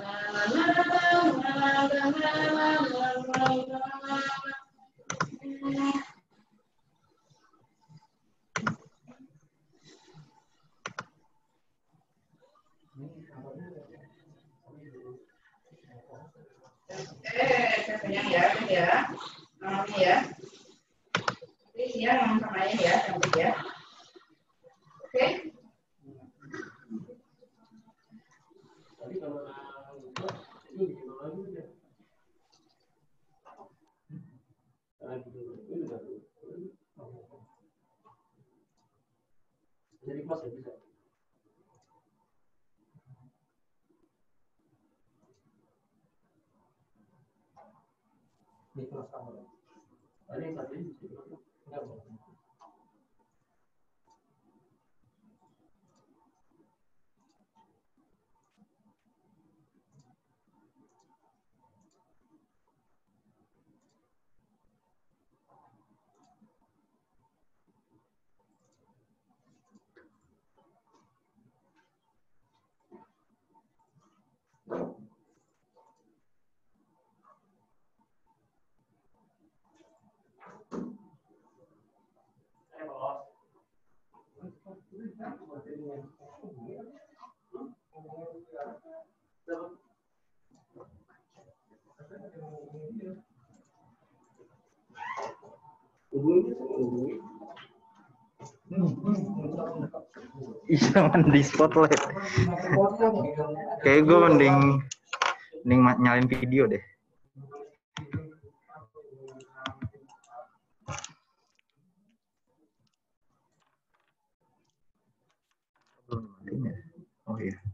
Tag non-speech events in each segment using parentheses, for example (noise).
la, la, la, la. microsamurais. Olha aí, tá vendo? Jangan iya, di spotlight. Kayak gue mending mending nyalin video deh. Ya? Oh iya. Yeah.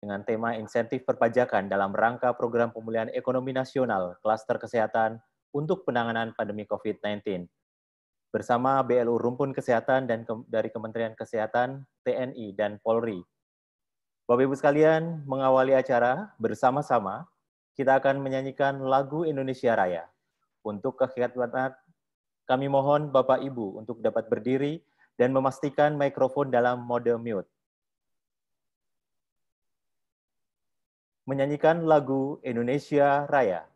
dengan tema insentif perpajakan dalam rangka program pemulihan ekonomi nasional klaster kesehatan untuk penanganan pandemi COVID-19. Bersama BLU Rumpun Kesehatan dan ke dari Kementerian Kesehatan, TNI, dan Polri. Bapak-Ibu sekalian, mengawali acara bersama-sama, kita akan menyanyikan lagu Indonesia Raya. Untuk kegiatan kami mohon Bapak-Ibu untuk dapat berdiri dan memastikan mikrofon dalam mode mute. menyanyikan lagu Indonesia Raya.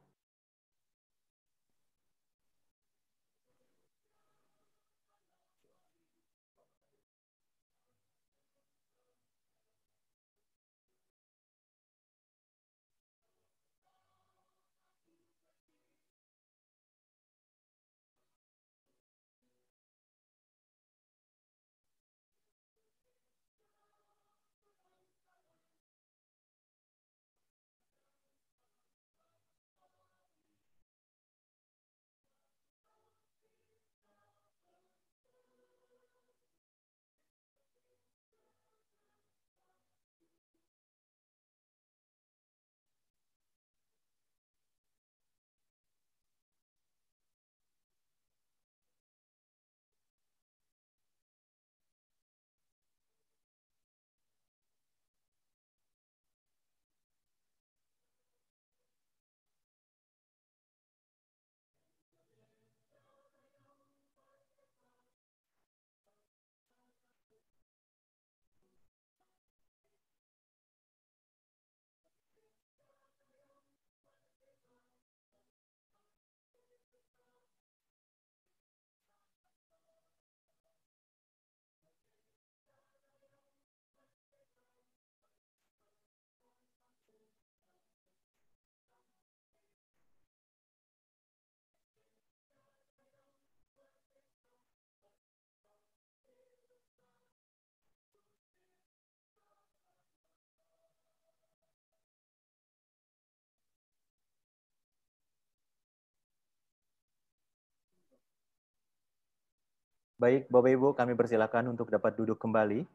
Baik, Bapak Ibu, kami persilakan untuk dapat duduk kembali.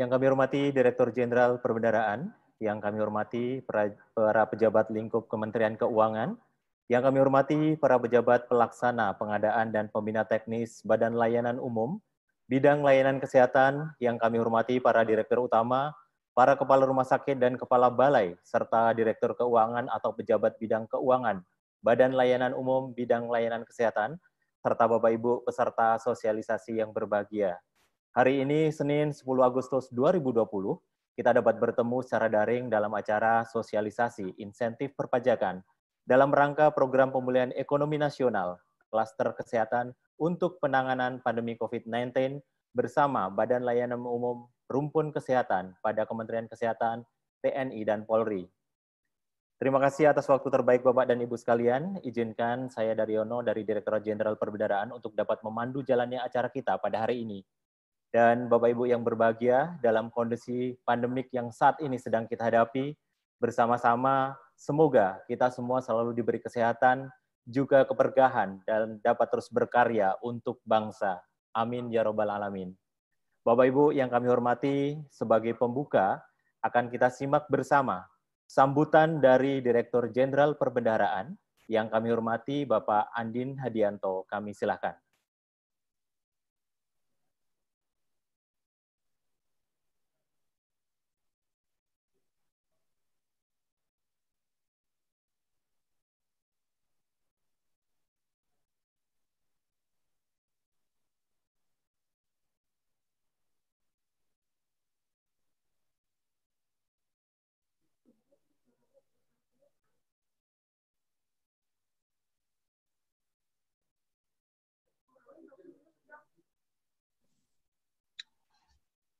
Yang kami hormati Direktur Jenderal Perbendaraan, yang kami hormati para pejabat lingkup Kementerian Keuangan, yang kami hormati para pejabat pelaksana pengadaan dan pembina teknis Badan Layanan Umum, bidang layanan kesehatan, yang kami hormati para direktur utama, para kepala rumah sakit dan kepala balai, serta direktur keuangan atau pejabat bidang keuangan Badan Layanan Umum Bidang Layanan Kesehatan, serta Bapak Ibu peserta sosialisasi yang berbahagia. Hari ini Senin 10 Agustus 2020, kita dapat bertemu secara daring dalam acara sosialisasi insentif perpajakan dalam rangka program pemulihan ekonomi nasional klaster kesehatan untuk penanganan pandemi COVID-19 bersama Badan Layanan Umum Rumpun Kesehatan pada Kementerian Kesehatan, TNI, dan Polri. Terima kasih atas waktu terbaik Bapak dan Ibu sekalian. Izinkan saya Daryono dari Direktorat Jenderal Perbedaraan untuk dapat memandu jalannya acara kita pada hari ini. Dan Bapak Ibu yang berbahagia dalam kondisi pandemik yang saat ini sedang kita hadapi, bersama-sama semoga kita semua selalu diberi kesehatan, juga keberkahan dan dapat terus berkarya untuk bangsa. Amin ya robbal alamin. Bapak Ibu yang kami hormati, sebagai pembuka akan kita simak bersama sambutan dari Direktur Jenderal Perbendaharaan yang kami hormati Bapak Andin Hadianto. Kami silakan.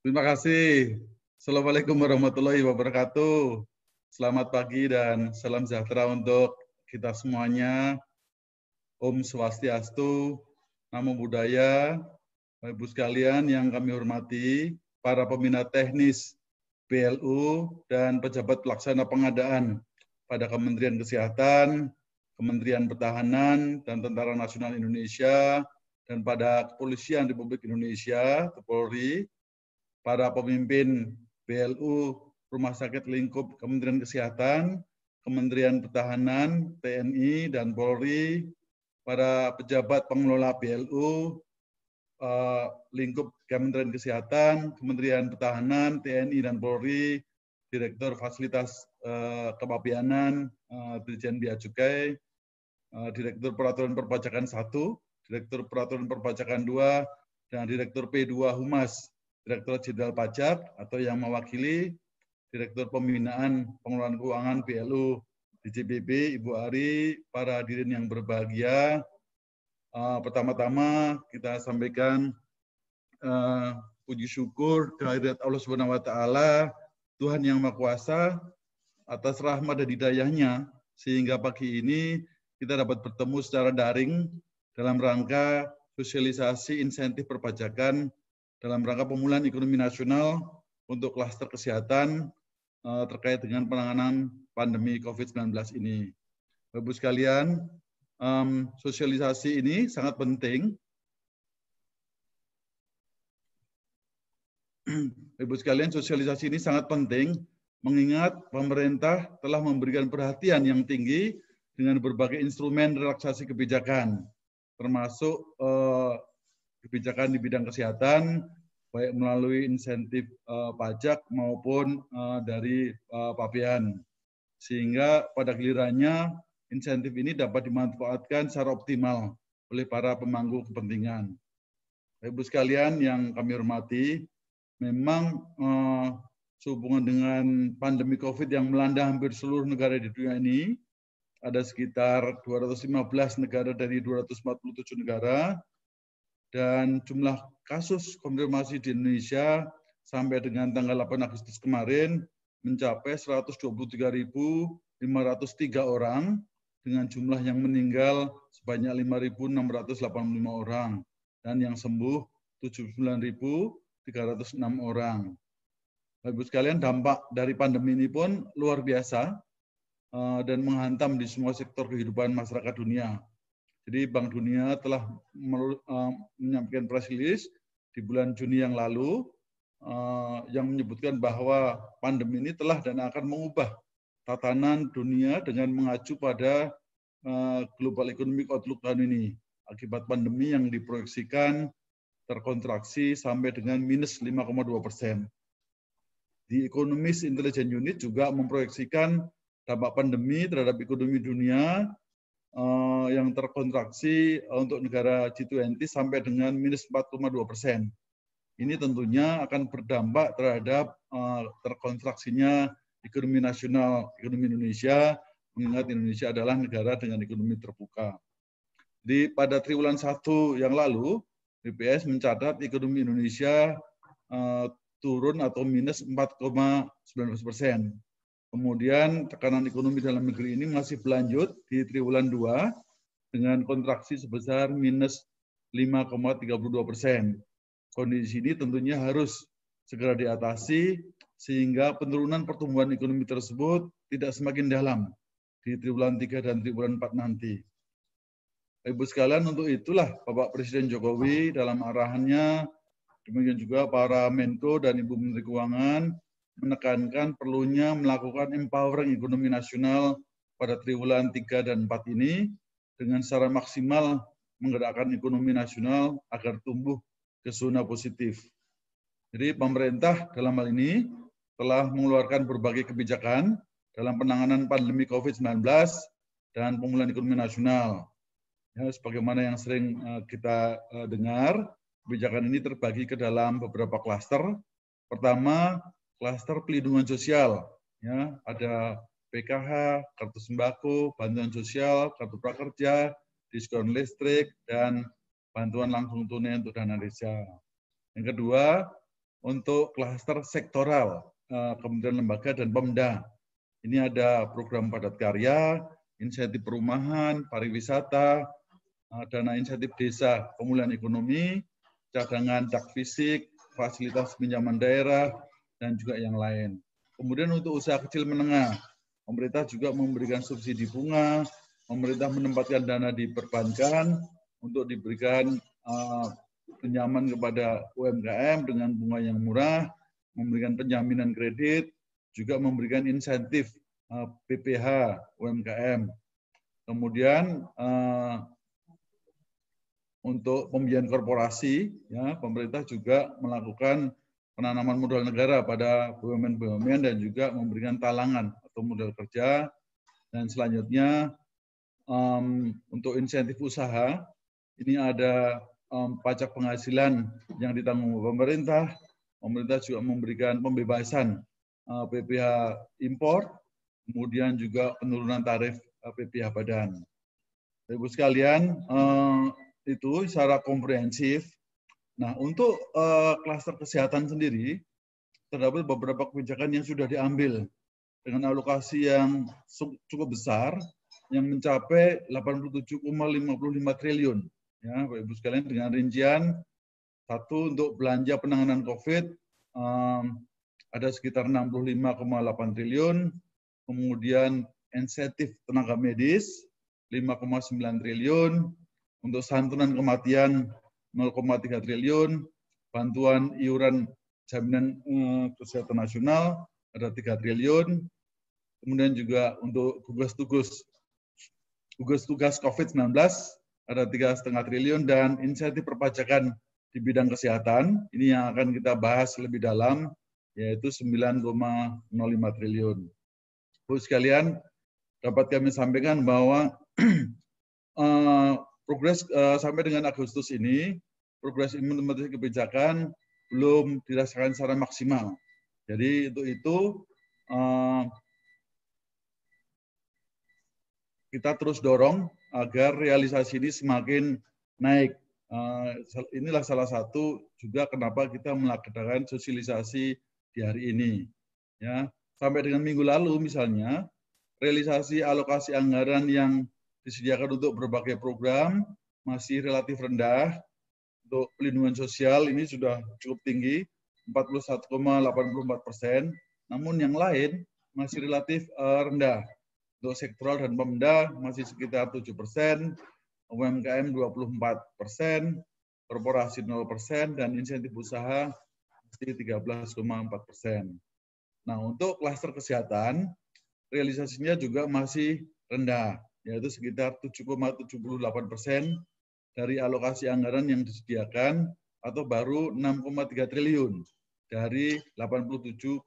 Terima kasih. Assalamualaikum warahmatullahi wabarakatuh. Selamat pagi dan salam sejahtera untuk kita semuanya. Om Swastiastu, Namo Buddhaya, Bapak Ibu sekalian yang kami hormati, para peminat teknis PLU dan pejabat pelaksana pengadaan pada Kementerian Kesehatan, Kementerian Pertahanan dan Tentara Nasional Indonesia dan pada Kepolisian Republik Indonesia, Kepolri para pemimpin BLU Rumah Sakit Lingkup Kementerian Kesehatan, Kementerian Pertahanan, TNI, dan Polri, para pejabat pengelola BLU, eh, lingkup Kementerian Kesehatan, Kementerian Pertahanan, TNI, dan Polri, Direktur Fasilitas eh, Kepabianan, Dirjen eh, Bia Cukai, Direktur Peraturan Perpajakan 1, Direktur Peraturan Perpajakan 2, dan Direktur P2 Humas Direktur Jenderal Pajak atau yang mewakili Direktur Pembinaan Pengelolaan Keuangan BLU DJBB, Ibu Ari, para hadirin yang berbahagia. Uh, Pertama-tama kita sampaikan uh, puji syukur kehadirat Allah Subhanahu wa taala, Tuhan yang Maha Kuasa atas rahmat dan hidayahnya sehingga pagi ini kita dapat bertemu secara daring dalam rangka sosialisasi insentif perpajakan dalam rangka pemulihan ekonomi nasional untuk klaster kesehatan eh, terkait dengan penanganan pandemi COVID-19 ini. Bapak-Ibu sekalian, sosialisasi ini sangat penting. (clears throat) Ibu sekalian, sosialisasi ini sangat penting mengingat pemerintah telah memberikan perhatian yang tinggi dengan berbagai instrumen relaksasi kebijakan, termasuk eh, kebijakan di bidang kesehatan baik melalui insentif uh, pajak maupun uh, dari uh, eh, pabean. Sehingga pada gilirannya insentif ini dapat dimanfaatkan secara optimal oleh para pemangku kepentingan. Ibu sekalian yang kami hormati, memang eh, sehubungan dengan pandemi COVID yang melanda hampir seluruh negara di dunia ini, ada sekitar 215 negara dari 247 negara dan jumlah kasus konfirmasi di Indonesia sampai dengan tanggal 8 Agustus kemarin mencapai 123.503 orang dengan jumlah yang meninggal sebanyak 5.685 orang dan yang sembuh 79.306 orang. Bapak-Ibu sekalian, dampak dari pandemi ini pun luar biasa eh, dan menghantam di semua sektor kehidupan masyarakat dunia jadi Bank Dunia telah eh, menyampaikan press release di bulan Juni yang lalu eh, yang menyebutkan bahwa pandemi ini telah dan akan mengubah tatanan dunia dengan mengacu pada eh, global economic outlook tahun ini. Akibat pandemi yang diproyeksikan terkontraksi sampai dengan minus 5,2 persen. Di Economist Intelligence Unit juga memproyeksikan dampak pandemi terhadap ekonomi dunia Eh, yang terkontraksi eh, untuk negara G20 sampai dengan minus 4,2 persen. Ini tentunya akan berdampak terhadap eh, terkontraksinya ekonomi nasional, ekonomi Indonesia, mengingat Indonesia adalah negara dengan ekonomi terbuka. Di pada triwulan satu yang lalu, BPS mencatat ekonomi Indonesia uh, turun atau minus 4,19 persen. Kemudian tekanan ekonomi dalam negeri ini masih berlanjut di triwulan 2 dengan kontraksi sebesar minus 5,32 persen. Kondisi ini tentunya harus segera diatasi sehingga penurunan pertumbuhan ekonomi tersebut tidak semakin dalam di triwulan 3 dan triwulan 4 nanti. Ibu sekalian untuk itulah Bapak Presiden Jokowi dalam arahannya demikian juga para Menko dan Ibu Menteri Keuangan menekankan perlunya melakukan empowering ekonomi nasional pada triwulan 3 dan 4 ini dengan secara maksimal menggerakkan ekonomi nasional agar tumbuh ke zona positif. Jadi pemerintah dalam hal ini telah mengeluarkan berbagai kebijakan dalam penanganan pandemi COVID-19 dan pemulihan ekonomi nasional. Ya, sebagaimana yang sering eh, kita eh, dengar, kebijakan ini terbagi ke dalam beberapa klaster. Pertama, klaster pelindungan sosial, ya ada PKH, kartu sembako, bantuan sosial, kartu prakerja, diskon listrik, dan bantuan langsung tunai untuk dana desa. Yang kedua, untuk klaster sektoral, eh, kemudian lembaga dan pemda. Ini ada program padat karya, insentif perumahan, pariwisata, eh, dana insentif desa, pemulihan ekonomi, cadangan cak fisik, fasilitas pinjaman daerah, dan juga yang lain. Kemudian untuk usaha kecil menengah, pemerintah juga memberikan subsidi bunga, pemerintah menempatkan dana di perbankan untuk diberikan eh, penyaman kepada UMKM dengan bunga yang murah, memberikan penjaminan kredit, juga memberikan insentif eh, PPH UMKM. Kemudian eh, untuk pembiayaan korporasi, ya pemerintah juga melakukan penanaman modal negara pada BUMN-BUMN dan juga memberikan talangan atau modal kerja. Dan selanjutnya um, untuk insentif usaha, ini ada um, pajak penghasilan yang ditanggung pemerintah. Pemerintah juga memberikan pembebasan uh, e, PPH impor, kemudian juga penurunan tarif uh, e, PPH badan. Ibu sekalian, uh, itu secara komprehensif Nah, untuk uh, klaster kesehatan sendiri, terdapat beberapa kebijakan yang sudah diambil dengan alokasi yang cukup besar yang mencapai 87,55 triliun. Ya, Bapak Ibu sekalian dengan rincian satu untuk belanja penanganan COVID um, ada sekitar 65,8 triliun, kemudian insentif tenaga medis 5,9 triliun, untuk santunan kematian 0,3 triliun, bantuan iuran jaminan eh, kesehatan nasional ada 3 triliun, kemudian juga untuk tugas tugas tugas tugas COVID-19 ada tiga 3,5 triliun dan insentif perpajakan di bidang kesehatan ini yang akan kita bahas lebih dalam yaitu 9,05 triliun. Bu sekalian, dapat kami sampaikan bahwa (clears throat) eh, progres uh, sampai dengan Agustus ini progres implementasi kebijakan belum dirasakan secara maksimal. Jadi untuk itu uh, kita terus dorong agar realisasi ini semakin naik. Uh, inilah salah satu juga kenapa kita melakukan sosialisasi di hari ini. Ya, sampai dengan minggu lalu misalnya realisasi alokasi anggaran yang disediakan untuk berbagai program masih relatif rendah. Untuk pelindungan sosial ini sudah cukup tinggi, 41,84 persen. Namun yang lain masih relatif eh, rendah. Untuk sektoral dan pemda masih sekitar 7 persen, UMKM 24 persen, korporasi 0 persen, dan insentif usaha masih 13,4 persen. Nah, untuk klaster kesehatan, realisasinya juga masih rendah yaitu sekitar 7,78 persen dari alokasi anggaran yang disediakan atau baru 6,3 triliun dari 87,55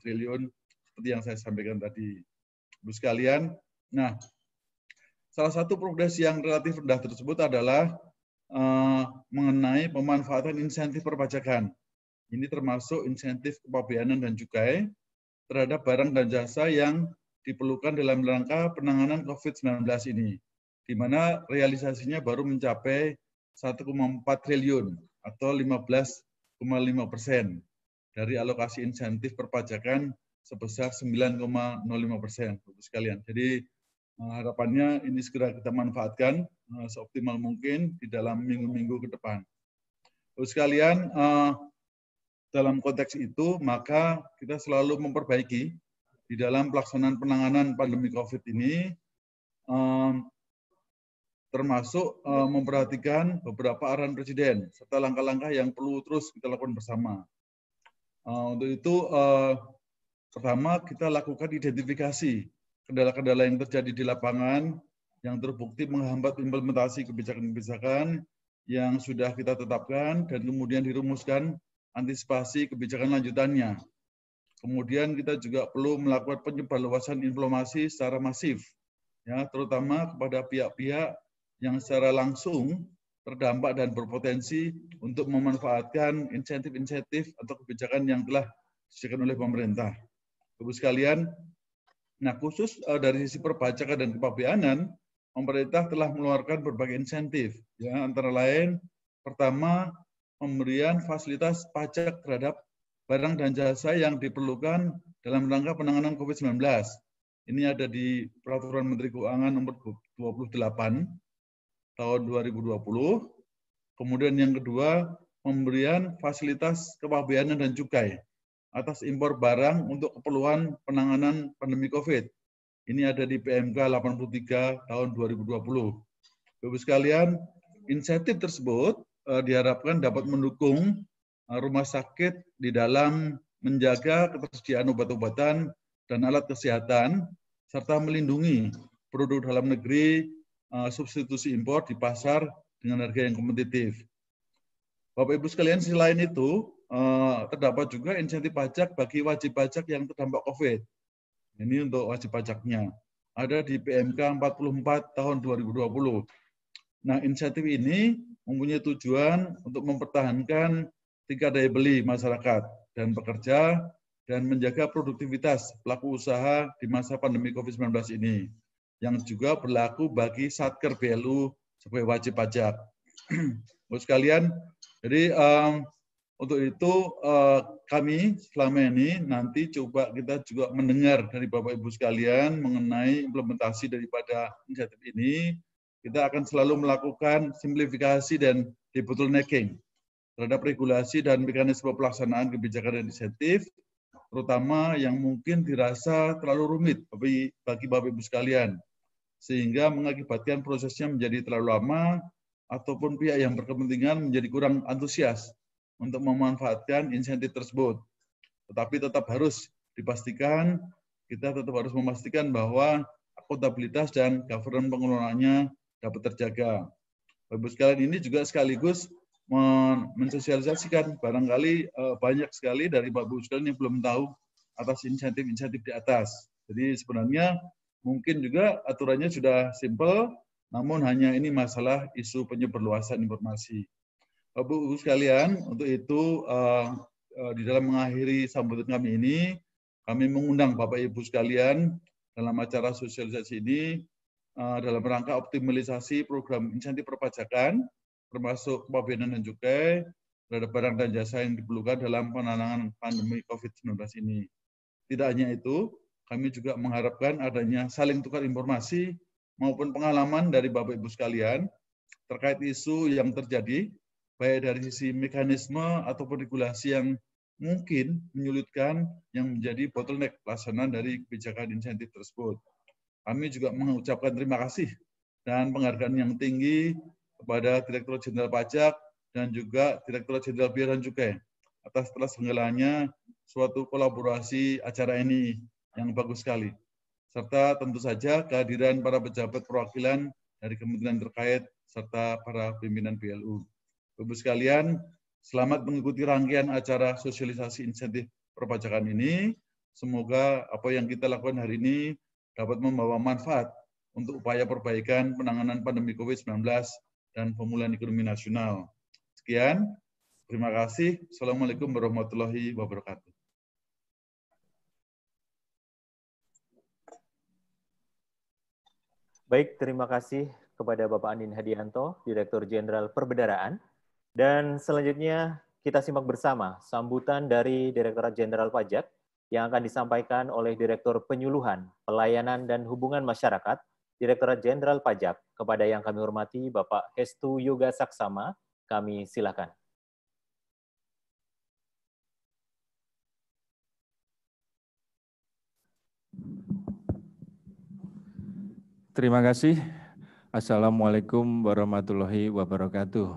triliun seperti yang saya sampaikan tadi. bu sekalian, nah salah satu progres yang relatif rendah tersebut adalah eh, mengenai pemanfaatan insentif perpajakan. Ini termasuk insentif kepabeanan dan cukai terhadap barang dan jasa yang diperlukan dalam rangka penanganan COVID-19 ini, di mana realisasinya baru mencapai 1,4 triliun atau 15,5 persen dari alokasi insentif perpajakan sebesar 9,05 persen, sekalian. Jadi eh, harapannya ini segera kita manfaatkan eh, seoptimal mungkin di dalam minggu-minggu ke depan. Terus sekalian, eh, dalam konteks itu maka kita selalu memperbaiki di dalam pelaksanaan penanganan pandemi COVID ini, termasuk memperhatikan beberapa arahan Presiden serta langkah-langkah yang perlu terus kita lakukan bersama. Eh, untuk itu, eh, pertama kita lakukan identifikasi kendala-kendala yang terjadi di lapangan yang terbukti menghambat implementasi kebijakan-kebijakan yang sudah kita tetapkan dan kemudian dirumuskan antisipasi kebijakan lanjutannya. Kemudian kita juga perlu melakukan penyebarluasan informasi secara masif, ya, terutama kepada pihak-pihak yang secara langsung terdampak dan berpotensi untuk memanfaatkan insentif-insentif atau kebijakan yang telah disediakan oleh pemerintah. Ibu sekalian, nah khusus eh, dari sisi perpajakan dan kepabeanan, pemerintah telah mengeluarkan berbagai insentif, ya antara lain pertama pemberian fasilitas pajak terhadap barang dan jasa yang diperlukan dalam rangka penanganan COVID-19. Ini ada di Peraturan Menteri Keuangan nomor 28 tahun 2020. Kemudian yang kedua, pemberian fasilitas kepabeanan dan cukai atas impor barang untuk keperluan penanganan pandemi COVID. Ini ada di PMK 83 tahun 2020. Bapak sekalian, insentif tersebut eh, diharapkan dapat mendukung Eh, rumah sakit di dalam menjaga ketersediaan obat-obatan dan alat kesehatan, serta melindungi produk dalam negeri eh, substitusi impor di pasar dengan harga yang kompetitif. Bapak-Ibu sekalian, selain itu, eh, terdapat juga insentif pajak bagi wajib pajak yang terdampak COVID. Ini untuk wajib pajaknya. Ada di PMK 44 tahun 2020. Nah, insentif ini mempunyai tujuan untuk mempertahankan tingkat daya beli masyarakat dan pekerja, dan menjaga produktivitas pelaku usaha di masa pandemi COVID-19 ini, yang juga berlaku bagi Satker BLU sebagai wajib pajak. (clears throat) Bapak sekalian, jadi um, untuk itu uh, kami selama ini nanti coba kita juga mendengar dari Bapak Ibu sekalian mengenai implementasi daripada inisiatif ini. Kita akan selalu melakukan simplifikasi dan debottlenecking terhadap regulasi dan mekanisme pelaksanaan kebijakan dan insentif, terutama yang mungkin dirasa terlalu rumit bagi, bagi Bapak Ibu sekalian, sehingga mengakibatkan prosesnya menjadi terlalu lama ataupun pihak yang berkepentingan menjadi kurang antusias untuk memanfaatkan insentif tersebut. Tetapi tetap harus dipastikan, kita tetap harus memastikan bahwa akuntabilitas dan governance pengelolaannya dapat terjaga. Bapak Ibu sekalian ini juga sekaligus mensosialisasikan barangkali uh, banyak sekali dari bapak sekalian yang belum tahu atas insentif-insentif di atas. Jadi sebenarnya mungkin juga aturannya sudah simple, namun hanya ini masalah isu penyebarluasan informasi. Bapak Ibu sekalian, untuk itu uh, uh, di dalam mengakhiri sambutan kami ini, kami mengundang Bapak Ibu sekalian dalam acara sosialisasi ini uh, dalam rangka optimalisasi program insentif perpajakan termasuk pembinaan dan juga terhadap barang dan jasa yang diperlukan dalam penanganan pandemi COVID-19 ini. Tidak hanya itu, kami juga mengharapkan adanya saling tukar informasi maupun pengalaman dari Bapak-Ibu sekalian terkait isu yang terjadi, baik dari sisi mekanisme ataupun regulasi yang mungkin menyulitkan yang menjadi bottleneck pelaksanaan dari kebijakan insentif tersebut. Kami juga mengucapkan terima kasih dan penghargaan yang tinggi kepada Direktur Jenderal Pajak dan juga Direktur Jenderal Biaya dan Cukai atas telah segalanya suatu kolaborasi acara ini yang bagus sekali. Serta tentu saja kehadiran para pejabat perwakilan dari kementerian terkait serta para pimpinan BLU. Bapak sekalian, selamat mengikuti rangkaian acara sosialisasi insentif perpajakan ini. Semoga apa yang kita lakukan hari ini dapat membawa manfaat untuk upaya perbaikan penanganan pandemi COVID-19 dan pemulihan ekonomi nasional. Sekian, terima kasih. Assalamualaikum warahmatullahi wabarakatuh. Baik, terima kasih kepada Bapak Andin Hadianto, Direktur Jenderal Perbedaraan. Dan selanjutnya kita simak bersama sambutan dari Direktorat Jenderal Pajak yang akan disampaikan oleh Direktur Penyuluhan, Pelayanan dan Hubungan Masyarakat, Direktorat Jenderal Pajak. Kepada yang kami hormati, Bapak Hestu Yoga Saksama, kami silakan. Terima kasih. Assalamualaikum warahmatullahi wabarakatuh.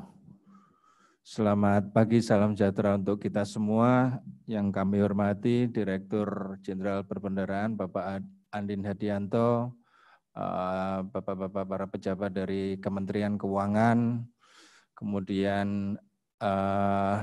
Selamat pagi, salam sejahtera untuk kita semua. Yang kami hormati Direktur Jenderal Perbendaraan Bapak Andin Hadianto, Eh, bapak-bapak para pejabat dari Kementerian Keuangan, kemudian eh,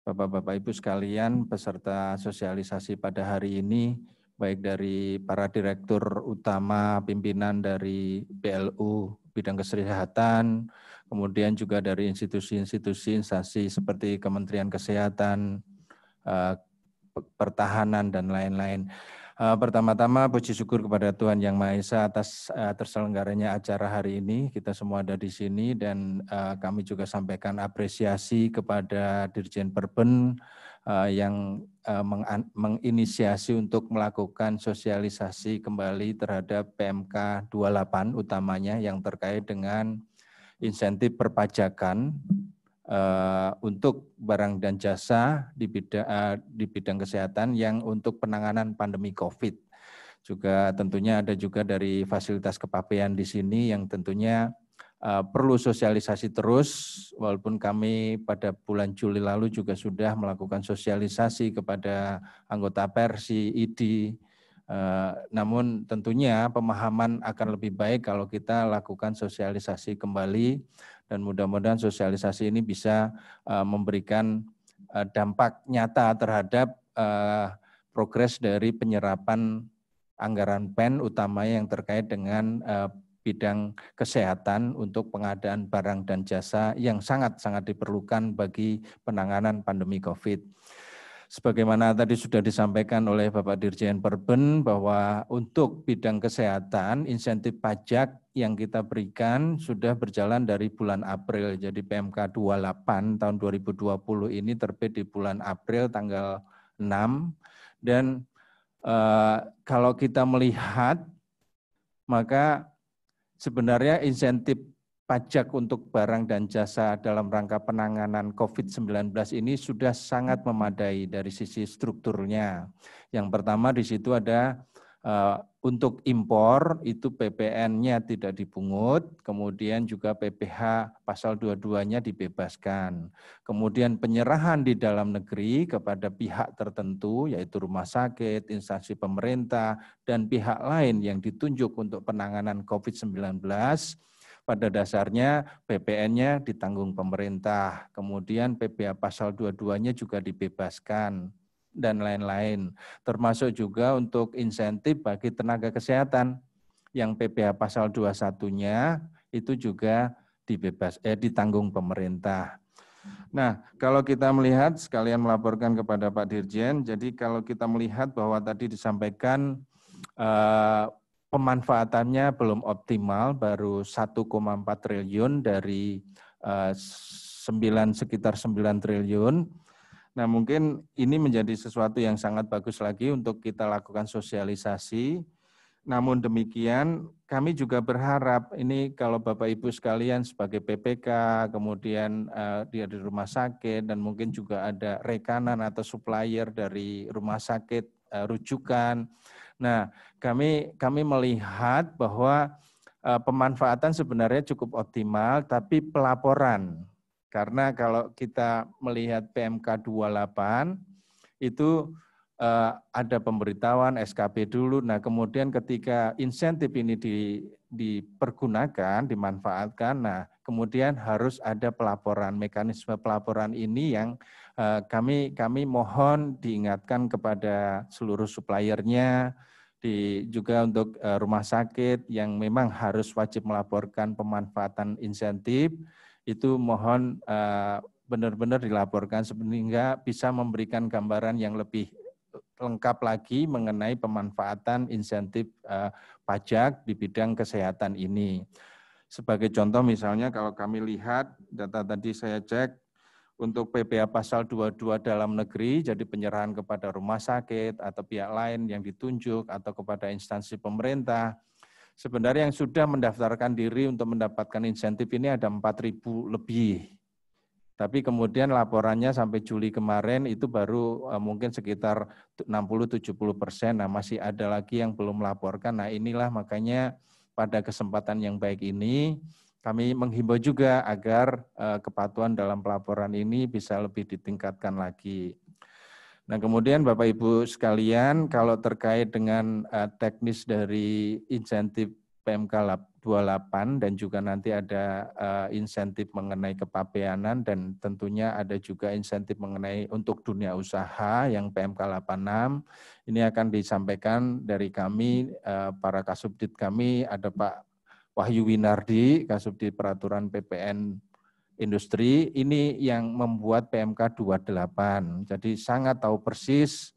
Bapak-bapak Ibu sekalian peserta sosialisasi pada hari ini baik dari para direktur utama pimpinan dari PLU bidang kesehatan, kemudian juga dari institusi-institusi instansi seperti Kementerian Kesehatan, eh, pertahanan dan lain-lain. Eh, pertama-tama puji syukur kepada Tuhan Yang Maha Esa atas uh, terselenggaranya acara hari ini. Kita semua ada di sini dan uh, kami juga sampaikan apresiasi kepada Dirjen Perben uh, yang uh, menginisiasi untuk melakukan sosialisasi kembali terhadap PMK 28 utamanya yang terkait dengan insentif perpajakan Eh, untuk barang dan jasa di bidang, uh, di bidang kesehatan yang untuk penanganan pandemi COVID. Juga tentunya ada juga dari fasilitas kepabean di sini yang tentunya uh, perlu sosialisasi terus, walaupun kami pada bulan Juli lalu juga sudah melakukan sosialisasi kepada anggota Persi, IDI, Uh, namun tentunya pemahaman akan lebih baik kalau kita lakukan sosialisasi kembali dan mudah-mudahan sosialisasi ini bisa eh, memberikan eh, dampak nyata terhadap eh, progres dari penyerapan anggaran PEN utama yang terkait dengan bidang kesehatan untuk pengadaan barang dan jasa yang sangat-sangat diperlukan bagi penanganan pandemi COVID sebagaimana tadi sudah disampaikan oleh Bapak Dirjen Perben bahwa untuk bidang kesehatan insentif pajak yang kita berikan sudah berjalan dari bulan April. Jadi PMK 28 tahun 2020 ini terbit di bulan April tanggal 6 dan e, kalau kita melihat maka sebenarnya insentif pajak untuk barang dan jasa dalam rangka penanganan COVID-19 ini sudah sangat memadai dari sisi strukturnya. Yang pertama di situ ada uh, untuk impor itu PPN-nya tidak dipungut, kemudian juga PPH pasal 22-nya dibebaskan. Kemudian penyerahan di dalam negeri kepada pihak tertentu yaitu rumah sakit, instansi pemerintah dan pihak lain yang ditunjuk untuk penanganan COVID-19 pada dasarnya ppn nya ditanggung pemerintah, kemudian PPA pasal 22-nya juga dibebaskan dan lain-lain. Termasuk juga untuk insentif bagi tenaga kesehatan yang PPh pasal 21-nya itu juga dibebas eh ditanggung pemerintah. Nah, kalau kita melihat sekalian melaporkan kepada Pak Dirjen, jadi kalau kita melihat bahwa tadi disampaikan eh, pemanfaatannya belum optimal, baru 1,4 triliun dari uh, eh, 9 sekitar 9 triliun. Nah, mungkin ini menjadi sesuatu yang sangat bagus lagi untuk kita lakukan sosialisasi. Namun demikian, kami juga berharap ini kalau Bapak Ibu sekalian sebagai PPK, kemudian uh, dia di rumah sakit dan mungkin juga ada rekanan atau supplier dari rumah sakit uh, rujukan Nah, kami kami melihat bahwa e, pemanfaatan sebenarnya cukup optimal tapi pelaporan. Karena kalau kita melihat PMK 28 itu e, ada pemberitahuan SKP dulu. Nah, kemudian ketika insentif ini di, dipergunakan, dimanfaatkan, nah kemudian harus ada pelaporan. Mekanisme pelaporan ini yang e, kami kami mohon diingatkan kepada seluruh suppliernya, di juga untuk eh, rumah sakit yang memang harus wajib melaporkan pemanfaatan insentif itu mohon eh, benar-benar dilaporkan sehingga bisa memberikan gambaran yang lebih eh, lengkap lagi mengenai pemanfaatan insentif pajak di bidang kesehatan ini. Sebagai contoh misalnya kalau kami lihat data tadi saya cek untuk PPA pasal 22 dalam negeri jadi penyerahan kepada rumah sakit atau pihak lain yang ditunjuk atau kepada instansi pemerintah. Sebenarnya yang sudah mendaftarkan diri untuk mendapatkan insentif ini ada 4.000 lebih. Tapi kemudian laporannya sampai Juli kemarin itu baru eh, mungkin sekitar 60-70 persen. Nah masih ada lagi yang belum melaporkan. Nah inilah makanya pada kesempatan yang baik ini kami menghimbau juga agar uh, kepatuhan dalam pelaporan ini bisa lebih ditingkatkan lagi. Nah, kemudian Bapak Ibu sekalian, kalau terkait dengan uh, teknis dari insentif PMK 28 dan juga nanti ada uh, insentif mengenai kepabeanan dan tentunya ada juga insentif mengenai untuk dunia usaha yang PMK 86. Ini akan disampaikan dari kami uh, para kasubdit kami ada Pak Wahyu Winardi, di Peraturan PPN Industri, ini yang membuat PMK 28. Jadi sangat tahu persis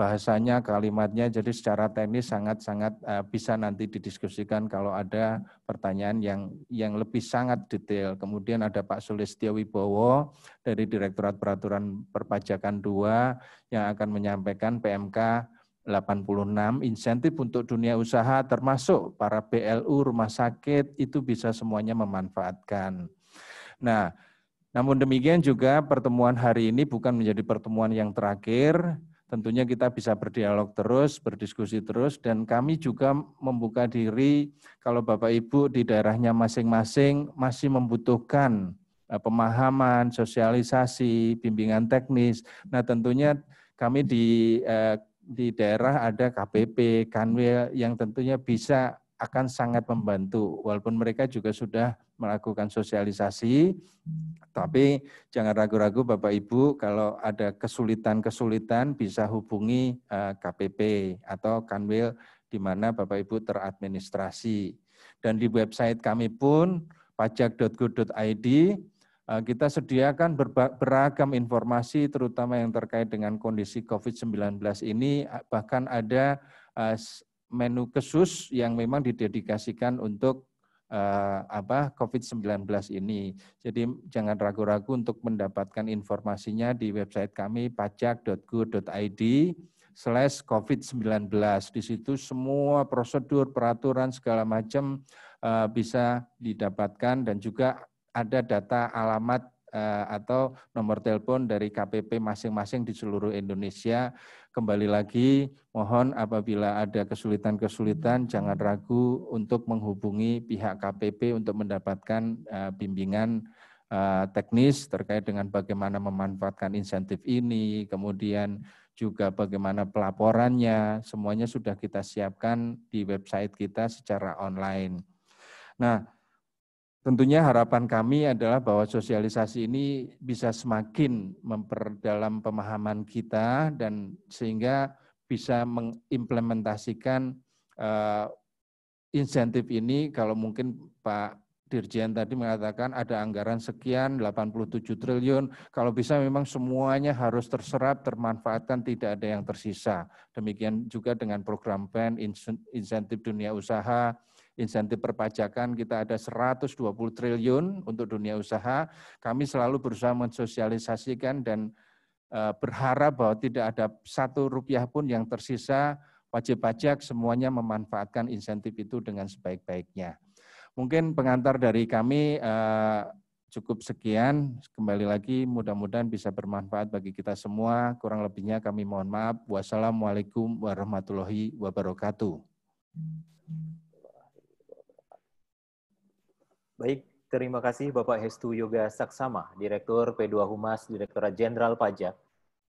bahasanya, kalimatnya, jadi secara teknis sangat-sangat eh, bisa nanti didiskusikan kalau ada pertanyaan yang yang lebih sangat detail. Kemudian ada Pak Sulistyo Wibowo dari Direktorat Peraturan Perpajakan 2 yang akan menyampaikan PMK 86 insentif untuk dunia usaha termasuk para PLU rumah sakit itu bisa semuanya memanfaatkan. Nah, namun demikian juga pertemuan hari ini bukan menjadi pertemuan yang terakhir. Tentunya kita bisa berdialog terus, berdiskusi terus dan kami juga membuka diri kalau Bapak Ibu di daerahnya masing-masing masih membutuhkan eh, pemahaman, sosialisasi, bimbingan teknis. Nah, tentunya kami di eh, di daerah ada KPP, Kanwil yang tentunya bisa akan sangat membantu walaupun mereka juga sudah melakukan sosialisasi tapi jangan ragu-ragu Bapak Ibu kalau ada kesulitan-kesulitan bisa hubungi eh, KPP atau Kanwil di mana Bapak Ibu teradministrasi dan di website kami pun pajak.go.id Eh, kita sediakan beragam informasi terutama yang terkait dengan kondisi COVID-19 ini eh, bahkan ada eh, menu khusus yang memang didedikasikan untuk apa COVID-19 ini. Jadi jangan ragu-ragu untuk mendapatkan informasinya di website kami pajak.go.id slash COVID-19. Di situ semua prosedur, peraturan, segala macam bisa didapatkan dan juga ada data alamat eh, atau nomor telepon dari KPP masing-masing di seluruh Indonesia. Kembali lagi, mohon apabila ada kesulitan-kesulitan, jangan ragu untuk menghubungi pihak KPP untuk mendapatkan eh, bimbingan eh, teknis terkait dengan bagaimana memanfaatkan insentif ini, kemudian juga bagaimana pelaporannya, semuanya sudah kita siapkan di website kita secara online. Nah, Tentunya harapan kami adalah bahwa sosialisasi ini bisa semakin memperdalam pemahaman kita dan sehingga bisa mengimplementasikan uh, insentif ini kalau mungkin Pak Dirjen tadi mengatakan ada anggaran sekian 87 triliun, kalau bisa memang semuanya harus terserap, termanfaatkan, tidak ada yang tersisa. Demikian juga dengan program PEN, e insentif dunia usaha, insentif perpajakan kita ada 120 triliun untuk dunia usaha. Kami selalu berusaha mensosialisasikan dan eh, berharap bahwa tidak ada satu rupiah pun yang tersisa wajib pajak semuanya memanfaatkan insentif itu dengan sebaik-baiknya. Mungkin pengantar dari kami eh, cukup sekian. Kembali lagi mudah-mudahan bisa bermanfaat bagi kita semua. Kurang lebihnya kami mohon maaf. Wassalamualaikum warahmatullahi wabarakatuh. Baik, terima kasih Bapak Hestu Yoga Saksama, Direktur P2 Humas Direktorat Jenderal Pajak.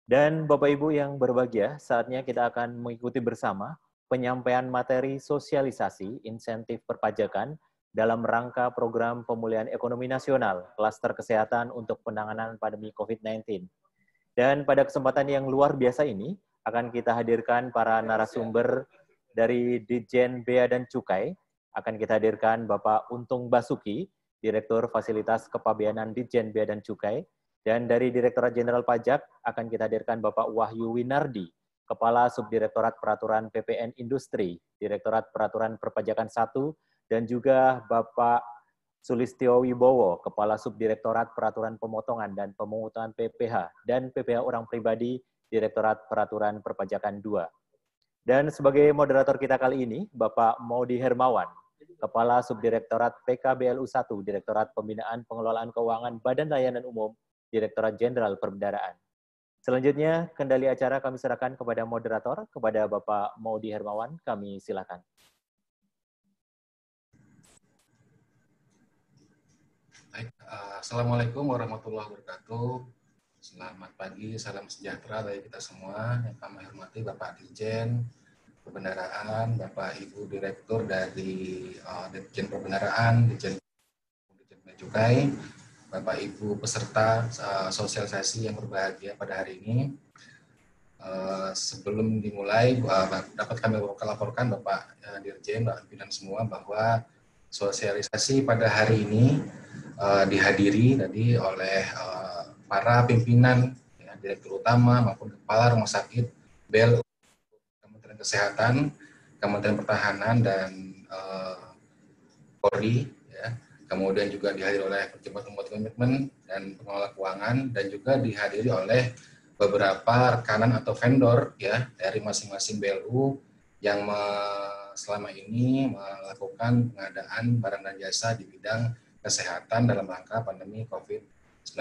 Dan Bapak Ibu yang berbahagia, saatnya kita akan mengikuti bersama penyampaian materi sosialisasi insentif perpajakan dalam rangka program pemulihan ekonomi nasional, klaster kesehatan untuk penanganan pandemi COVID-19. Dan pada kesempatan yang luar biasa ini, akan kita hadirkan para narasumber dari Dijen Bea dan Cukai, akan kita hadirkan Bapak Untung Basuki, Direktur Fasilitas Kepabeanan Ditjen Bea dan Cukai, dan dari Direktorat Jenderal Pajak akan kita hadirkan Bapak Wahyu Winardi, Kepala Subdirektorat Peraturan PPN Industri, Direktorat Peraturan Perpajakan 1, dan juga Bapak Sulistio Wibowo, Kepala Subdirektorat Peraturan Pemotongan dan Pemungutan PPH, dan PPH Orang Pribadi, Direktorat Peraturan Perpajakan 2. Dan sebagai moderator kita kali ini, Bapak Maudi Hermawan, Kepala Subdirektorat PKBLU 1, Direktorat Pembinaan Pengelolaan Keuangan Badan Layanan Umum, Direktorat Jenderal Perbendaraan. Selanjutnya, kendali acara kami serahkan kepada moderator, kepada Bapak Maudi Hermawan, kami silakan. Baik, eh, Assalamualaikum warahmatullahi wabarakatuh. Selamat pagi, salam sejahtera dari kita semua. Yang kami hormati Bapak Dirjen, Perbendaraan, Bapak Ibu Direktur dari uh, eh, Dirjen Perbendaraan, Dirjen Dirjen Cukai, Bapak Ibu peserta uh, sosialisasi yang berbahagia pada hari ini. Uh, sebelum dimulai, uh, dapat kami laporkan Bapak uh, Dirjen, Bapak Pimpinan semua bahwa sosialisasi pada hari ini uh, dihadiri tadi oleh uh, para pimpinan ya, direktur utama maupun kepala rumah sakit Bel. Kesehatan, Kementerian Pertahanan dan uh, Polri, ya. kemudian juga dihadiri oleh Pejabat Pembuat Komitmen dan Pengelola Keuangan, dan juga dihadiri oleh beberapa rekanan atau vendor ya dari masing-masing BLU yang selama ini melakukan pengadaan barang dan jasa di bidang kesehatan dalam rangka pandemi COVID-19.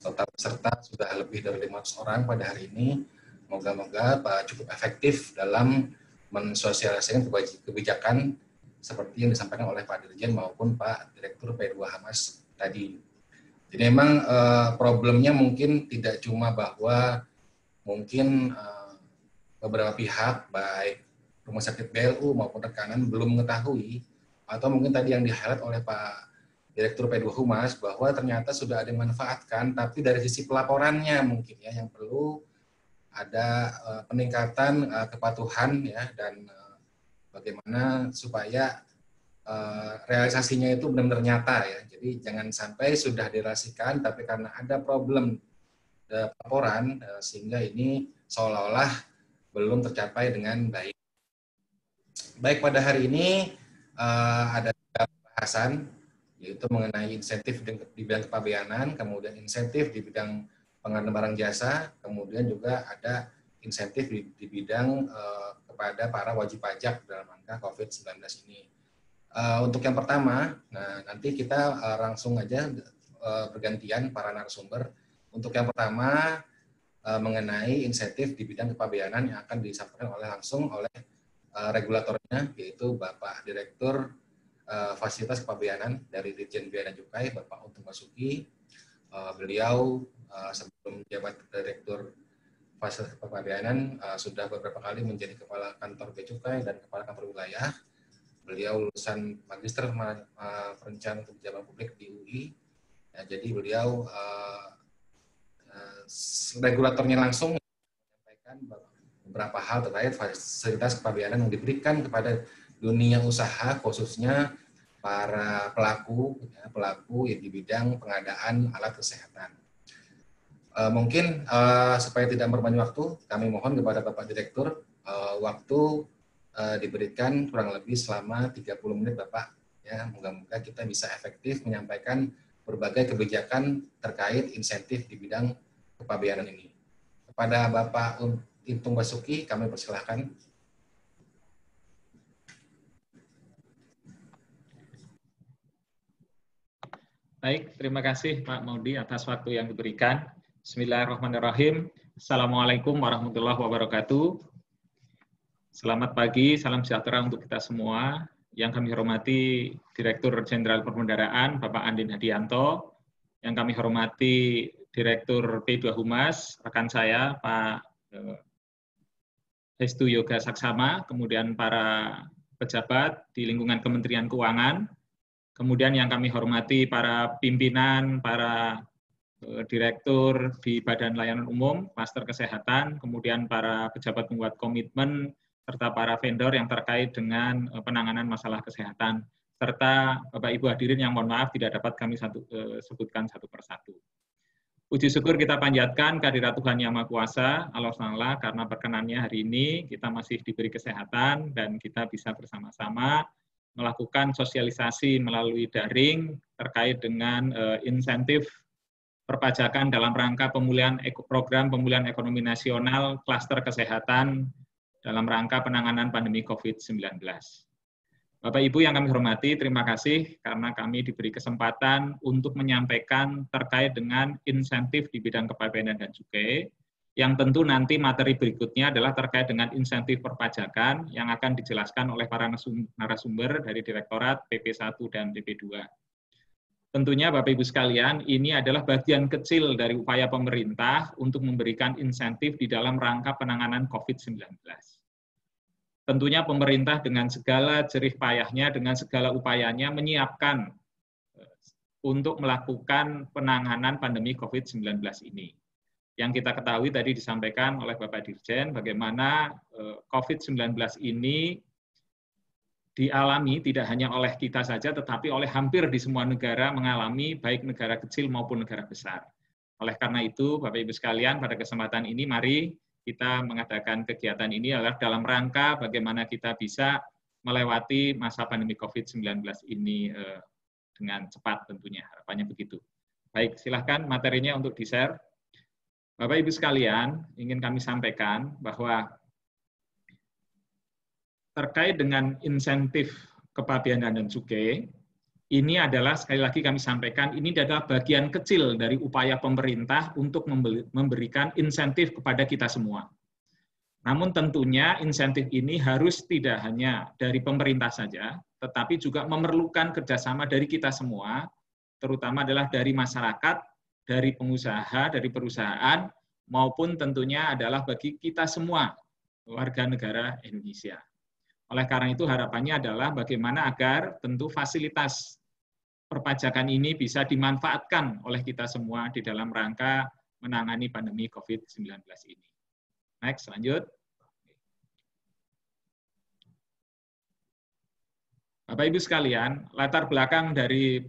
Total peserta sudah lebih dari 500 orang pada hari ini Moga-moga Pak cukup efektif dalam mensosialisasikan kebijakan seperti yang disampaikan oleh Pak Dirjen maupun Pak Direktur P2 Hamas tadi. Jadi memang eh, problemnya mungkin tidak cuma bahwa mungkin eh, beberapa pihak baik rumah sakit BLU maupun rekanan belum mengetahui atau mungkin tadi yang di-highlight oleh Pak Direktur P2 Humas bahwa ternyata sudah ada yang manfaatkan, tapi dari sisi pelaporannya mungkin ya yang perlu ada uh, peningkatan uh, kepatuhan ya dan uh, bagaimana supaya uh, realisasinya itu benar-benar nyata ya. Jadi jangan sampai sudah dirasikan tapi karena ada problem laporan uh, sehingga ini seolah-olah belum tercapai dengan baik. Baik pada hari ini uh, ada pembahasan yaitu mengenai insentif di bidang kepabeanan, kemudian insentif di bidang pengadaan barang jasa, kemudian juga ada insentif di, di bidang uh, kepada para wajib pajak dalam rangka COVID-19 ini. Uh, untuk yang pertama, nah nanti kita uh, langsung aja uh, bergantian para narasumber. Untuk yang pertama uh, mengenai insentif di bidang kepabeanan yang akan disampaikan oleh langsung oleh uh, regulatornya yaitu Bapak Direktur uh, Fasilitas Kepabeanan dari Dirjen Bea dan Cukai Bapak Untung Basuki. Uh, beliau Eh, sebelum jabat direktur fasilitas kepabeanan uh, sudah beberapa kali menjadi kepala kantor bea cukai dan kepala kantor wilayah. Beliau lulusan magister uh, perencanaan kebijakan publik di UI. Ya, jadi beliau uh, uh, regulatornya langsung menyampaikan beberapa hal terkait fasilitas kepabeanan yang diberikan kepada dunia usaha khususnya para pelaku ya, pelaku ya, di bidang pengadaan alat kesehatan Uh, mungkin uh, supaya tidak memperpanjang waktu, kami mohon kepada Bapak Direktur uh, waktu uh, diberikan kurang lebih selama 30 menit Bapak. Ya, moga-moga kita bisa efektif menyampaikan berbagai kebijakan terkait insentif di bidang kepabeanan ini. Kepada Bapak Intung Basuki, kami persilahkan. Baik, terima kasih Pak Maudi atas waktu yang diberikan. Bismillahirrahmanirrahim. Assalamualaikum warahmatullahi wabarakatuh. Selamat pagi, salam sejahtera untuk kita semua. Yang kami hormati Direktur Jenderal Perbendaraan Bapak Andin Hadianto, yang kami hormati Direktur P2 Humas, rekan saya Pak eh, Hestu Yoga Saksama, kemudian para pejabat di lingkungan Kementerian Keuangan, kemudian yang kami hormati para pimpinan, para Eh, direktur di Badan Layanan Umum, Master Kesehatan, kemudian para pejabat pembuat komitmen, serta para vendor yang terkait dengan eh, penanganan masalah kesehatan, serta Bapak Ibu hadirin yang mohon maaf tidak dapat kami satu, eh, sebutkan satu persatu. Puji syukur kita panjatkan kehadirat Tuhan Yang Maha Kuasa, Allah SWT, karena perkenannya hari ini kita masih diberi kesehatan dan kita bisa bersama-sama melakukan sosialisasi melalui daring terkait dengan uh, insentif perpajakan dalam rangka pemulihan program pemulihan ekonomi nasional klaster kesehatan dalam rangka penanganan pandemi COVID-19. Bapak Ibu yang kami hormati, terima kasih karena kami diberi kesempatan untuk menyampaikan terkait dengan insentif di bidang kepabeanan dan cukai, yang tentu nanti materi berikutnya adalah terkait dengan insentif perpajakan yang akan dijelaskan oleh para narasumber dari Direktorat PP1 dan PP2. Tentunya Bapak Ibu sekalian, ini adalah bagian kecil dari upaya pemerintah untuk memberikan insentif di dalam rangka penanganan COVID-19. Tentunya pemerintah dengan segala jerih payahnya, dengan segala upayanya menyiapkan eh, untuk melakukan penanganan pandemi COVID-19 ini. Yang kita ketahui tadi disampaikan oleh Bapak Dirjen bagaimana eh, COVID-19 ini dialami tidak hanya oleh kita saja, tetapi oleh hampir di semua negara mengalami baik negara kecil maupun negara besar. Oleh karena itu, Bapak Ibu sekalian, pada kesempatan ini mari kita mengadakan kegiatan ini adalah dalam rangka bagaimana kita bisa melewati masa pandemi COVID-19 ini eh, dengan cepat tentunya, harapannya begitu. Baik, silahkan materinya untuk di-share. Bapak-Ibu sekalian, ingin kami sampaikan bahwa terkait dengan insentif kepabianan dan cukai, ini adalah sekali lagi kami sampaikan ini adalah bagian kecil dari upaya pemerintah untuk memberikan insentif kepada kita semua. Namun tentunya insentif ini harus tidak hanya dari pemerintah saja, tetapi juga memerlukan kerjasama dari kita semua, terutama adalah dari masyarakat, dari pengusaha, dari perusahaan, maupun tentunya adalah bagi kita semua warga negara Indonesia. Oleh karena itu harapannya adalah bagaimana agar tentu fasilitas perpajakan ini bisa dimanfaatkan oleh kita semua di dalam rangka menangani pandemi COVID-19 ini. Next, lanjut. Bapak-Ibu sekalian, latar belakang dari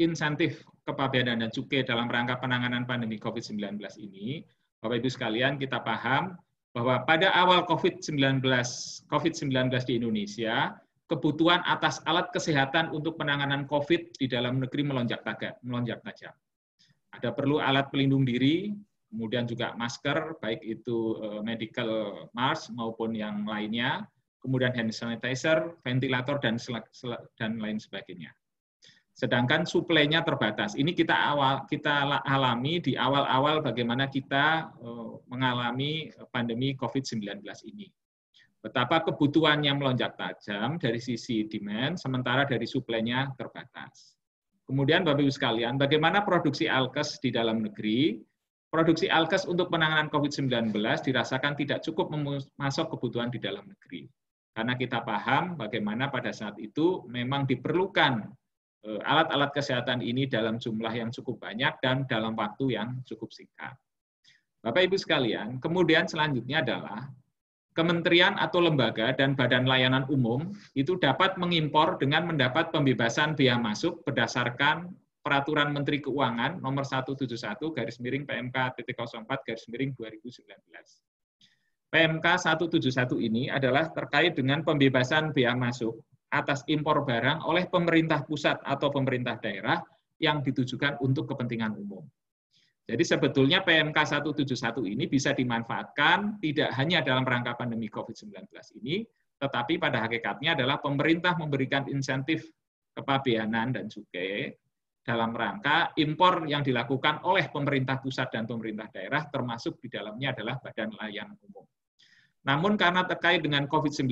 insentif kepabeanan dan cukai dalam rangka penanganan pandemi COVID-19 ini, Bapak-Ibu sekalian, kita paham bahwa pada awal COVID-19 COVID-19 di Indonesia, kebutuhan atas alat kesehatan untuk penanganan COVID di dalam negeri melonjak tajam, melonjak tajam. Ada perlu alat pelindung diri, kemudian juga masker, baik itu eh, medical mask maupun yang lainnya, kemudian hand sanitizer, ventilator dan dan lain sebagainya. Sedangkan suplainya terbatas. Ini kita awal kita alami di awal-awal bagaimana kita eh, mengalami eh, pandemi COVID-19 ini. Betapa kebutuhannya melonjak tajam dari sisi demand, sementara dari suplainya terbatas. Kemudian Bapak Ibu sekalian, bagaimana produksi alkes di dalam negeri? Produksi alkes untuk penanganan COVID-19 dirasakan tidak cukup memasok kebutuhan di dalam negeri. Karena kita paham bagaimana pada saat itu memang diperlukan Eh, alat-alat kesehatan ini dalam jumlah yang cukup banyak dan dalam waktu yang cukup singkat. Bapak Ibu sekalian, kemudian selanjutnya adalah kementerian atau lembaga dan badan layanan umum itu dapat mengimpor dengan mendapat pembebasan biaya masuk berdasarkan peraturan Menteri Keuangan nomor 171 garis miring PMK titik 04 garis miring 2019. PMK 171 ini adalah terkait dengan pembebasan biaya masuk atas impor barang oleh pemerintah pusat atau pemerintah daerah yang ditujukan untuk kepentingan umum. Jadi sebetulnya PMK 171 ini bisa dimanfaatkan tidak hanya dalam rangka pandemi COVID-19 ini, tetapi pada hakikatnya adalah pemerintah memberikan insentif kepabeanan dan cukai dalam rangka impor yang dilakukan oleh pemerintah pusat dan pemerintah daerah, termasuk di dalamnya adalah badan layanan umum. Namun karena terkait dengan COVID-19,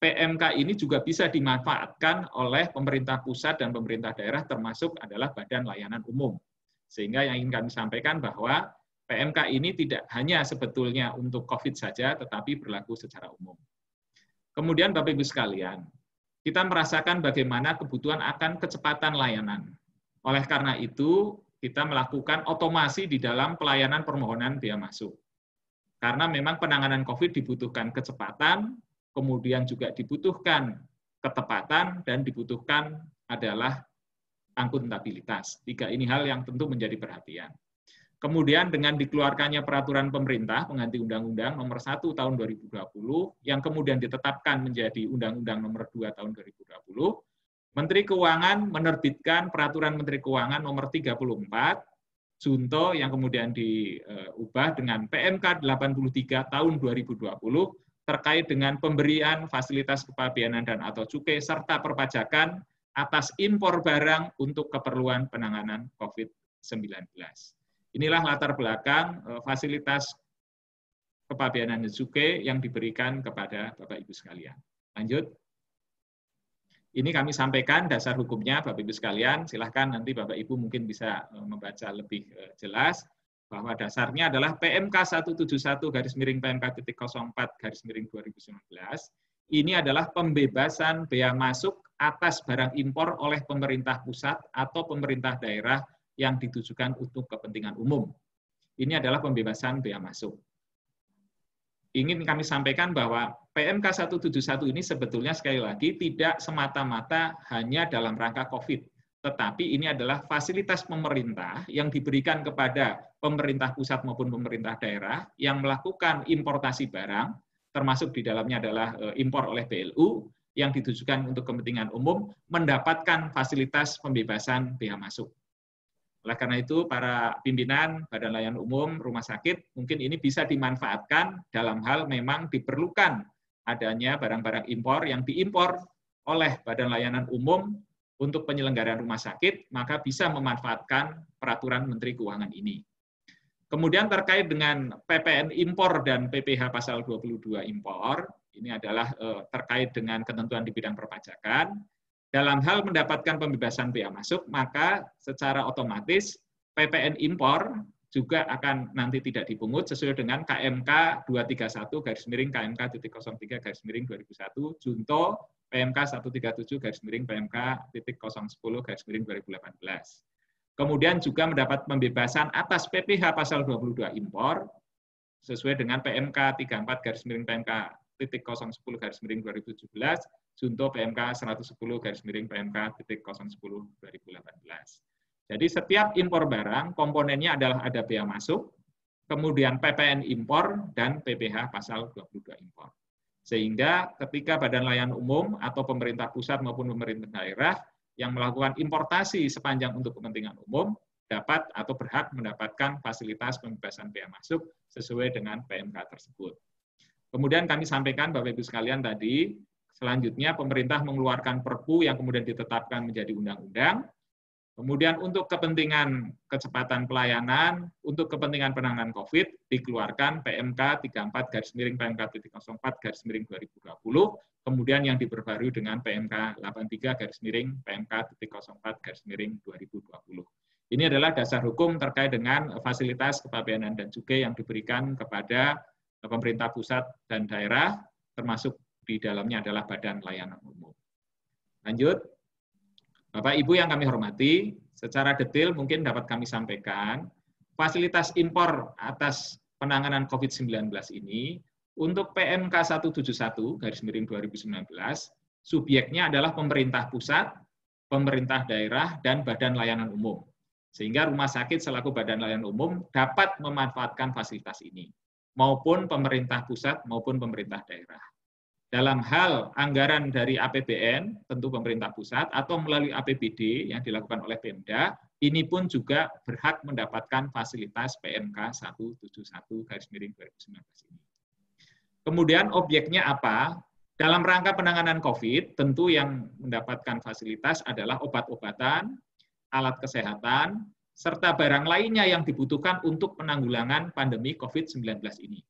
PMK ini juga bisa dimanfaatkan oleh pemerintah pusat dan pemerintah daerah termasuk adalah badan layanan umum. Sehingga yang ingin kami sampaikan bahwa PMK ini tidak hanya sebetulnya untuk COVID saja, tetapi berlaku secara umum. Kemudian Bapak-Ibu sekalian, kita merasakan bagaimana kebutuhan akan kecepatan layanan. Oleh karena itu, kita melakukan otomasi di dalam pelayanan permohonan biaya masuk. Karena memang penanganan COVID dibutuhkan kecepatan, kemudian juga dibutuhkan ketepatan dan dibutuhkan adalah akuntabilitas. Tiga ini hal yang tentu menjadi perhatian. Kemudian dengan dikeluarkannya peraturan pemerintah pengganti undang-undang nomor 1 tahun 2020 yang kemudian ditetapkan menjadi undang-undang nomor 2 tahun 2020, Menteri Keuangan menerbitkan peraturan Menteri Keuangan nomor 34 Junto yang kemudian diubah dengan PMK 83 tahun 2020 terkait dengan pemberian fasilitas kepabianan dan atau cukai serta perpajakan atas impor barang untuk keperluan penanganan COVID-19. Inilah latar belakang eh, fasilitas kepabianan dan cukai yang diberikan kepada Bapak-Ibu sekalian. Lanjut. Ini kami sampaikan dasar hukumnya Bapak-Ibu sekalian. Silahkan nanti Bapak-Ibu mungkin bisa eh, membaca lebih eh, jelas bahwa dasarnya adalah PMK 171 garis miring PMK titik 04 garis miring 2019 ini adalah pembebasan bea masuk atas barang impor oleh pemerintah pusat atau pemerintah daerah yang ditujukan untuk kepentingan umum. Ini adalah pembebasan bea masuk. Ingin kami sampaikan bahwa PMK 171 ini sebetulnya sekali lagi tidak semata-mata hanya dalam rangka COVID tetapi ini adalah fasilitas pemerintah yang diberikan kepada pemerintah pusat maupun pemerintah daerah yang melakukan importasi barang, termasuk di dalamnya adalah eh, impor oleh BLU, yang ditujukan untuk kepentingan umum, mendapatkan fasilitas pembebasan biaya masuk. Oleh karena itu, para pimpinan Badan Layanan Umum Rumah Sakit mungkin ini bisa dimanfaatkan dalam hal memang diperlukan adanya barang-barang impor yang diimpor oleh Badan Layanan Umum untuk penyelenggaraan rumah sakit, maka bisa memanfaatkan peraturan Menteri Keuangan ini. Kemudian terkait dengan PPN impor dan PPH pasal 22 impor, ini adalah eh, terkait dengan ketentuan di bidang perpajakan. Dalam hal mendapatkan pembebasan bea masuk, maka secara otomatis PPN impor juga akan nanti tidak dipungut sesuai dengan KMK 231 garis miring KMK 03 garis miring 2001 junto PMK 137 garis miring PMK 010 garis miring 2018. Kemudian juga mendapat pembebasan atas PPh pasal 22 impor sesuai dengan PMK 34 garis miring PMK 010 garis miring 2017 junto PMK 110 garis miring PMK 010 2018 jadi setiap impor barang, komponennya adalah ada biaya masuk, kemudian PPN impor, dan PPH pasal 22 impor. Sehingga ketika badan layanan umum atau pemerintah pusat maupun pemerintah daerah yang melakukan importasi sepanjang untuk kepentingan umum, dapat atau berhak mendapatkan fasilitas pembebasan biaya masuk sesuai dengan PMK tersebut. Kemudian kami sampaikan Bapak-Ibu sekalian tadi, selanjutnya pemerintah mengeluarkan perpu yang kemudian ditetapkan menjadi undang-undang, Kemudian untuk kepentingan kecepatan pelayanan, untuk kepentingan penanganan COVID, dikeluarkan PMK 34 garis miring PMK 04 garis miring 2020, kemudian yang diperbarui dengan PMK 83 garis miring PMK 04 garis miring 2020. Ini adalah dasar hukum terkait dengan fasilitas kepabeanan dan juga yang diberikan kepada pemerintah pusat dan daerah, termasuk di dalamnya adalah badan layanan umum. Lanjut. Bapak Ibu yang kami hormati, secara detail mungkin dapat kami sampaikan, fasilitas impor atas penanganan COVID-19 ini untuk PMK 171 garis miring 2019, subjeknya adalah pemerintah pusat, pemerintah daerah, dan badan layanan umum. Sehingga rumah sakit selaku badan layanan umum dapat memanfaatkan fasilitas ini, maupun pemerintah pusat maupun pemerintah daerah dalam hal anggaran dari APBN, tentu pemerintah pusat, atau melalui APBD yang dilakukan oleh Pemda, ini pun juga berhak mendapatkan fasilitas PMK 171 garis miring 2019 ini. Kemudian objeknya apa? Dalam rangka penanganan COVID, tentu yang mendapatkan fasilitas adalah obat-obatan, alat kesehatan, serta barang lainnya yang dibutuhkan untuk penanggulangan pandemi COVID-19 ini.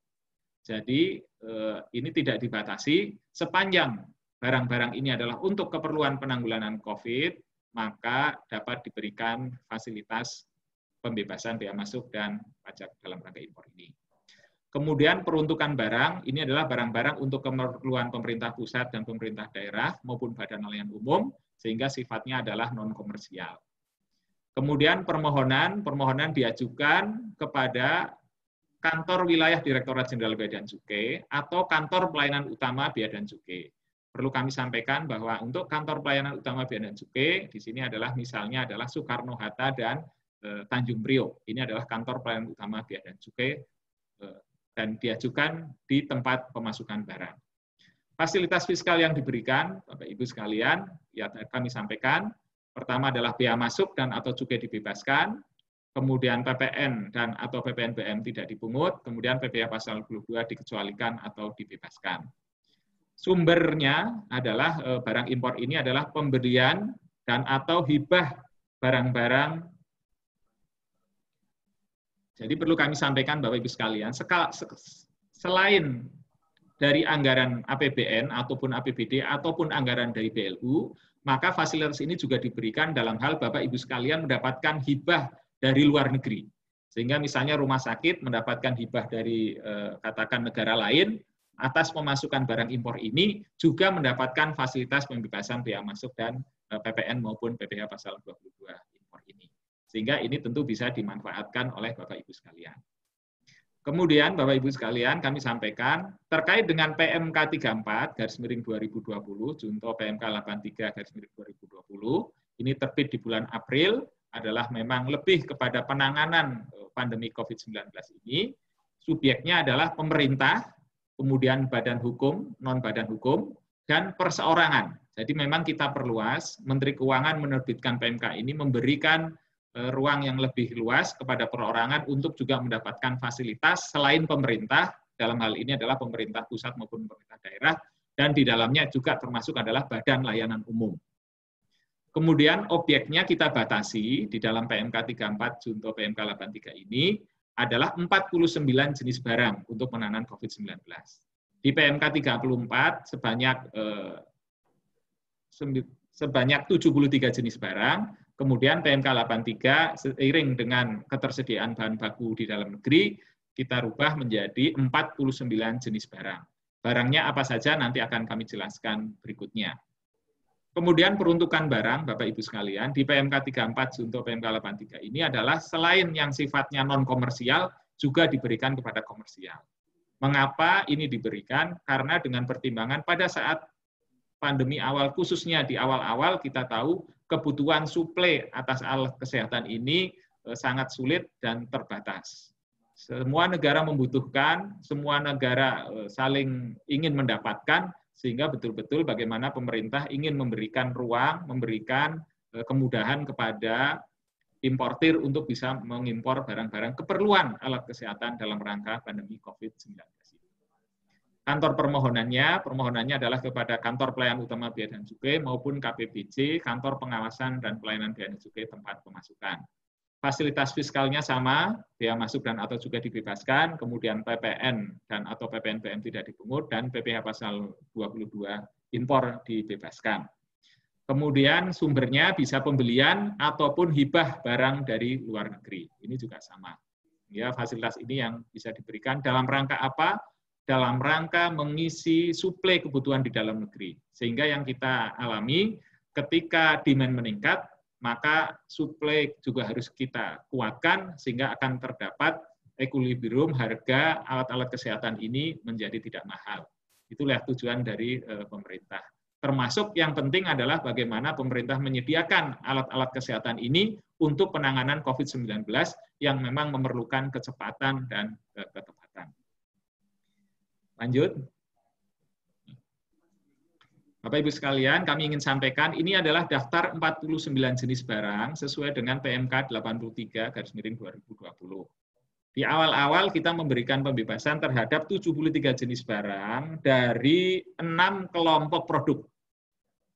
Jadi Eh, ini tidak dibatasi sepanjang barang-barang ini adalah untuk keperluan penanggulangan COVID, maka dapat diberikan fasilitas pembebasan biaya masuk dan pajak dalam rangka impor ini. Kemudian peruntukan barang, ini adalah barang-barang untuk keperluan pemerintah pusat dan pemerintah daerah maupun badan nelayan umum, sehingga sifatnya adalah non-komersial. Kemudian permohonan, permohonan diajukan kepada kantor wilayah Direktorat Jenderal Bea dan Cukai atau kantor pelayanan utama Bea dan Cukai. Perlu kami sampaikan bahwa untuk kantor pelayanan utama Bea dan Cukai di sini adalah misalnya adalah Soekarno Hatta dan e, Tanjung Priok. Ini adalah kantor pelayanan utama Bea dan Cukai e, eh, dan diajukan di tempat pemasukan barang. Fasilitas fiskal yang diberikan Bapak Ibu sekalian ya kami sampaikan pertama adalah bea masuk dan atau cukai dibebaskan, kemudian PPN dan atau PPNBM tidak dipungut, kemudian PPh pasal 22 dikecualikan atau dibebaskan. Sumbernya adalah eh, barang impor ini adalah pemberian dan atau hibah barang-barang jadi perlu kami sampaikan Bapak Ibu sekalian, selain dari anggaran APBN ataupun APBD ataupun anggaran dari BLU, maka fasilitas ini juga diberikan dalam hal Bapak Ibu sekalian mendapatkan hibah dari luar negeri. Sehingga misalnya rumah sakit mendapatkan hibah dari eh, katakan negara lain atas pemasukan barang impor ini juga mendapatkan fasilitas pembebasan biaya masuk dan eh, PPN maupun PPh pasal 22 impor ini. Sehingga ini tentu bisa dimanfaatkan oleh Bapak Ibu sekalian. Kemudian Bapak Ibu sekalian kami sampaikan terkait dengan PMK 34 garis miring 2020 junto PMK 83 garis miring 2020 ini terbit di bulan April adalah memang lebih kepada penanganan eh, pandemi COVID-19 ini. Subjeknya adalah pemerintah, kemudian badan hukum, non-badan hukum, dan perseorangan. Jadi memang kita perluas, Menteri Keuangan menerbitkan PMK ini memberikan eh, ruang yang lebih luas kepada perorangan untuk juga mendapatkan fasilitas selain pemerintah, dalam hal ini adalah pemerintah pusat maupun pemerintah daerah, dan di dalamnya juga termasuk adalah badan layanan umum. Kemudian obyeknya kita batasi di dalam PMK 34 Junto PMK 83 ini adalah 49 jenis barang untuk penanganan COVID-19. Di PMK 34 sebanyak eh, sebanyak 73 jenis barang, kemudian PMK 83 seiring dengan ketersediaan bahan baku di dalam negeri kita rubah menjadi 49 jenis barang. Barangnya apa saja nanti akan kami jelaskan berikutnya. Kemudian peruntukan barang, Bapak Ibu sekalian, di PMK 34 untuk PMK 83 ini adalah selain yang sifatnya non komersial juga diberikan kepada komersial. Mengapa ini diberikan? Karena dengan pertimbangan pada saat pandemi awal khususnya di awal-awal kita tahu kebutuhan suplai atas alat kesehatan ini eh, sangat sulit dan terbatas. Semua negara membutuhkan, semua negara eh, saling ingin mendapatkan, sehingga betul-betul bagaimana pemerintah ingin memberikan ruang, memberikan eh, kemudahan kepada importir untuk bisa mengimpor barang-barang keperluan alat kesehatan dalam rangka pandemi COVID-19. Kantor permohonannya, permohonannya adalah kepada kantor Pelayanan utama Bea dan Cukai maupun KPPC kantor pengawasan dan pelayanan Bea dan Cukai tempat pemasukan fasilitas fiskalnya sama, biaya masuk dan atau juga dibebaskan, kemudian PPN dan atau PPNBM tidak dipungut, dan PPh pasal 22 impor dibebaskan. Kemudian sumbernya bisa pembelian ataupun hibah barang dari luar negeri. Ini juga sama. Ya, fasilitas ini yang bisa diberikan dalam rangka apa? Dalam rangka mengisi suplai kebutuhan di dalam negeri. Sehingga yang kita alami ketika demand meningkat, maka suplai juga harus kita kuatkan sehingga akan terdapat equilibrium harga alat-alat kesehatan ini menjadi tidak mahal. Itulah tujuan dari eh, pemerintah. Termasuk yang penting adalah bagaimana pemerintah menyediakan alat-alat kesehatan ini untuk penanganan COVID-19 yang memang memerlukan kecepatan dan eh, ketepatan. Lanjut. Bapak Ibu sekalian, kami ingin sampaikan ini adalah daftar 49 jenis barang sesuai dengan PMK 83 garis miring 2020. Di awal-awal kita memberikan pembebasan terhadap 73 jenis barang dari enam kelompok produk.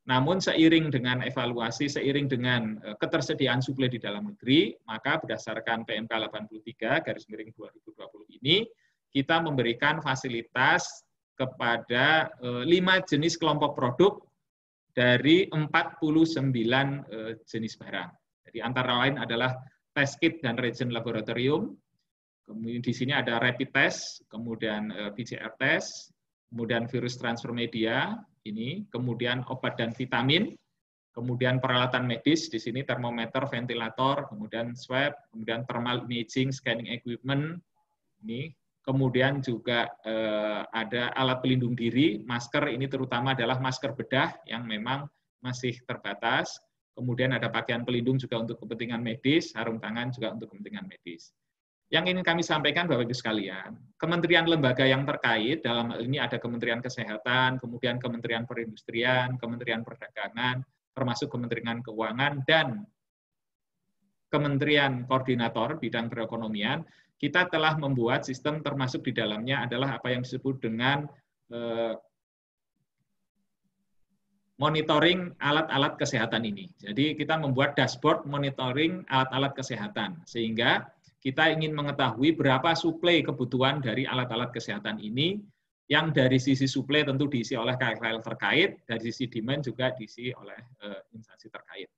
Namun seiring dengan evaluasi, seiring dengan e, ketersediaan suplai di dalam negeri, maka berdasarkan PMK 83 garis miring 2020 ini, kita memberikan fasilitas kepada eh, lima jenis kelompok produk dari 49 eh, jenis barang. Jadi antara lain adalah test kit dan reagent laboratorium, kemudian di sini ada rapid test, kemudian eh, PCR test, kemudian virus transfer media, ini, kemudian obat dan vitamin, kemudian peralatan medis, di sini termometer, ventilator, kemudian swab, kemudian thermal imaging, scanning equipment, ini kemudian juga eh, ada alat pelindung diri, masker ini terutama adalah masker bedah yang memang masih terbatas, kemudian ada pakaian pelindung juga untuk kepentingan medis, sarung tangan juga untuk kepentingan medis. Yang ingin kami sampaikan Bapak Ibu sekalian, kementerian lembaga yang terkait dalam hal ini ada Kementerian Kesehatan, kemudian Kementerian Perindustrian, Kementerian Perdagangan, termasuk Kementerian Keuangan dan Kementerian Koordinator bidang perekonomian kita telah membuat sistem termasuk di dalamnya adalah apa yang disebut dengan eh, monitoring alat-alat kesehatan ini. Jadi kita membuat dashboard monitoring alat-alat kesehatan sehingga kita ingin mengetahui berapa suplai kebutuhan dari alat-alat kesehatan ini yang dari sisi suplai tentu diisi oleh KKL terkait, dari sisi demand juga diisi oleh eh, instansi terkait.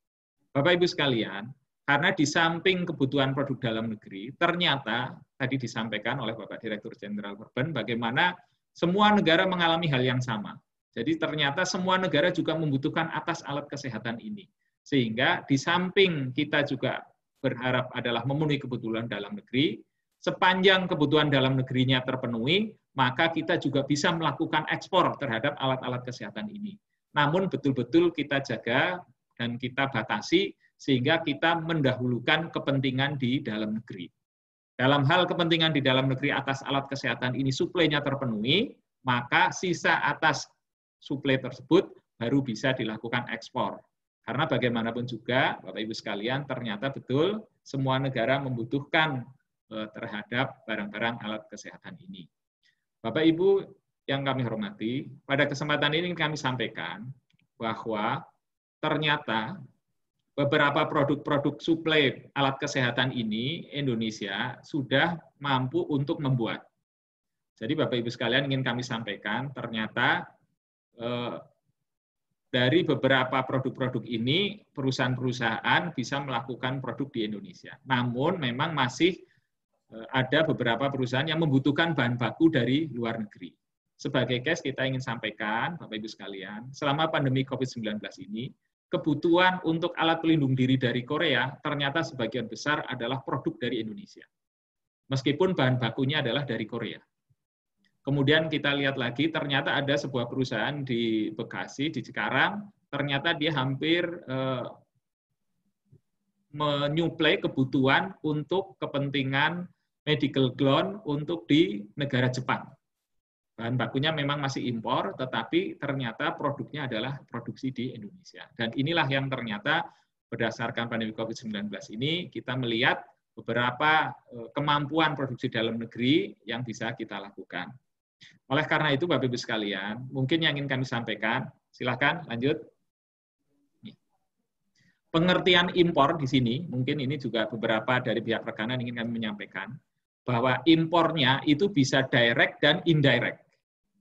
Bapak Ibu sekalian, karena di samping kebutuhan produk dalam negeri, ternyata tadi disampaikan oleh Bapak Direktur Jenderal Perban bagaimana semua negara mengalami hal yang sama. Jadi ternyata semua negara juga membutuhkan atas alat kesehatan ini. Sehingga di samping kita juga berharap adalah memenuhi kebutuhan dalam negeri, sepanjang kebutuhan dalam negerinya terpenuhi, maka kita juga bisa melakukan ekspor terhadap alat-alat kesehatan ini. Namun betul-betul kita jaga dan kita batasi sehingga kita mendahulukan kepentingan di dalam negeri. Dalam hal kepentingan di dalam negeri atas alat kesehatan ini suplainya terpenuhi, maka sisa atas suplai tersebut baru bisa dilakukan ekspor. Karena bagaimanapun juga, Bapak Ibu sekalian, ternyata betul semua negara membutuhkan eh, terhadap barang-barang alat kesehatan ini. Bapak Ibu yang kami hormati, pada kesempatan ini kami sampaikan bahwa ternyata beberapa produk-produk suplai alat kesehatan ini Indonesia sudah mampu untuk membuat. Jadi Bapak Ibu sekalian ingin kami sampaikan ternyata eh, dari beberapa produk-produk ini perusahaan-perusahaan bisa melakukan produk di Indonesia. Namun memang masih eh, ada beberapa perusahaan yang membutuhkan bahan baku dari luar negeri. Sebagai case kita ingin sampaikan Bapak Ibu sekalian, selama pandemi Covid-19 ini kebutuhan untuk alat pelindung diri dari Korea ternyata sebagian besar adalah produk dari Indonesia. Meskipun bahan bakunya adalah dari Korea. Kemudian kita lihat lagi, ternyata ada sebuah perusahaan di Bekasi, di Cikarang, ternyata dia hampir eh, menyuplai kebutuhan untuk kepentingan medical clone untuk di negara Jepang bahan bakunya memang masih impor, tetapi ternyata produknya adalah produksi di Indonesia. Dan inilah yang ternyata berdasarkan pandemi COVID-19 ini, kita melihat beberapa eh, kemampuan produksi dalam negeri yang bisa kita lakukan. Oleh karena itu, Bapak-Ibu sekalian, mungkin yang ingin kami sampaikan, silakan lanjut. Pengertian impor di sini, mungkin ini juga beberapa dari pihak rekanan ingin kami menyampaikan, bahwa impornya itu bisa direct dan indirect.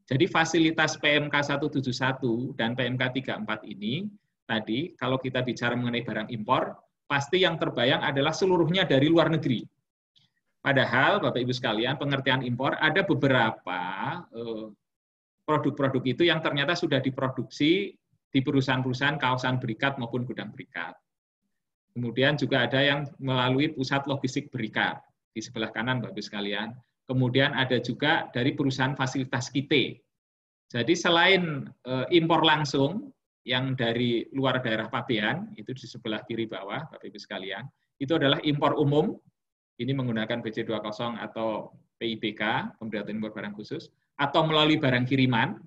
Jadi fasilitas PMK 171 dan PMK 34 ini tadi kalau kita bicara mengenai barang impor, pasti yang terbayang adalah seluruhnya dari luar negeri. Padahal Bapak Ibu sekalian, pengertian impor ada beberapa eh, produk-produk itu yang ternyata sudah diproduksi di perusahaan-perusahaan kawasan berikat maupun gudang berikat. Kemudian juga ada yang melalui pusat logistik berikat di sebelah kanan Bapak Ibu sekalian. Kemudian ada juga dari perusahaan fasilitas kita. Jadi selain eh, impor langsung yang dari luar daerah papian itu di sebelah kiri bawah, Bapak Ibu sekalian, itu adalah impor umum, ini menggunakan BC20 atau PIBK, pemberatan impor barang khusus, atau melalui barang kiriman,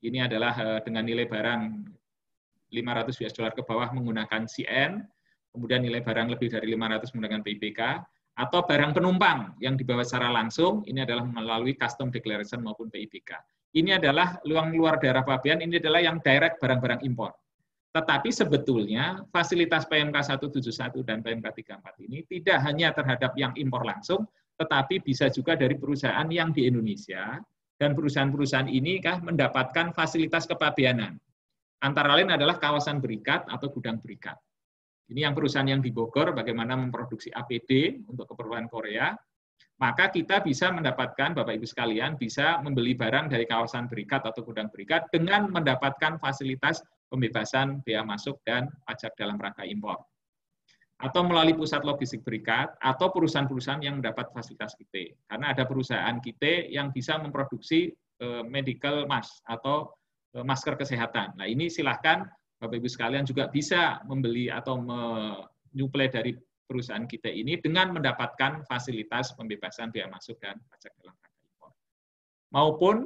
ini adalah eh, dengan nilai barang 500 US dollar ke bawah menggunakan CN, kemudian nilai barang lebih dari 500 menggunakan PIBK, atau barang penumpang yang dibawa secara langsung, ini adalah melalui custom declaration maupun PIBK. Ini adalah luang luar daerah pabean, ini adalah yang direct barang-barang impor. Tetapi sebetulnya fasilitas PMK 171 dan PMK 34 ini tidak hanya terhadap yang impor langsung, tetapi bisa juga dari perusahaan yang di Indonesia, dan perusahaan-perusahaan ini kah mendapatkan fasilitas kepabeanan. Antara lain adalah kawasan berikat atau gudang berikat. Ini yang perusahaan yang di Bogor bagaimana memproduksi APD untuk keperluan Korea. Maka kita bisa mendapatkan, Bapak Ibu sekalian, bisa membeli barang dari kawasan berikat atau gudang berikat dengan mendapatkan fasilitas pembebasan bea masuk dan pajak dalam rangka impor. Atau melalui pusat logistik berikat, atau perusahaan-perusahaan yang mendapat fasilitas kita. Karena ada perusahaan kita yang bisa memproduksi eh, medical mask atau eh, masker kesehatan. Nah ini silahkan Bapak Ibu sekalian juga bisa membeli atau menyuplai dari perusahaan kita ini dengan mendapatkan fasilitas pembebasan biaya masuk dan pajak dalam rangka impor. Maupun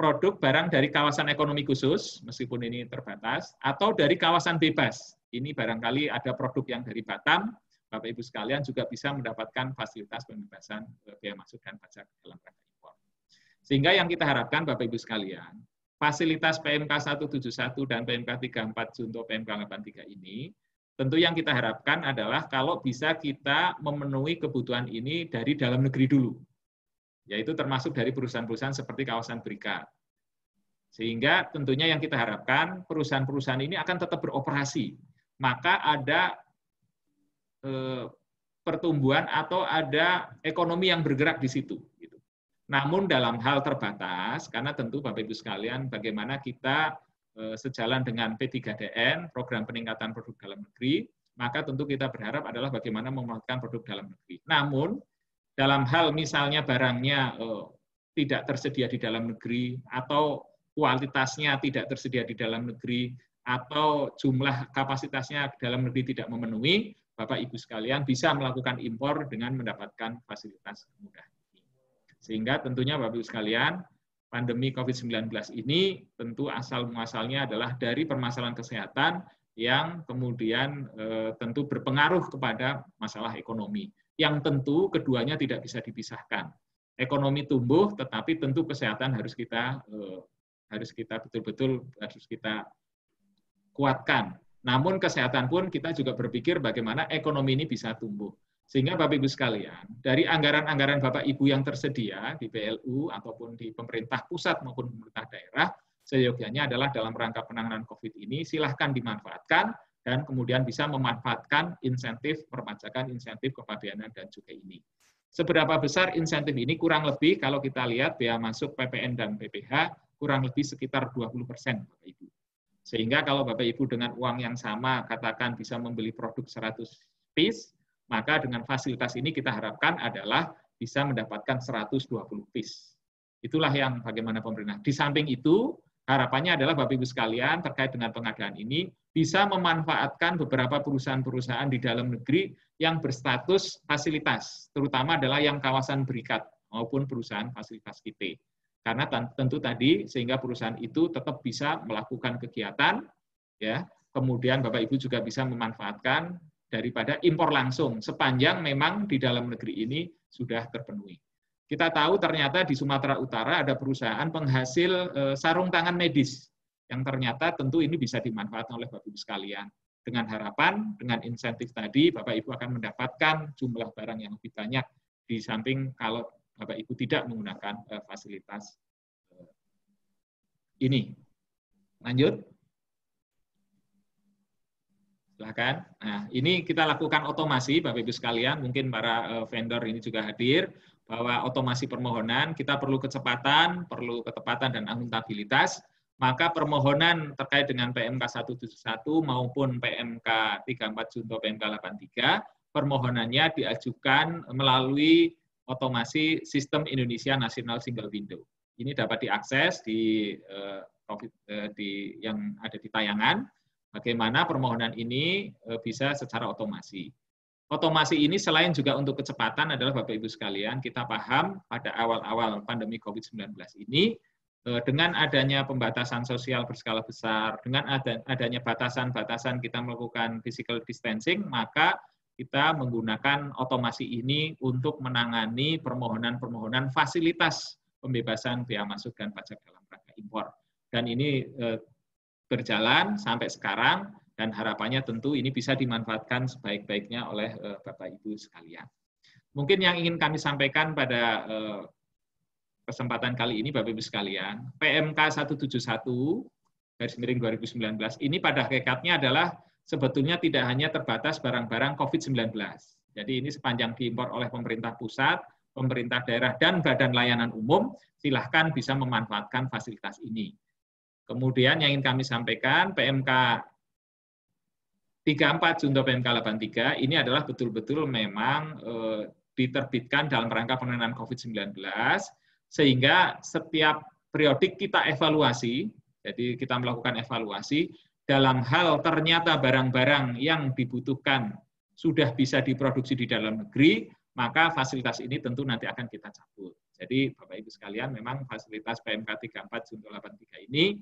produk barang dari kawasan ekonomi khusus, meskipun ini terbatas, atau dari kawasan bebas. Ini barangkali ada produk yang dari Batam, Bapak-Ibu sekalian juga bisa mendapatkan fasilitas pembebasan biaya masuk dan pajak dalam rangka impor. Sehingga yang kita harapkan Bapak-Ibu sekalian, fasilitas PMK 171 dan PMK 34 junto PMK 83 ini, tentu yang kita harapkan adalah kalau bisa kita memenuhi kebutuhan ini dari dalam negeri dulu, yaitu termasuk dari perusahaan-perusahaan seperti kawasan berikat. Sehingga tentunya yang kita harapkan perusahaan-perusahaan ini akan tetap beroperasi. Maka ada eh, pertumbuhan atau ada ekonomi yang bergerak di situ. Namun dalam hal terbatas, karena tentu Bapak-Ibu sekalian bagaimana kita eh, sejalan dengan P3DN, program peningkatan produk dalam negeri, maka tentu kita berharap adalah bagaimana memanfaatkan produk dalam negeri. Namun, dalam hal misalnya barangnya eh, tidak tersedia di dalam negeri, atau kualitasnya tidak tersedia di dalam negeri, atau jumlah kapasitasnya dalam negeri tidak memenuhi, Bapak-Ibu sekalian bisa melakukan impor dengan mendapatkan fasilitas mudah. Sehingga tentunya Bapak Ibu sekalian, pandemi COVID-19 ini tentu asal muasalnya adalah dari permasalahan kesehatan yang kemudian eh, tentu berpengaruh kepada masalah ekonomi. Yang tentu keduanya tidak bisa dipisahkan. Ekonomi tumbuh, tetapi tentu kesehatan harus kita eh, harus kita betul-betul harus kita kuatkan. Namun kesehatan pun kita juga berpikir bagaimana ekonomi ini bisa tumbuh. Sehingga Bapak Ibu sekalian, dari anggaran-anggaran Bapak Ibu yang tersedia di PLU ataupun di pemerintah pusat maupun pemerintah daerah, seyogianya adalah dalam rangka penanganan COVID ini silahkan dimanfaatkan dan kemudian bisa memanfaatkan insentif perpajakan, insentif kepabeanan dan juga ini. Seberapa besar insentif ini kurang lebih kalau kita lihat biaya masuk PPN dan PPH kurang lebih sekitar 20 persen, Bapak Ibu. Sehingga kalau Bapak Ibu dengan uang yang sama katakan bisa membeli produk 100 piece, maka dengan fasilitas ini kita harapkan adalah bisa mendapatkan 120 piece. Itulah yang bagaimana pemerintah. Di samping itu, harapannya adalah Bapak Ibu sekalian terkait dengan pengadaan ini bisa memanfaatkan beberapa perusahaan-perusahaan di dalam negeri yang berstatus fasilitas, terutama adalah yang kawasan berikat maupun perusahaan fasilitas IT. Karena tentu tadi sehingga perusahaan itu tetap bisa melakukan kegiatan ya. Kemudian Bapak Ibu juga bisa memanfaatkan daripada impor langsung sepanjang memang di dalam negeri ini sudah terpenuhi. Kita tahu ternyata di Sumatera Utara ada perusahaan penghasil eh, sarung tangan medis yang ternyata tentu ini bisa dimanfaatkan oleh Bapak Ibu sekalian. Dengan harapan, dengan insentif tadi, Bapak Ibu akan mendapatkan jumlah barang yang lebih banyak di samping kalau Bapak Ibu tidak menggunakan eh, fasilitas eh, ini. Lanjut. Silakan. Nah, ini kita lakukan otomasi, Bapak Ibu sekalian. Mungkin para eh, vendor ini juga hadir bahwa otomasi permohonan kita perlu kecepatan, perlu ketepatan dan akuntabilitas. Maka permohonan terkait dengan PMK 171 maupun PMK 34 Junto PMK 83 permohonannya diajukan melalui otomasi sistem Indonesia National Single Window. Ini dapat diakses di eh, eh, di yang ada di tayangan Bagaimana permohonan ini eh, bisa secara otomasi. Otomasi ini selain juga untuk kecepatan adalah Bapak Ibu sekalian, kita paham pada awal-awal pandemi COVID-19 ini eh, dengan adanya pembatasan sosial berskala besar, dengan adanya batasan-batasan kita melakukan physical distancing, maka kita menggunakan otomasi ini untuk menangani permohonan-permohonan fasilitas pembebasan biaya masuk dan pajak dalam rangka impor. Dan ini eh, berjalan sampai sekarang dan harapannya tentu ini bisa dimanfaatkan sebaik-baiknya oleh eh, Bapak Ibu sekalian. Mungkin yang ingin kami sampaikan pada eh, kesempatan kali ini Bapak Ibu sekalian, PMK 171 garis miring 2019 ini pada hakikatnya adalah sebetulnya tidak hanya terbatas barang-barang COVID-19. Jadi ini sepanjang diimpor oleh pemerintah pusat, pemerintah daerah, dan badan layanan umum, silahkan bisa memanfaatkan fasilitas ini. Kemudian yang ingin kami sampaikan, PMK 34 Junto PMK 83 ini adalah betul-betul memang e, diterbitkan dalam rangka penanganan COVID-19, sehingga setiap periodik kita evaluasi, jadi kita melakukan evaluasi dalam hal ternyata barang-barang yang dibutuhkan sudah bisa diproduksi di dalam negeri, maka fasilitas ini tentu nanti akan kita cabut. Jadi Bapak Ibu sekalian memang fasilitas PMK 34 Junto 83 ini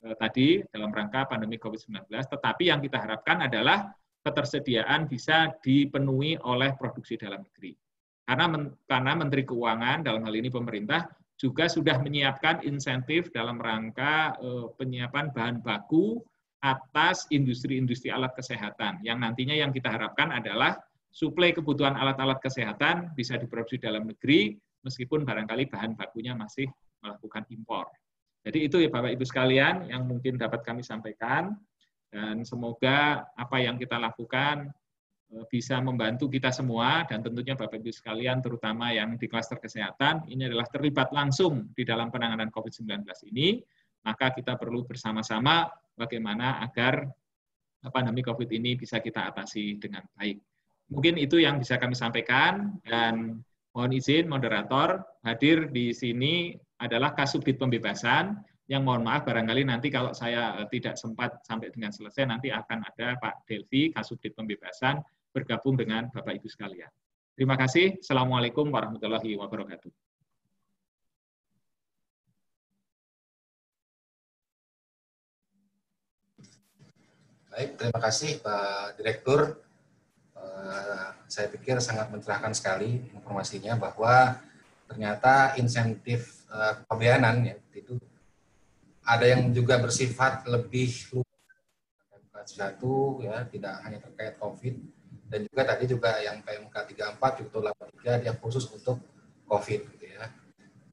Eh, tadi dalam rangka pandemi COVID-19. Tetapi yang kita harapkan adalah ketersediaan bisa dipenuhi oleh produksi dalam negeri. Karena, men, karena Menteri Keuangan dalam hal ini pemerintah juga sudah menyiapkan insentif dalam rangka eh, penyiapan bahan baku atas industri-industri alat kesehatan. Yang nantinya yang kita harapkan adalah suplai kebutuhan alat-alat kesehatan bisa diproduksi dalam negeri meskipun barangkali bahan bakunya masih melakukan impor. Jadi itu ya Bapak Ibu sekalian yang mungkin dapat kami sampaikan dan semoga apa yang kita lakukan eh, bisa membantu kita semua dan tentunya Bapak Ibu sekalian terutama yang di klaster kesehatan ini adalah terlibat langsung di dalam penanganan COVID-19 ini maka kita perlu bersama-sama bagaimana agar pandemi COVID ini bisa kita atasi dengan baik. Mungkin itu yang bisa kami sampaikan dan mohon izin moderator hadir di sini adalah kasubdit pembebasan yang mohon maaf barangkali nanti kalau saya eh, tidak sempat sampai dengan selesai nanti akan ada Pak Delvi kasubdit pembebasan bergabung dengan Bapak Ibu sekalian. Terima kasih. Assalamualaikum warahmatullahi wabarakatuh. Baik, terima kasih Pak Direktur. Eh, saya pikir sangat mencerahkan sekali informasinya bahwa ternyata insentif uh, ya itu ada yang juga bersifat lebih luas satu ya tidak hanya terkait COVID dan juga tadi juga yang PMK 34 juta 83 dia khusus untuk COVID gitu ya.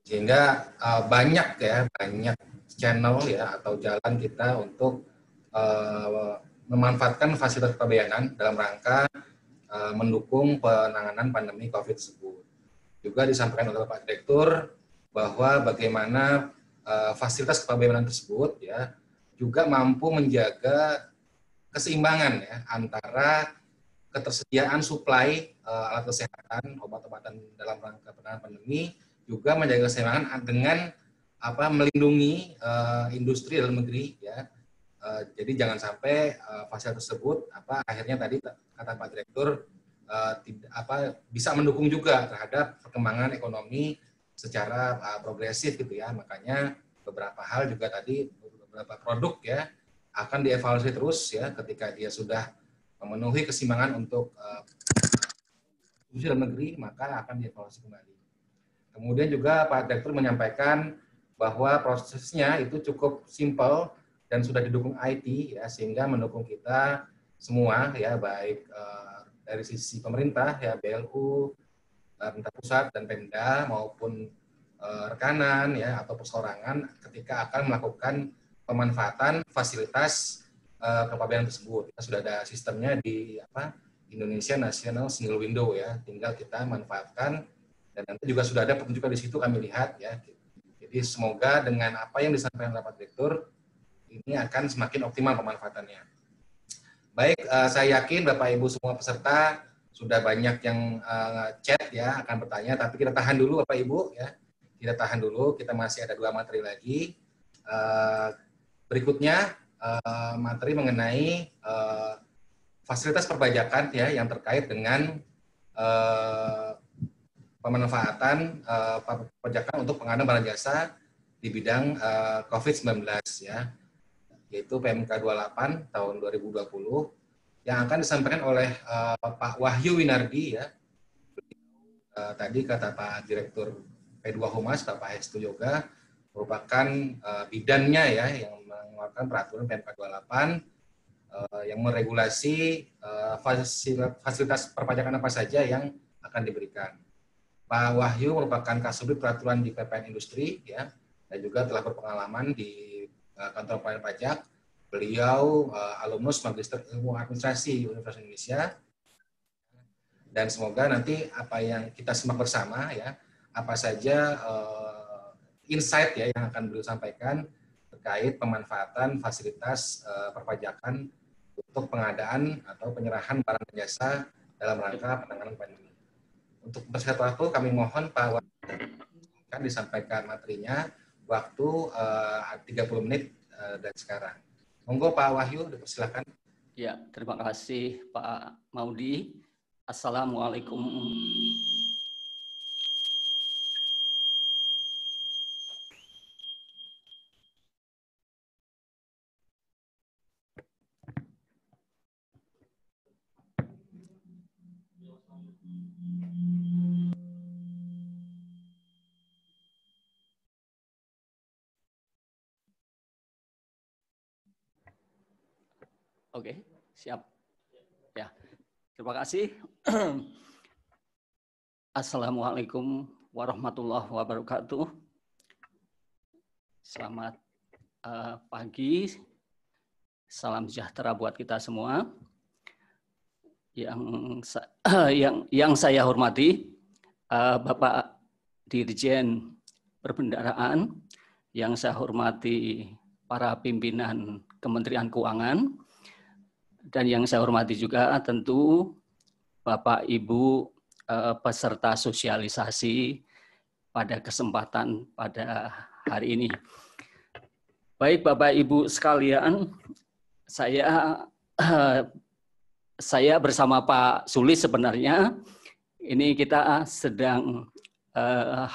Sehingga uh, banyak ya banyak channel ya atau jalan kita untuk uh, memanfaatkan fasilitas kepabeanan dalam rangka mendukung penanganan pandemi COVID tersebut. Juga disampaikan oleh Pak Direktur bahwa bagaimana uh, fasilitas kepabeanan tersebut ya juga mampu menjaga keseimbangan ya antara ketersediaan suplai uh, alat kesehatan obat-obatan dalam rangka penanganan pandemi juga menjaga keseimbangan dengan apa melindungi uh, industri dalam negeri ya uh, jadi jangan sampai uh, fasilitas tersebut apa akhirnya tadi kata Pak Direktur Eh, tidak, apa bisa mendukung juga terhadap perkembangan ekonomi secara uh, progresif gitu ya. Makanya beberapa hal juga tadi beberapa produk ya akan dievaluasi terus ya ketika dia sudah memenuhi kesimbangan untuk uh, dalam negeri maka akan dievaluasi kembali. Kemudian juga Pak Direktur menyampaikan bahwa prosesnya itu cukup simple dan sudah didukung IT ya sehingga mendukung kita semua ya baik uh, dari sisi pemerintah ya BLU eh, pemerintah pusat dan Pemda maupun eh, rekanan ya atau persorangan ketika akan melakukan pemanfaatan fasilitas uh, kepabean tersebut. Kita sudah ada sistemnya di apa Indonesia National Single Window ya, tinggal kita manfaatkan dan nanti juga sudah ada petunjuknya di situ kami lihat ya. Jadi semoga dengan apa yang disampaikan Pak Direktur ini akan semakin optimal pemanfaatannya. Baik, uh, saya yakin Bapak Ibu semua peserta sudah banyak yang uh, chat ya akan bertanya, tapi kita tahan dulu Bapak Ibu ya. Kita tahan dulu, kita masih ada dua materi lagi. Uh, berikutnya uh, materi mengenai uh, fasilitas perpajakan ya yang terkait dengan uh, pemanfaatan uh, perpajakan untuk pengadaan barang jasa di bidang uh, COVID-19 ya yaitu PMK 28 tahun 2020 yang akan disampaikan oleh uh, Pak Wahyu Winardi ya. Uh, tadi kata Pak Direktur P2 Humas Bapak Hestu Yoga merupakan uh, bidannya ya yang mengeluarkan peraturan PMK 28 uh, yang meregulasi uh, fasilitas, fasilitas perpajakan apa saja yang akan diberikan. Pak Wahyu merupakan kasubdit peraturan di PPN Industri ya dan juga telah berpengalaman di kantor pelayanan pajak. Beliau uh, alumnus Magister Ilmu Administrasi Universitas Indonesia. Dan semoga nanti apa yang kita simak bersama ya, apa saja uh, insight ya yang akan beliau sampaikan terkait pemanfaatan fasilitas uh, perpajakan untuk pengadaan atau penyerahan barang dan jasa dalam rangka penanganan pandemi. Untuk bersatu kami mohon Pak Wan disampaikan materinya waktu eh, uh, 30 menit uh, dari sekarang. Monggo Pak Wahyu, silakan. Ya, terima kasih Pak Maudi. Assalamualaikum Siap. Ya. Terima kasih. (clears throat) Assalamualaikum warahmatullahi wabarakatuh. Selamat uh, pagi. Salam sejahtera buat kita semua. Yang (clears throat) yang yang saya hormati uh, Bapak Dirjen Perbendaraan, yang saya hormati para pimpinan Kementerian Keuangan, dan yang saya hormati juga tentu Bapak Ibu eh, peserta sosialisasi pada kesempatan pada hari ini. Baik Bapak Ibu sekalian, saya eh, saya bersama Pak Sulis sebenarnya ini kita sedang eh,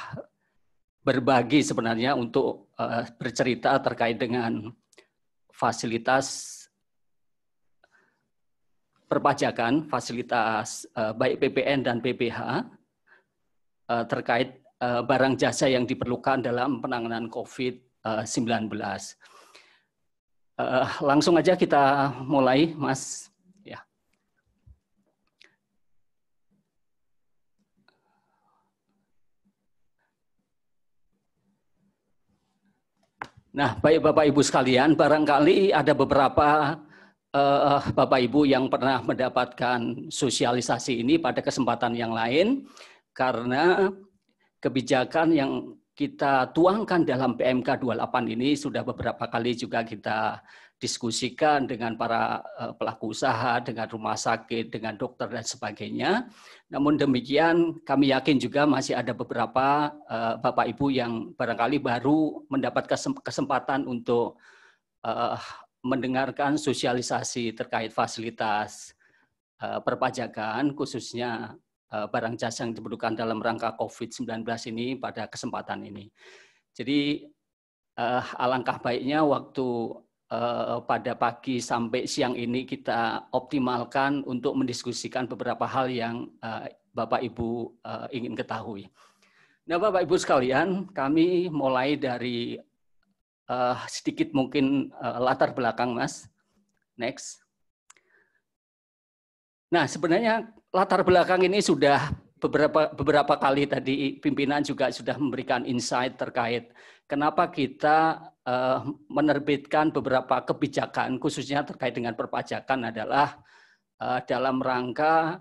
berbagi sebenarnya untuk bercerita terkait dengan fasilitas perpajakan fasilitas uh, baik PPN dan PPH uh, eh, terkait uh, barang jasa yang diperlukan dalam penanganan COVID-19. Uh, langsung aja kita mulai, Mas. Ya. Nah, baik Bapak Ibu sekalian, barangkali ada beberapa uh, Bapak Ibu yang pernah mendapatkan sosialisasi ini pada kesempatan yang lain karena kebijakan yang kita tuangkan dalam PMK 28 ini sudah beberapa kali juga kita diskusikan dengan para eh, pelaku usaha, dengan rumah sakit, dengan dokter dan sebagainya. Namun demikian kami yakin juga masih ada beberapa eh, Bapak Ibu yang barangkali baru mendapat kesempatan untuk mendengarkan sosialisasi terkait fasilitas eh, perpajakan khususnya eh, barang jasa yang diperlukan dalam rangka COVID-19 ini pada kesempatan ini. Jadi eh, alangkah baiknya waktu pada pagi sampai siang ini kita optimalkan untuk mendiskusikan beberapa hal yang Bapak Ibu ingin ketahui. Nah, Bapak Ibu sekalian, kami mulai dari uh, sedikit mungkin uh, latar belakang Mas. Next. Nah, sebenarnya latar belakang ini sudah beberapa beberapa kali tadi pimpinan juga sudah memberikan insight terkait kenapa kita uh, menerbitkan beberapa kebijakan khususnya terkait dengan perpajakan adalah uh, dalam rangka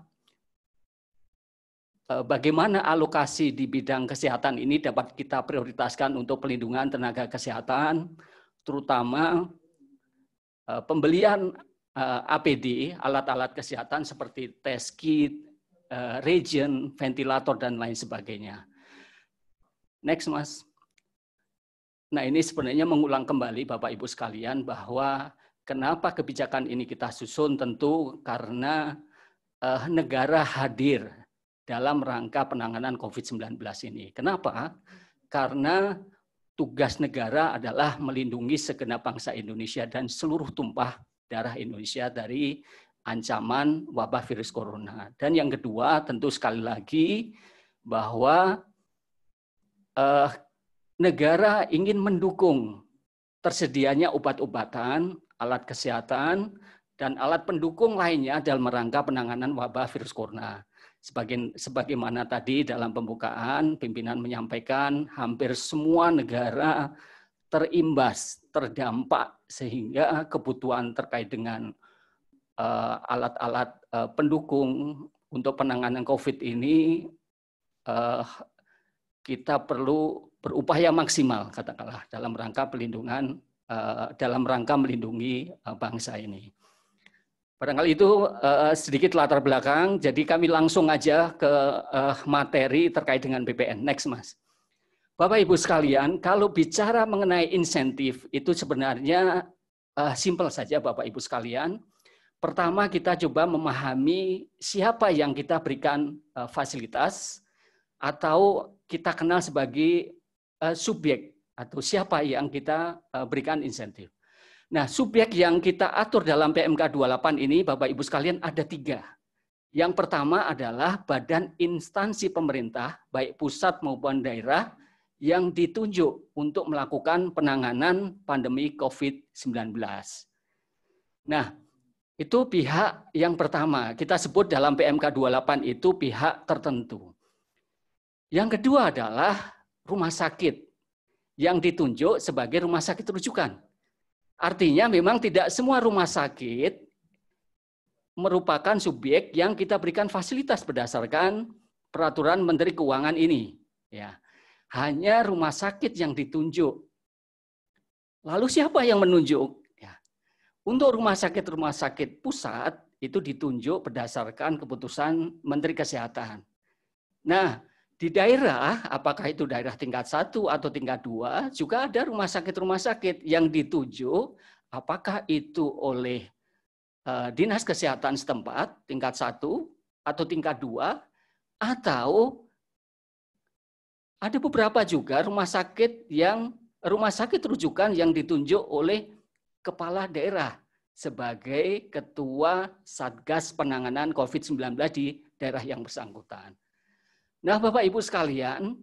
Eh, bagaimana alokasi di bidang kesehatan ini dapat kita prioritaskan untuk pelindungan tenaga kesehatan, terutama eh, pembelian eh, APD, alat-alat kesehatan seperti test kit, region, ventilator, dan lain sebagainya. Next, Mas. Nah, ini sebenarnya mengulang kembali Bapak-Ibu sekalian bahwa kenapa kebijakan ini kita susun tentu karena negara hadir dalam rangka penanganan COVID-19 ini. Kenapa? Hmm. Karena tugas negara adalah melindungi segenap bangsa Indonesia dan seluruh tumpah darah Indonesia dari ancaman wabah virus corona. Dan yang kedua, tentu sekali lagi bahwa eh, negara ingin mendukung tersedianya obat-obatan, alat kesehatan, dan alat pendukung lainnya dalam rangka penanganan wabah virus corona sebagaimana tadi dalam pembukaan pimpinan menyampaikan hampir semua negara terimbas, terdampak sehingga kebutuhan terkait dengan eh, alat-alat uh, uh, pendukung untuk penanganan COVID ini uh, kita perlu berupaya maksimal katakanlah dalam rangka pelindungan dalam rangka melindungi bangsa ini. Barangkali itu uh, sedikit latar belakang, jadi kami langsung aja ke uh, materi terkait dengan BPN. Next, Mas. Bapak Ibu sekalian, kalau bicara mengenai insentif itu sebenarnya uh, simple saja Bapak Ibu sekalian. Pertama kita coba memahami siapa yang kita berikan uh, fasilitas atau kita kenal sebagai uh, subjek atau siapa yang kita uh, berikan insentif. Nah, subjek yang kita atur dalam PMK 28 ini, Bapak Ibu sekalian, ada tiga. Yang pertama adalah badan instansi pemerintah, baik pusat maupun daerah, yang ditunjuk untuk melakukan penanganan pandemi COVID-19. Nah, itu pihak yang pertama. Kita sebut dalam PMK 28 itu pihak tertentu. Yang kedua adalah rumah sakit yang ditunjuk sebagai rumah sakit rujukan Artinya memang tidak semua rumah sakit merupakan subjek yang kita berikan fasilitas berdasarkan peraturan Menteri Keuangan ini. Ya, hanya rumah sakit yang ditunjuk. Lalu siapa yang menunjuk? Ya. Untuk rumah sakit-rumah sakit pusat itu ditunjuk berdasarkan keputusan Menteri Kesehatan. Nah, di daerah, apakah itu daerah tingkat satu atau tingkat dua, juga ada rumah sakit-rumah sakit yang dituju apakah itu oleh eh, dinas kesehatan setempat tingkat satu atau tingkat dua atau ada beberapa juga rumah sakit yang rumah sakit rujukan yang ditunjuk oleh kepala daerah sebagai ketua Satgas Penanganan COVID-19 di daerah yang bersangkutan. Nah, Bapak Ibu sekalian,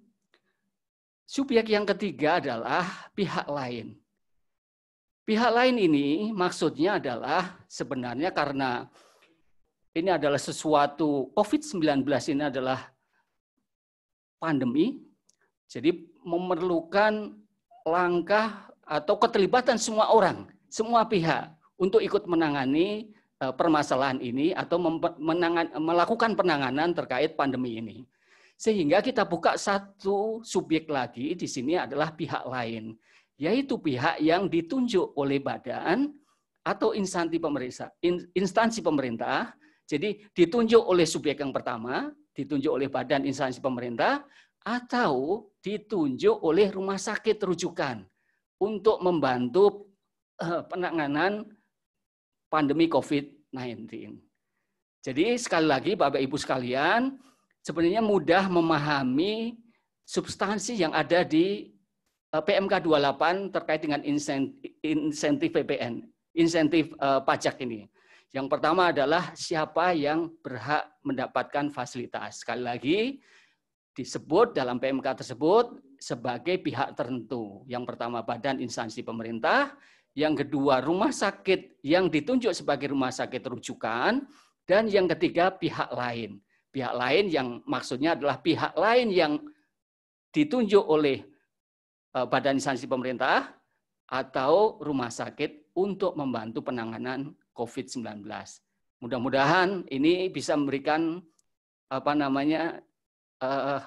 subjek yang ketiga adalah pihak lain. Pihak lain ini maksudnya adalah sebenarnya karena ini adalah sesuatu COVID-19 ini adalah pandemi. Jadi memerlukan langkah atau keterlibatan semua orang, semua pihak untuk ikut menangani eh, permasalahan ini atau melakukan penanganan terkait pandemi ini. Sehingga kita buka satu subjek lagi di sini adalah pihak lain, yaitu pihak yang ditunjuk oleh badan atau instansi pemeriksa, instansi pemerintah. Jadi ditunjuk oleh subjek yang pertama, ditunjuk oleh badan instansi pemerintah, atau ditunjuk oleh rumah sakit rujukan untuk membantu eh, penanganan pandemi COVID-19. Jadi sekali lagi Bapak Ibu sekalian, sebenarnya mudah memahami substansi yang ada di eh, PMK 28 terkait dengan insentif PPN, insentif eh, pajak ini. Yang pertama adalah siapa yang berhak mendapatkan fasilitas. Sekali lagi, disebut dalam PMK tersebut sebagai pihak tertentu. Yang pertama badan instansi pemerintah, yang kedua rumah sakit yang ditunjuk sebagai rumah sakit rujukan, dan yang ketiga pihak lain. Pihak lain yang maksudnya adalah pihak lain yang ditunjuk oleh eh, badan instansi pemerintah atau rumah sakit untuk membantu penanganan COVID-19. Mudah-mudahan ini bisa memberikan apa namanya uh,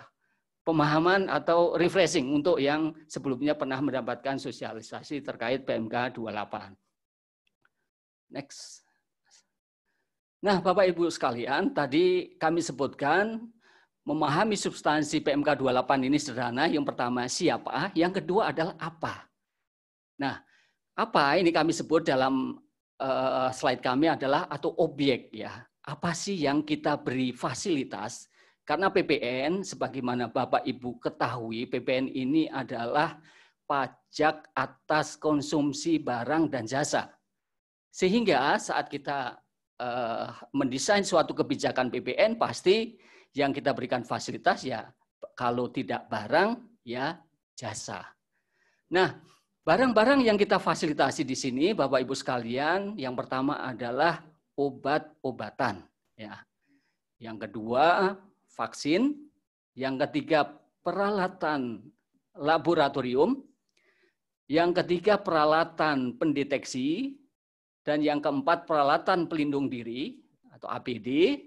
pemahaman atau refreshing untuk yang sebelumnya pernah mendapatkan sosialisasi terkait PMK 28. Next. Nah, Bapak Ibu sekalian, tadi kami sebutkan memahami substansi PMK 28 ini sederhana. Yang pertama siapa, yang kedua adalah apa. Nah, apa ini kami sebut dalam uh, slide kami adalah atau objek ya. Apa sih yang kita beri fasilitas? Karena PPN sebagaimana Bapak Ibu ketahui, PPN ini adalah pajak atas konsumsi barang dan jasa. Sehingga saat kita uh, mendesain suatu kebijakan PPN pasti yang kita berikan fasilitas ya kalau tidak barang ya jasa. Nah, barang-barang yang kita fasilitasi di sini Bapak Ibu sekalian, yang pertama adalah obat-obatan ya. Yang kedua vaksin, yang ketiga peralatan laboratorium, yang ketiga peralatan pendeteksi, dan yang keempat peralatan pelindung diri atau APD.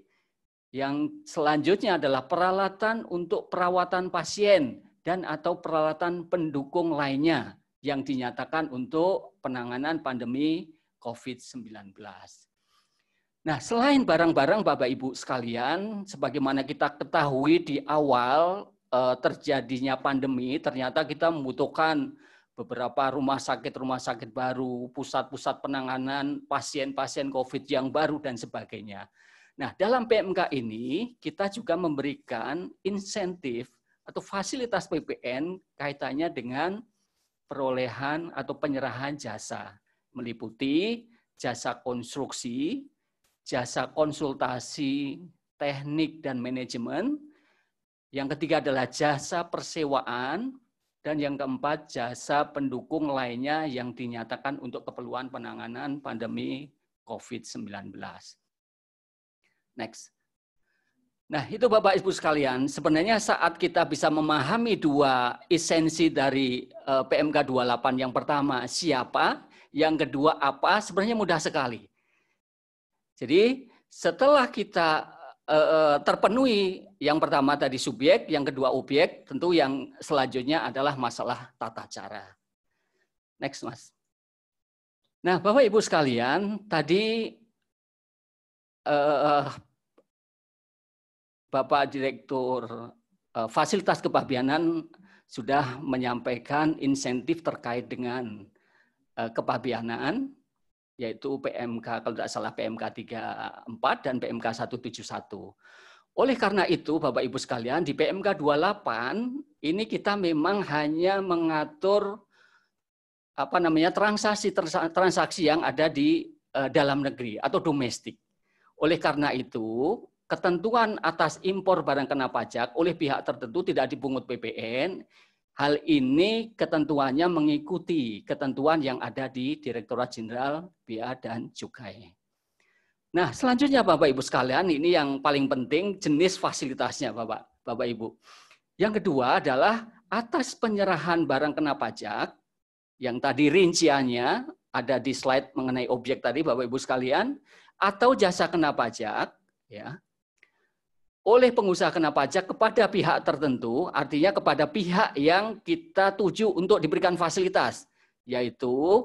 Yang selanjutnya adalah peralatan untuk perawatan pasien dan atau peralatan pendukung lainnya yang dinyatakan untuk penanganan pandemi COVID-19. Nah, selain barang-barang Bapak Ibu sekalian, sebagaimana kita ketahui di awal eh, terjadinya pandemi, ternyata kita membutuhkan beberapa rumah sakit-rumah sakit baru, pusat-pusat penanganan pasien-pasien COVID yang baru, dan sebagainya. Nah, dalam PMK ini kita juga memberikan insentif atau fasilitas PPN kaitannya dengan perolehan atau penyerahan jasa. Meliputi jasa konstruksi, jasa konsultasi, teknik dan manajemen. Yang ketiga adalah jasa persewaan, dan yang keempat, jasa pendukung lainnya yang dinyatakan untuk keperluan penanganan pandemi COVID-19. Next. Nah, itu Bapak Ibu sekalian, sebenarnya saat kita bisa memahami dua esensi dari eh, PMK 28 yang pertama siapa, yang kedua apa, sebenarnya mudah sekali. Jadi, setelah kita Eh, eh, terpenuhi yang pertama tadi subjek, yang kedua objek, tentu yang selanjutnya adalah masalah tata cara. Next, Mas. Nah, Bapak Ibu sekalian, tadi eh, eh Bapak Direktur eh, Fasilitas Kepabianan sudah menyampaikan insentif terkait dengan eh, kepabianaan yaitu PMK kalau tidak salah PMK 34 dan PMK 171. Oleh karena itu Bapak Ibu sekalian di PMK 28 ini kita memang hanya mengatur apa namanya transaksi transaksi yang ada di eh, dalam negeri atau domestik. Oleh karena itu ketentuan atas impor barang kena pajak oleh pihak tertentu tidak dipungut PPN Hal ini ketentuannya mengikuti ketentuan yang ada di Direktorat Jenderal Bea dan Cukai. Nah, selanjutnya Bapak Ibu sekalian, ini yang paling penting jenis fasilitasnya Bapak, Bapak Ibu. Yang kedua adalah atas penyerahan barang kena pajak yang tadi rinciannya ada di slide mengenai objek tadi Bapak Ibu sekalian atau jasa kena pajak ya oleh pengusaha kena pajak kepada pihak tertentu, artinya kepada pihak yang kita tuju untuk diberikan fasilitas, yaitu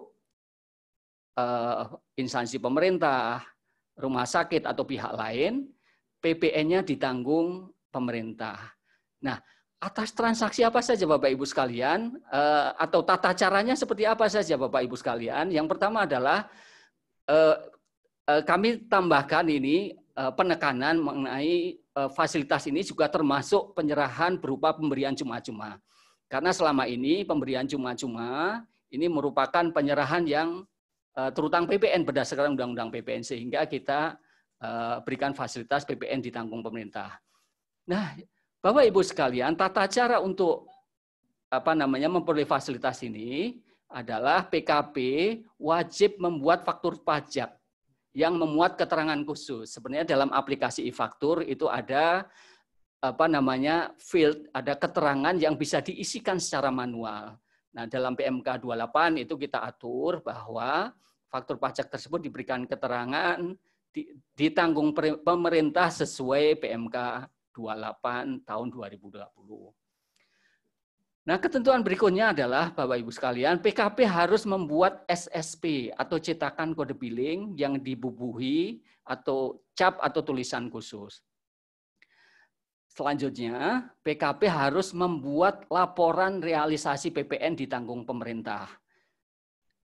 uh, instansi pemerintah, rumah sakit atau pihak lain, PPN-nya ditanggung pemerintah. Nah, atas transaksi apa saja Bapak Ibu sekalian uh, atau tata caranya seperti apa saja Bapak Ibu sekalian? Yang pertama adalah uh, uh, kami tambahkan ini penekanan mengenai Eh, fasilitas ini juga termasuk penyerahan berupa pemberian cuma-cuma. Karena selama ini pemberian cuma-cuma ini merupakan penyerahan yang eh, terutang PPN berdasarkan Undang-Undang PPN sehingga kita eh, berikan fasilitas PPN ditanggung pemerintah. Nah, Bapak Ibu sekalian, tata cara untuk apa namanya memperoleh fasilitas ini adalah PKP wajib membuat faktur pajak yang memuat keterangan khusus. Sebenarnya dalam aplikasi e-faktur itu ada apa namanya field, ada keterangan yang bisa diisikan secara manual. Nah, dalam PMK 28 itu kita atur bahwa faktur pajak tersebut diberikan keterangan ditanggung pemerintah sesuai PMK 28 tahun 2020. Nah, ketentuan berikutnya adalah Bapak Ibu sekalian, PKP harus membuat SSP atau cetakan kode billing yang dibubuhi atau cap atau tulisan khusus. Selanjutnya, PKP harus membuat laporan realisasi PPN ditanggung pemerintah.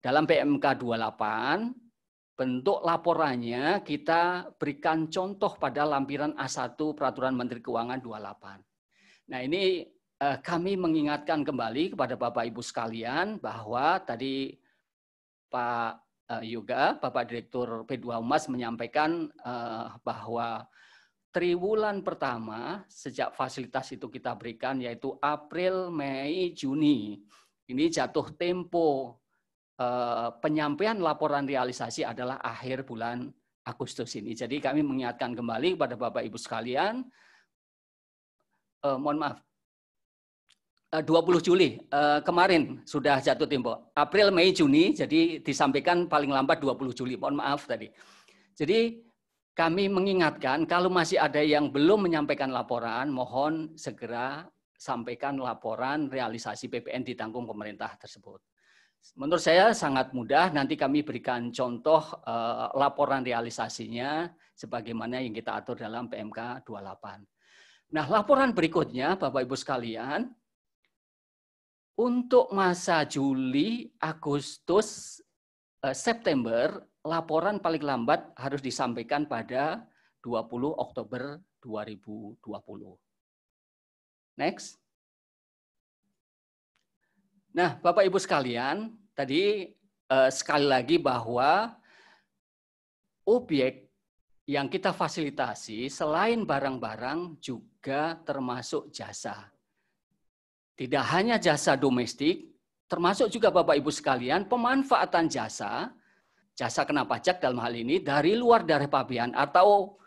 Dalam PMK 28, bentuk laporannya kita berikan contoh pada lampiran A1 Peraturan Menteri Keuangan 28. Nah, ini Eh, kami mengingatkan kembali kepada Bapak Ibu sekalian bahwa tadi Pak eh, Yoga, Bapak Direktur P2 umas menyampaikan eh, bahwa triwulan pertama sejak fasilitas itu kita berikan yaitu April, Mei, Juni. Ini jatuh tempo penyampaian laporan realisasi adalah akhir bulan Agustus ini. Jadi kami mengingatkan kembali kepada Bapak Ibu sekalian, mohon maaf, 20 eh, Juli eh, kemarin sudah jatuh tempo. April, Mei, Juni, jadi disampaikan paling lambat 20 Juli. Mohon maaf tadi. Jadi kami mengingatkan kalau masih ada yang belum menyampaikan laporan, mohon segera sampaikan laporan realisasi PPN ditanggung pemerintah tersebut. Menurut saya sangat mudah, nanti kami berikan contoh eh, laporan realisasinya sebagaimana yang kita atur dalam PMK 28. Nah, laporan berikutnya Bapak Ibu sekalian, untuk masa Juli, Agustus, eh, September, laporan paling lambat harus disampaikan pada 20 Oktober 2020. Next. Nah, Bapak Ibu sekalian, tadi eh, sekali lagi bahwa objek yang kita fasilitasi selain barang-barang juga termasuk jasa. Tidak hanya jasa domestik, termasuk juga Bapak Ibu sekalian, pemanfaatan jasa, jasa kena pajak dalam hal ini dari luar dari pabean atau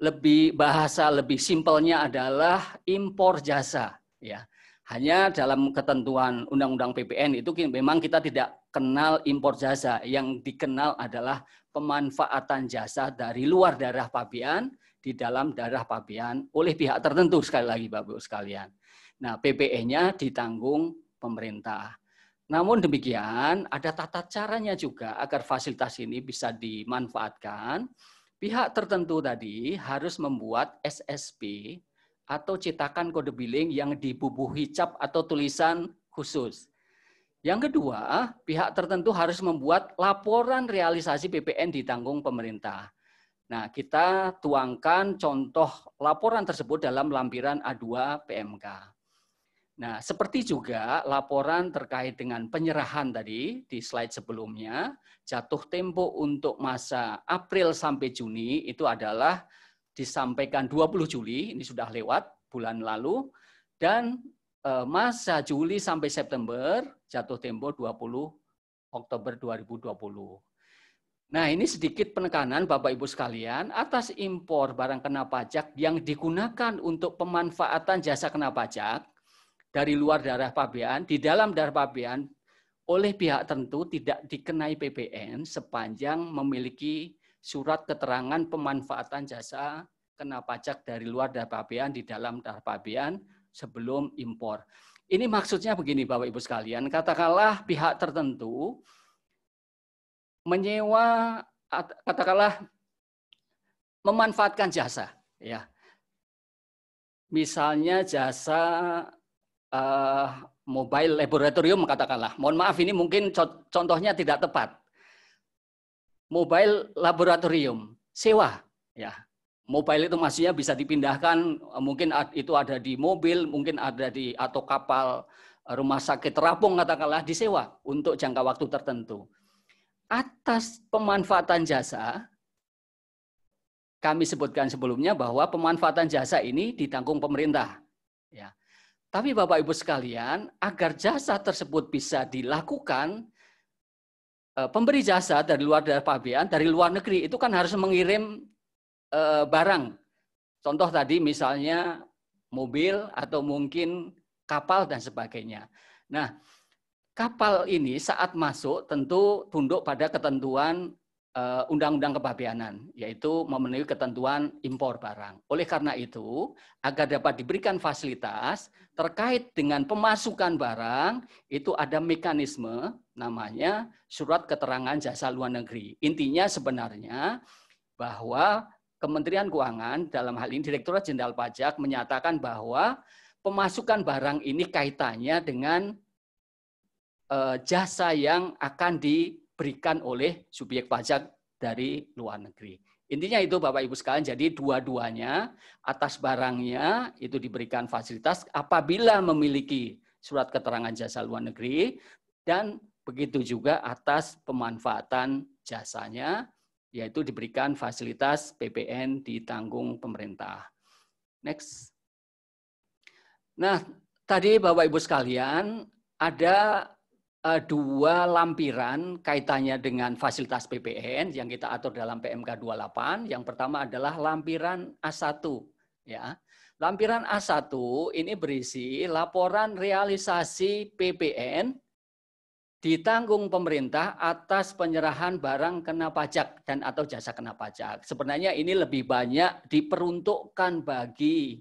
lebih bahasa lebih simpelnya adalah impor jasa, ya. Hanya dalam ketentuan Undang-Undang PPN itu memang kita tidak kenal impor jasa. Yang dikenal adalah pemanfaatan jasa dari luar daerah pabean di dalam daerah pabean oleh pihak tertentu sekali lagi Bapak-Ibu sekalian. Nah, ppn nya ditanggung pemerintah. Namun demikian, ada tata caranya juga agar fasilitas ini bisa dimanfaatkan. Pihak tertentu tadi harus membuat SSP atau cetakan kode billing yang dibubuhi cap atau tulisan khusus. Yang kedua, pihak tertentu harus membuat laporan realisasi PPN ditanggung pemerintah. Nah, kita tuangkan contoh laporan tersebut dalam lampiran A2 PMK. Nah, seperti juga laporan terkait dengan penyerahan tadi di slide sebelumnya, jatuh tempo untuk masa April sampai Juni itu adalah disampaikan 20 Juli, ini sudah lewat bulan lalu, dan eh, masa Juli sampai September jatuh tempo 20 Oktober 2020. Nah, ini sedikit penekanan Bapak Ibu sekalian atas impor barang kena pajak yang digunakan untuk pemanfaatan jasa kena pajak dari luar daerah pabean, di dalam daerah pabean oleh pihak tertentu tidak dikenai PPN sepanjang memiliki surat keterangan pemanfaatan jasa kena pajak dari luar daerah pabean di dalam daerah pabean sebelum impor. Ini maksudnya begini Bapak Ibu sekalian, katakanlah pihak tertentu menyewa katakanlah memanfaatkan jasa ya. Misalnya jasa uh, mobile laboratorium katakanlah. Mohon maaf ini mungkin contohnya tidak tepat. Mobile laboratorium sewa ya. Mobile itu maksudnya bisa dipindahkan, eh, mungkin itu ada di mobil, mungkin ada di atau kapal eh, rumah sakit terapung katakanlah disewa untuk jangka waktu tertentu. Atas pemanfaatan jasa, kami sebutkan sebelumnya bahwa pemanfaatan jasa ini ditanggung pemerintah. Ya. Tapi Bapak Ibu sekalian, agar jasa tersebut bisa dilakukan, eh, pemberi jasa dari luar dari pabean, dari luar negeri itu kan harus mengirim eh, barang. Contoh tadi misalnya mobil atau mungkin kapal dan sebagainya. Nah, kapal ini saat masuk tentu tunduk pada ketentuan Eh, undang-undang kepabeanan, yaitu memenuhi ketentuan impor barang. Oleh karena itu, agar dapat diberikan fasilitas terkait dengan pemasukan barang, itu ada mekanisme namanya surat keterangan jasa luar negeri. Intinya sebenarnya bahwa Kementerian Keuangan dalam hal ini Direktorat Jenderal Pajak menyatakan bahwa pemasukan barang ini kaitannya dengan eh, jasa yang akan di diberikan oleh subjek pajak dari luar negeri. Intinya itu Bapak Ibu sekalian, jadi dua-duanya atas barangnya itu diberikan fasilitas apabila memiliki surat keterangan jasa luar negeri dan begitu juga atas pemanfaatan jasanya yaitu diberikan fasilitas PPN ditanggung pemerintah. Next. Nah, tadi Bapak Ibu sekalian ada Eh, dua lampiran kaitannya dengan fasilitas PPN yang kita atur dalam PMK 28. Yang pertama adalah lampiran A1 ya. Lampiran A1 ini berisi laporan realisasi PPN ditanggung pemerintah atas penyerahan barang kena pajak dan atau jasa kena pajak. Sebenarnya ini lebih banyak diperuntukkan bagi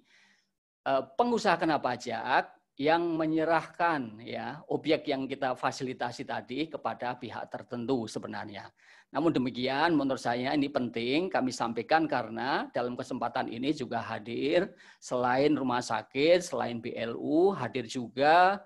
eh, pengusaha kena pajak yang menyerahkan ya objek yang kita fasilitasi tadi kepada pihak tertentu sebenarnya. Namun demikian menurut saya ini penting kami sampaikan karena dalam kesempatan ini juga hadir selain rumah sakit, selain BLU hadir juga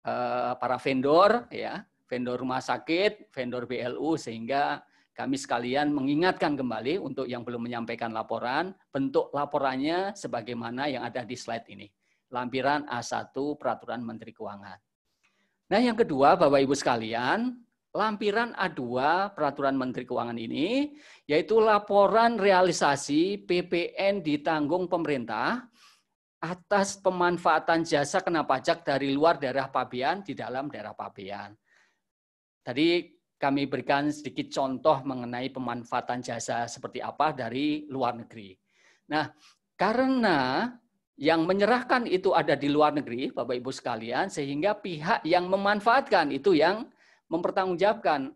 eh, para vendor ya, vendor rumah sakit, vendor BLU sehingga kami sekalian mengingatkan kembali untuk yang belum menyampaikan laporan, bentuk laporannya sebagaimana yang ada di slide ini lampiran A1 Peraturan Menteri Keuangan. Nah, yang kedua Bapak Ibu sekalian, lampiran A2 Peraturan Menteri Keuangan ini yaitu laporan realisasi PPN ditanggung pemerintah atas pemanfaatan jasa kena pajak dari luar daerah pabean di dalam daerah pabean. Tadi kami berikan sedikit contoh mengenai pemanfaatan jasa seperti apa dari luar negeri. Nah, karena yang menyerahkan itu ada di luar negeri, Bapak Ibu sekalian, sehingga pihak yang memanfaatkan itu yang mempertanggungjawabkan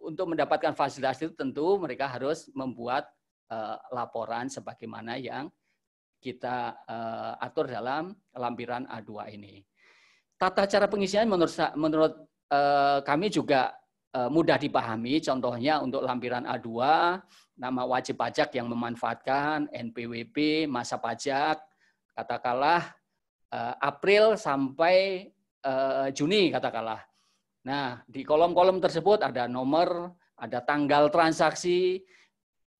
untuk mendapatkan fasilitas itu tentu mereka harus membuat eh, laporan sebagaimana yang kita eh, atur dalam lampiran A2 ini. Tata cara pengisian menurut menurut eh, kami juga mudah dipahami. Contohnya untuk lampiran A2, nama wajib pajak yang memanfaatkan, NPWP, masa pajak, katakanlah eh, April sampai eh, Juni katakanlah. Nah, di kolom-kolom tersebut ada nomor, ada tanggal transaksi.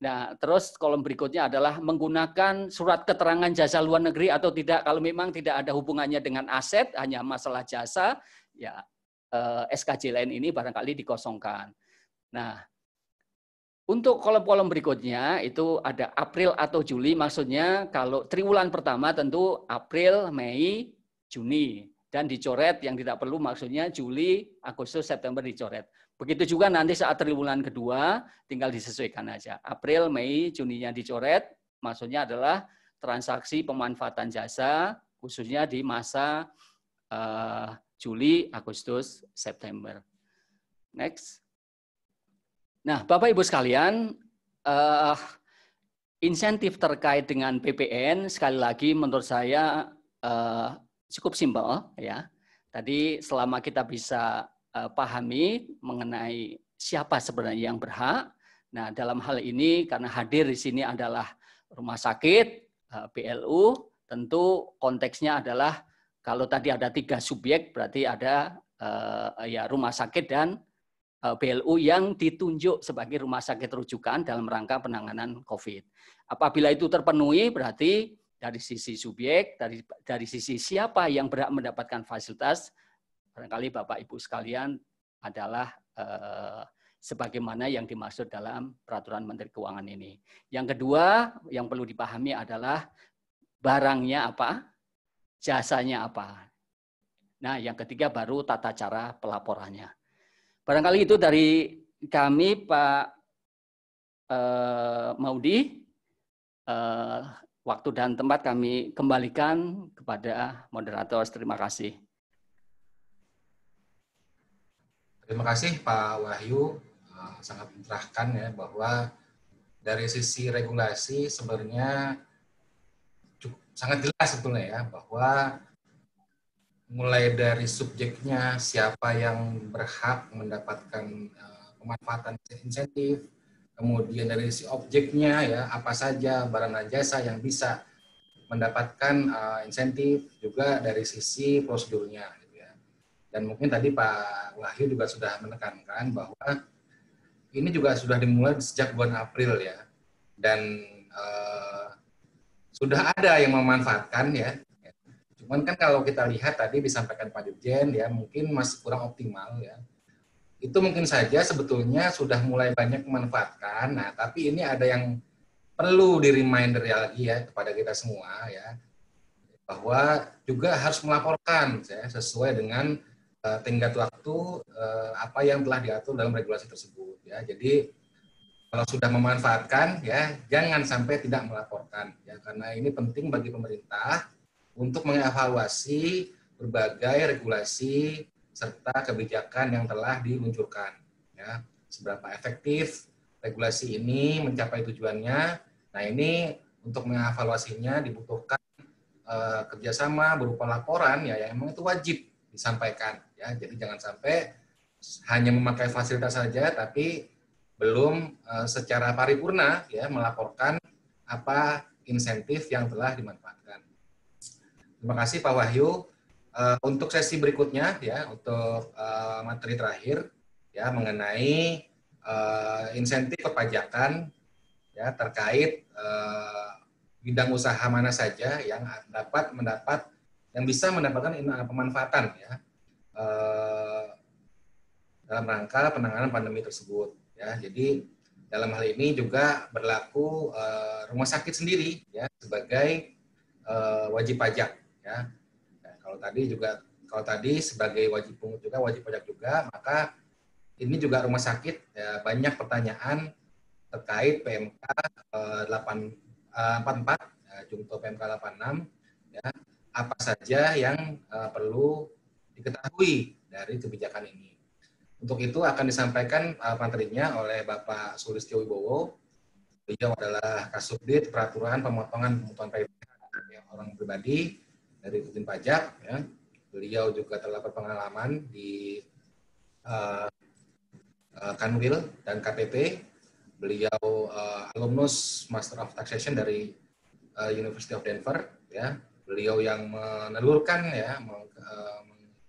Nah, terus kolom berikutnya adalah menggunakan surat keterangan jasa luar negeri atau tidak. Kalau memang tidak ada hubungannya dengan aset, hanya masalah jasa, ya eh, lain ini barangkali dikosongkan. Nah, untuk kolom-kolom berikutnya itu ada April atau Juli, maksudnya kalau triwulan pertama tentu April, Mei, Juni. Dan dicoret yang tidak perlu maksudnya Juli, Agustus, September dicoret. Begitu juga nanti saat triwulan kedua tinggal disesuaikan aja. April, Mei, Juninya dicoret, maksudnya adalah transaksi pemanfaatan jasa khususnya di masa uh, Juli, Agustus, September. Next. Nah, Bapak Ibu sekalian, uh, insentif terkait dengan PPN sekali lagi menurut saya uh, cukup simpel ya. Tadi selama kita bisa uh, pahami mengenai siapa sebenarnya yang berhak. Nah, dalam hal ini karena hadir di sini adalah rumah sakit, uh, PLU, tentu konteksnya adalah kalau tadi ada tiga subjek berarti ada uh, ya rumah sakit dan Eh, BLU yang ditunjuk sebagai rumah sakit rujukan dalam rangka penanganan COVID. Apabila itu terpenuhi berarti dari sisi subjek, dari dari sisi siapa yang berhak mendapatkan fasilitas, barangkali Bapak Ibu sekalian adalah eh, sebagaimana yang dimaksud dalam peraturan Menteri Keuangan ini. Yang kedua yang perlu dipahami adalah barangnya apa, jasanya apa. Nah, yang ketiga baru tata cara pelaporannya. Barangkali itu dari kami Pak eh, Maudi. Eh, waktu dan tempat kami kembalikan kepada moderator. Terima kasih. Terima kasih Pak Wahyu. Eh, sangat mencerahkan ya bahwa dari sisi regulasi sebenarnya cukup, sangat jelas sebetulnya ya bahwa mulai dari subjeknya siapa yang berhak mendapatkan eh, pemanfaatan insentif, kemudian dari si objeknya ya apa saja barang dan jasa yang bisa mendapatkan uh, insentif juga dari sisi prosedurnya gitu ya. Dan mungkin tadi Pak Wahyu juga sudah menekankan bahwa ini juga sudah dimulai sejak bulan April ya. Dan uh, sudah ada yang memanfaatkan ya Cuman kan kalau kita lihat tadi disampaikan Pak Dirjen ya mungkin masih kurang optimal ya. Itu mungkin saja sebetulnya sudah mulai banyak memanfaatkan. Nah, tapi ini ada yang perlu di reminder lagi ya kepada kita semua ya bahwa juga harus melaporkan ya, sesuai dengan uh, eh, tingkat waktu uh, apa yang telah diatur dalam regulasi tersebut ya. Jadi kalau sudah memanfaatkan ya jangan sampai tidak melaporkan ya karena ini penting bagi pemerintah untuk mengevaluasi berbagai regulasi serta kebijakan yang telah diluncurkan. Ya, seberapa efektif regulasi ini mencapai tujuannya? Nah ini untuk mengevaluasinya dibutuhkan eh, kerjasama berupa laporan ya yang memang itu wajib disampaikan. Ya, jadi jangan sampai hanya memakai fasilitas saja tapi belum eh, secara paripurna ya melaporkan apa insentif yang telah dimanfaatkan. Terima kasih Pak Wahyu. Uh, untuk sesi berikutnya ya untuk uh, materi terakhir ya mengenai uh, insentif perpajakan ya terkait uh, bidang usaha mana saja yang dapat mendapat yang bisa mendapatkan pemanfaatan ya uh, dalam rangka penanganan pandemi tersebut ya. Jadi dalam hal ini juga berlaku uh, rumah sakit sendiri ya sebagai uh, wajib pajak ya nah, kalau tadi juga kalau tadi sebagai wajib pungut juga wajib pajak juga maka ini juga rumah sakit ya, banyak pertanyaan terkait PMK eh, 8 44 eh, ya, junto PMK 86 ya apa saja yang eh, perlu diketahui dari kebijakan ini untuk itu akan disampaikan uh, materinya oleh Bapak Sulistyo Wibowo. Beliau adalah Kasubdit Peraturan Pemotongan Pemotongan PPh ya, orang pribadi dari Dirjen Pajak. Ya. Beliau juga telah berpengalaman di uh, uh, Kanwil dan KPP. Beliau uh, alumnus Master of Taxation dari uh, University of Denver. Ya. Beliau yang menelurkan, ya,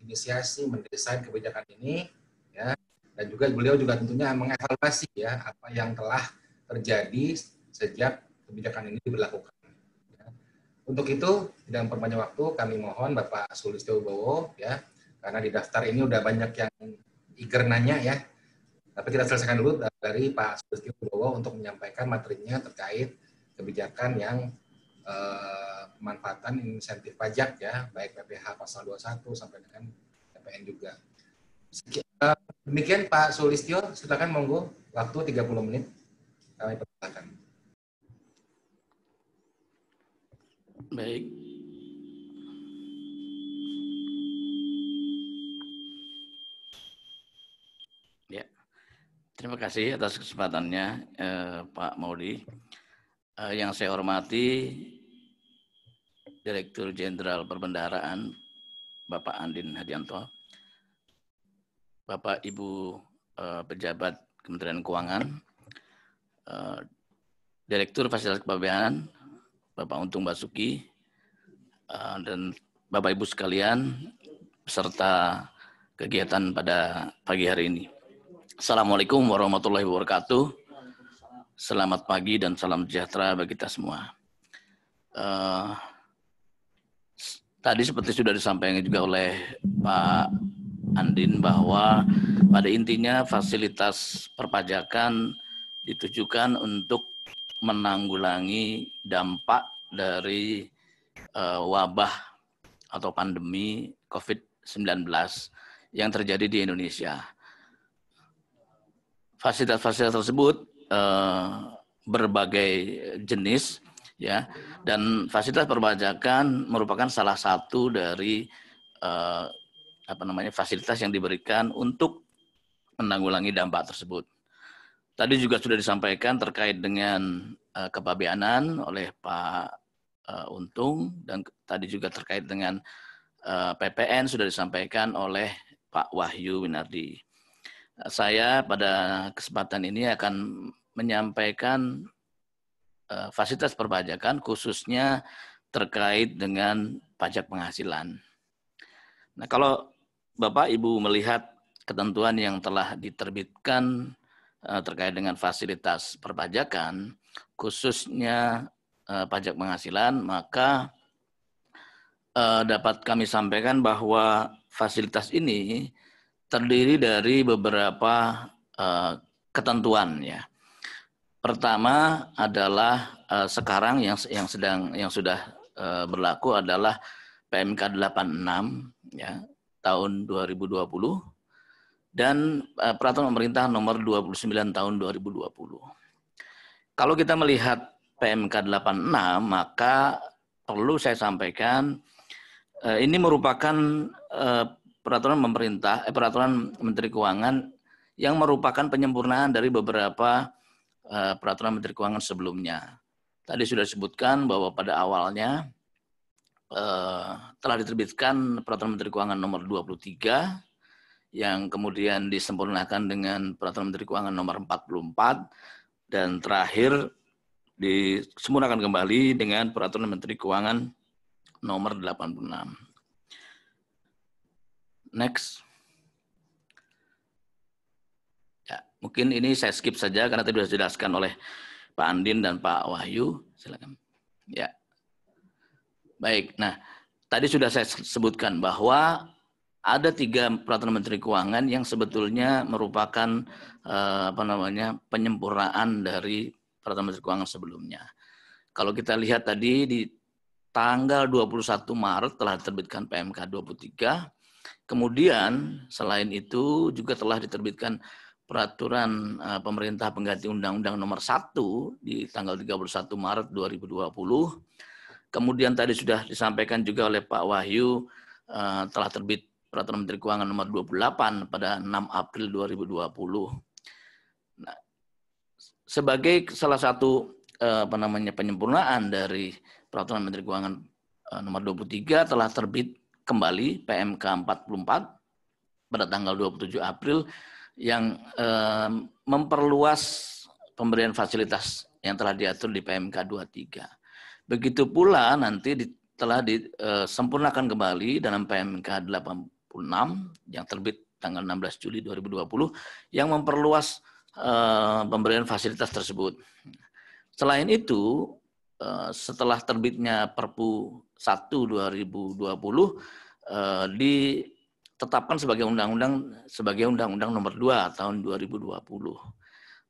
menginisiasi, mendesain kebijakan ini. Ya. Dan juga beliau juga tentunya mengevaluasi ya apa yang telah terjadi sejak kebijakan ini diberlakukan. Untuk itu, tidak memperpanjang waktu, kami mohon Bapak Sulistyo Bowo ya, karena di daftar ini udah banyak yang eager nanya ya. Tapi kita selesaikan dulu dari Pak Sulistyo Bowo untuk menyampaikan materinya terkait kebijakan yang eh, insentif pajak ya, baik PPH pasal 21 sampai dengan PPN juga. Eh, demikian Pak Sulistyo, silakan monggo waktu 30 menit kami persilakan. Baik. Ya. Terima kasih atas kesempatannya eh, Pak Mauli Eh, yang saya hormati Direktur Jenderal Perbendaharaan Bapak Andin Hadianto, Bapak Ibu eh, pejabat Kementerian Keuangan, eh, Direktur Fasilitas Kepabeanan Bapak Untung Basuki, uh, dan Bapak Ibu sekalian, serta kegiatan pada pagi hari ini. Assalamualaikum warahmatullahi wabarakatuh. Selamat pagi dan salam sejahtera bagi kita semua. Uh, tadi seperti sudah disampaikan juga oleh Pak Andin bahwa pada intinya fasilitas perpajakan ditujukan untuk menanggulangi dampak dari uh, wabah atau pandemi COVID-19 yang terjadi di Indonesia. Fasilitas-fasilitas tersebut uh, berbagai jenis ya dan fasilitas perpajakan merupakan salah satu dari uh, apa namanya fasilitas yang diberikan untuk menanggulangi dampak tersebut. Tadi juga sudah disampaikan terkait dengan uh, kepabeanan oleh Pak uh, untung dan tadi juga terkait dengan uh, eh, PPN sudah disampaikan oleh Pak Wahyu Winardi. Eh, saya pada kesempatan ini akan menyampaikan uh, fasilitas perpajakan khususnya terkait dengan pajak penghasilan. Nah, kalau Bapak Ibu melihat ketentuan yang telah diterbitkan terkait dengan fasilitas perpajakan, khususnya uh, pajak penghasilan, maka uh, dapat kami sampaikan bahwa fasilitas ini terdiri dari beberapa uh, ketentuan ya. Pertama adalah uh, sekarang yang yang sedang yang sudah uh, berlaku adalah PMK 86 ya tahun 2020 dan uh, peraturan pemerintah nomor 29 tahun 2020. Kalau kita melihat PMK 86 maka perlu saya sampaikan eh, ini merupakan eh, peraturan pemerintah eh, peraturan Menteri Keuangan yang merupakan penyempurnaan dari beberapa peraturan Menteri Keuangan sebelumnya. Tadi sudah disebutkan bahwa pada awalnya telah diterbitkan peraturan Menteri Keuangan nomor 23 yang kemudian disempurnakan dengan peraturan Menteri Keuangan nomor 44 dan terakhir disempurnakan kembali dengan peraturan Menteri Keuangan nomor 86. Next. Ya, mungkin ini saya skip saja karena tadi sudah dijelaskan oleh Pak Andin dan Pak Wahyu. Silakan. Ya. Baik. Nah, tadi sudah saya sebutkan bahwa ada tiga peraturan Menteri Keuangan yang sebetulnya merupakan eh, apa namanya penyempurnaan dari peraturan menteri keuangan sebelumnya. Kalau kita lihat tadi di tanggal 21 Maret telah diterbitkan PMK 23. Kemudian selain itu juga telah diterbitkan peraturan eh, pemerintah pengganti undang-undang nomor 1 di tanggal 31 Maret 2020. Kemudian tadi sudah disampaikan juga oleh Pak Wahyu eh, telah terbit peraturan Menteri Keuangan nomor 28 pada 6 April 2020 sebagai salah satu eh, apa namanya penyempurnaan dari peraturan Menteri Keuangan eh, nomor 23 telah terbit kembali PMK 44 pada tanggal 27 April yang memperluas pemberian fasilitas yang telah diatur di PMK 23. Begitu pula nanti telah disempurnakan eh, kembali dalam PMK 86 yang terbit tanggal 16 Juli 2020 yang memperluas Eh, pemberian fasilitas tersebut. Selain itu, eh, setelah terbitnya Perpu 1 2020 eh, ditetapkan sebagai undang-undang sebagai undang-undang nomor 2 tahun 2020.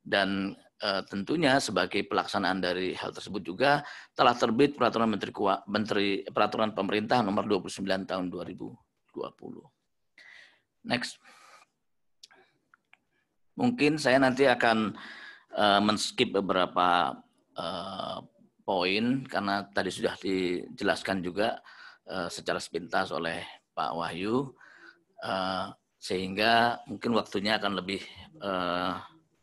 Dan tentunya sebagai pelaksanaan dari hal tersebut juga telah terbit peraturan menteri, menteri peraturan pemerintah nomor 29 tahun 2020. Next. Mungkin saya nanti akan uh, men-skip beberapa uh, poin karena tadi sudah dijelaskan juga uh, secara sepintas oleh Pak Wahyu uh, sehingga mungkin waktunya akan lebih uh,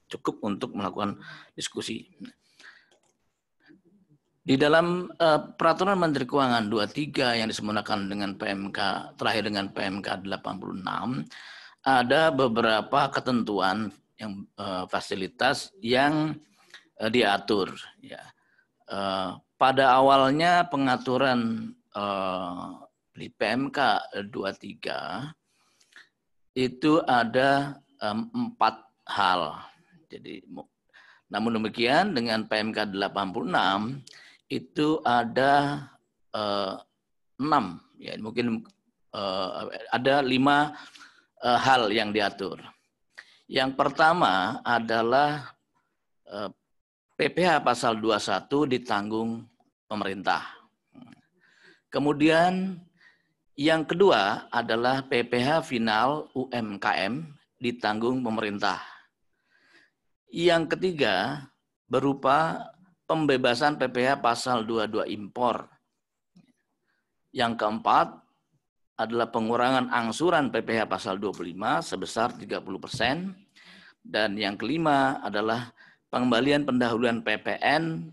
cukup untuk melakukan diskusi. Di dalam uh, peraturan Menteri Keuangan 23 yang disempurnakan dengan PMK terakhir dengan PMK 86 ada beberapa ketentuan yang uh, fasilitas yang uh, diatur ya. Uh, pada awalnya pengaturan uh, di PMK 23 itu ada um, empat hal. Jadi namun demikian dengan PMK 86 itu ada uh, enam ya mungkin uh, ada lima uh, hal yang diatur. Yang pertama adalah uh, eh, PPh pasal 21 ditanggung pemerintah. Kemudian yang kedua adalah PPh final UMKM ditanggung pemerintah. Yang ketiga berupa pembebasan PPh pasal 22 impor. Yang keempat adalah pengurangan angsuran PPh pasal 25 sebesar 30 persen. Dan yang kelima adalah pengembalian pendahuluan PPN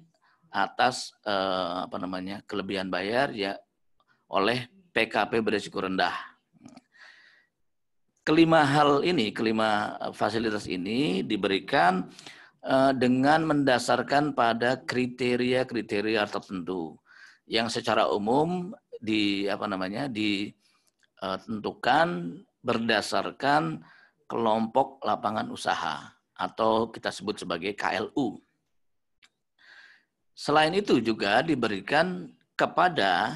atas eh, apa namanya kelebihan bayar ya oleh PKP berisiko rendah. Kelima hal ini, kelima eh, fasilitas ini diberikan eh, dengan mendasarkan pada kriteria-kriteria tertentu yang secara umum di apa namanya di Eh, tentukan berdasarkan kelompok lapangan usaha atau kita sebut sebagai KLU. Selain itu juga diberikan kepada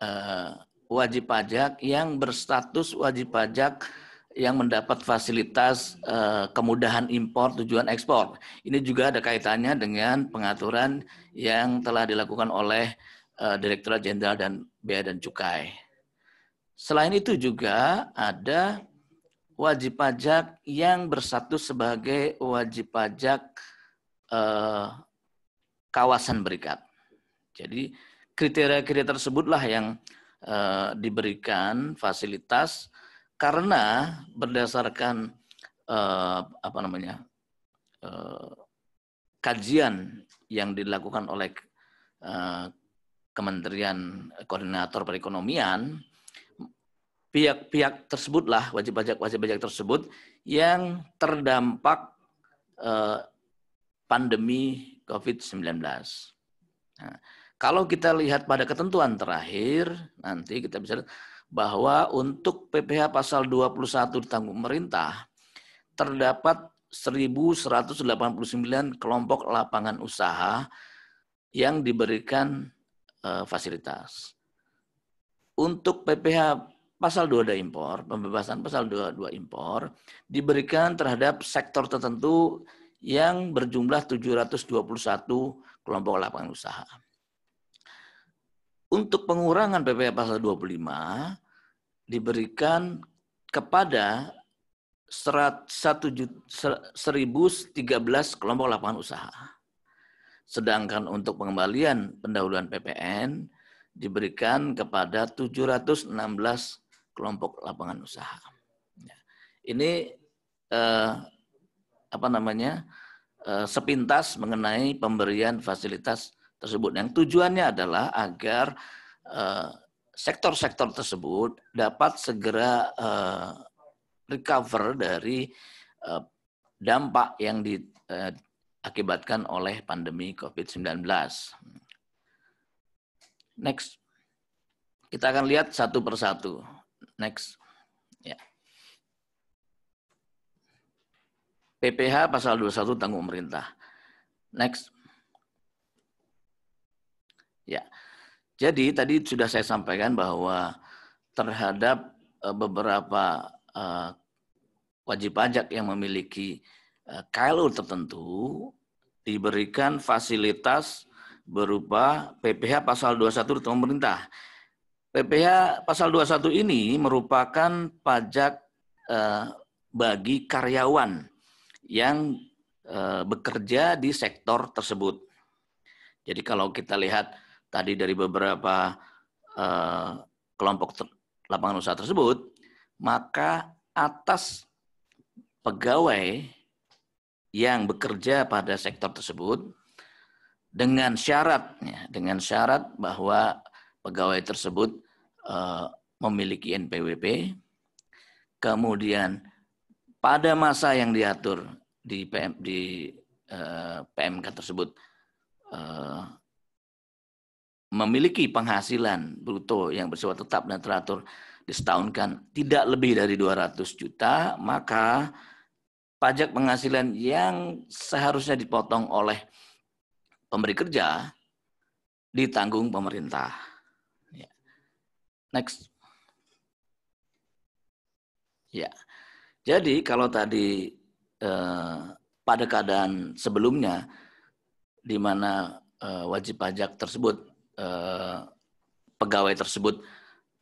eh, wajib pajak yang berstatus wajib pajak yang mendapat fasilitas eh, kemudahan impor tujuan ekspor. Ini juga ada kaitannya dengan pengaturan yang telah dilakukan oleh Direktorat Jenderal dan Bea dan Cukai. Selain itu juga ada wajib pajak yang bersatu sebagai wajib pajak eh, kawasan berikat. Jadi kriteria-kriteria tersebutlah yang eh, diberikan fasilitas karena berdasarkan eh, apa namanya eh, kajian yang dilakukan oleh eh, Kementerian Koordinator Perekonomian pihak-pihak tersebutlah wajib pajak wajib pajak tersebut yang terdampak eh, pandemi COVID-19. Nah, kalau kita lihat pada ketentuan terakhir nanti kita bisa bahwa untuk PPh pasal 21 ditanggung pemerintah terdapat 1189 kelompok lapangan usaha yang diberikan eh, fasilitas. Untuk PPh pasal 22 impor, pembebasan pasal 22 impor diberikan terhadap sektor tertentu yang berjumlah 721 kelompok lapangan usaha. Untuk pengurangan PPh pasal 25 diberikan kepada 1.013 kelompok lapangan usaha. Sedangkan untuk pengembalian pendahuluan PPN diberikan kepada 716 kelompok lapangan usaha. Ya. Ini eh, apa namanya eh, sepintas mengenai pemberian fasilitas tersebut yang tujuannya adalah agar eh, sektor-sektor eh, tersebut dapat segera eh, recover dari eh, dampak yang diakibatkan eh, oleh pandemi COVID-19. Next, kita akan lihat satu persatu. Next. Ya. PPH pasal 21 tanggung pemerintah. Next. Ya. Jadi tadi sudah saya sampaikan bahwa terhadap eh, beberapa eh, wajib pajak yang memiliki uh, tertentu diberikan fasilitas berupa PPH pasal 21 tanggung pemerintah PPh pasal 21 ini merupakan pajak eh, bagi karyawan yang eh, bekerja di sektor tersebut. Jadi kalau kita lihat tadi dari beberapa eh, kelompok ter lapangan usaha tersebut, maka atas pegawai yang bekerja pada sektor tersebut dengan syaratnya, dengan syarat bahwa pegawai tersebut eh, memiliki NPWP. Kemudian pada masa yang diatur di PMK eh, tersebut eh, memiliki penghasilan bruto yang bersifat tetap dan teratur disetahunkan tidak lebih dari 200 juta, maka pajak penghasilan yang seharusnya dipotong oleh pemberi kerja ditanggung pemerintah. Next. Ya. Jadi kalau tadi eh, pada keadaan sebelumnya di mana eh, wajib pajak tersebut eh, pegawai tersebut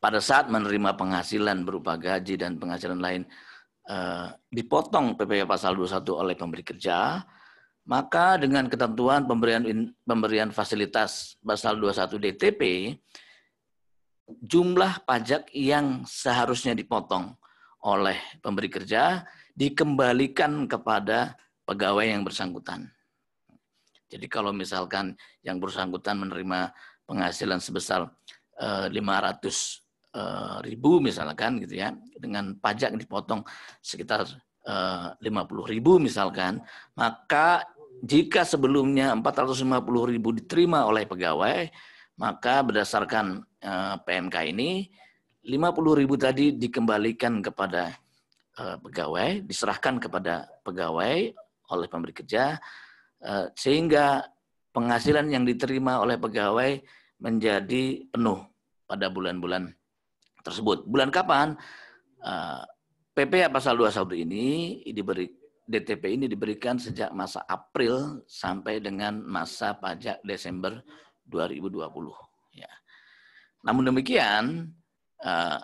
pada saat menerima penghasilan berupa gaji dan penghasilan lain eh, dipotong PPh pasal 21 oleh pemberi kerja, maka dengan ketentuan pemberian pemberian fasilitas pasal 21 DTP jumlah pajak yang seharusnya dipotong oleh pemberi kerja dikembalikan kepada pegawai yang bersangkutan. Jadi kalau misalkan yang bersangkutan menerima penghasilan sebesar 500 eh, eh, ribu misalkan gitu ya, dengan pajak dipotong sekitar 50 eh, ribu misalkan, maka jika sebelumnya 450 ribu diterima oleh pegawai, maka berdasarkan eh, PMK ini 50 ribu tadi dikembalikan kepada eh, pegawai, diserahkan kepada pegawai oleh pemberi kerja eh, sehingga penghasilan yang diterima oleh pegawai menjadi penuh pada bulan-bulan tersebut. Bulan kapan? PP pasal 21 ini diberi DTP ini diberikan sejak masa April sampai dengan masa pajak Desember 2020 ya. Namun demikian uh,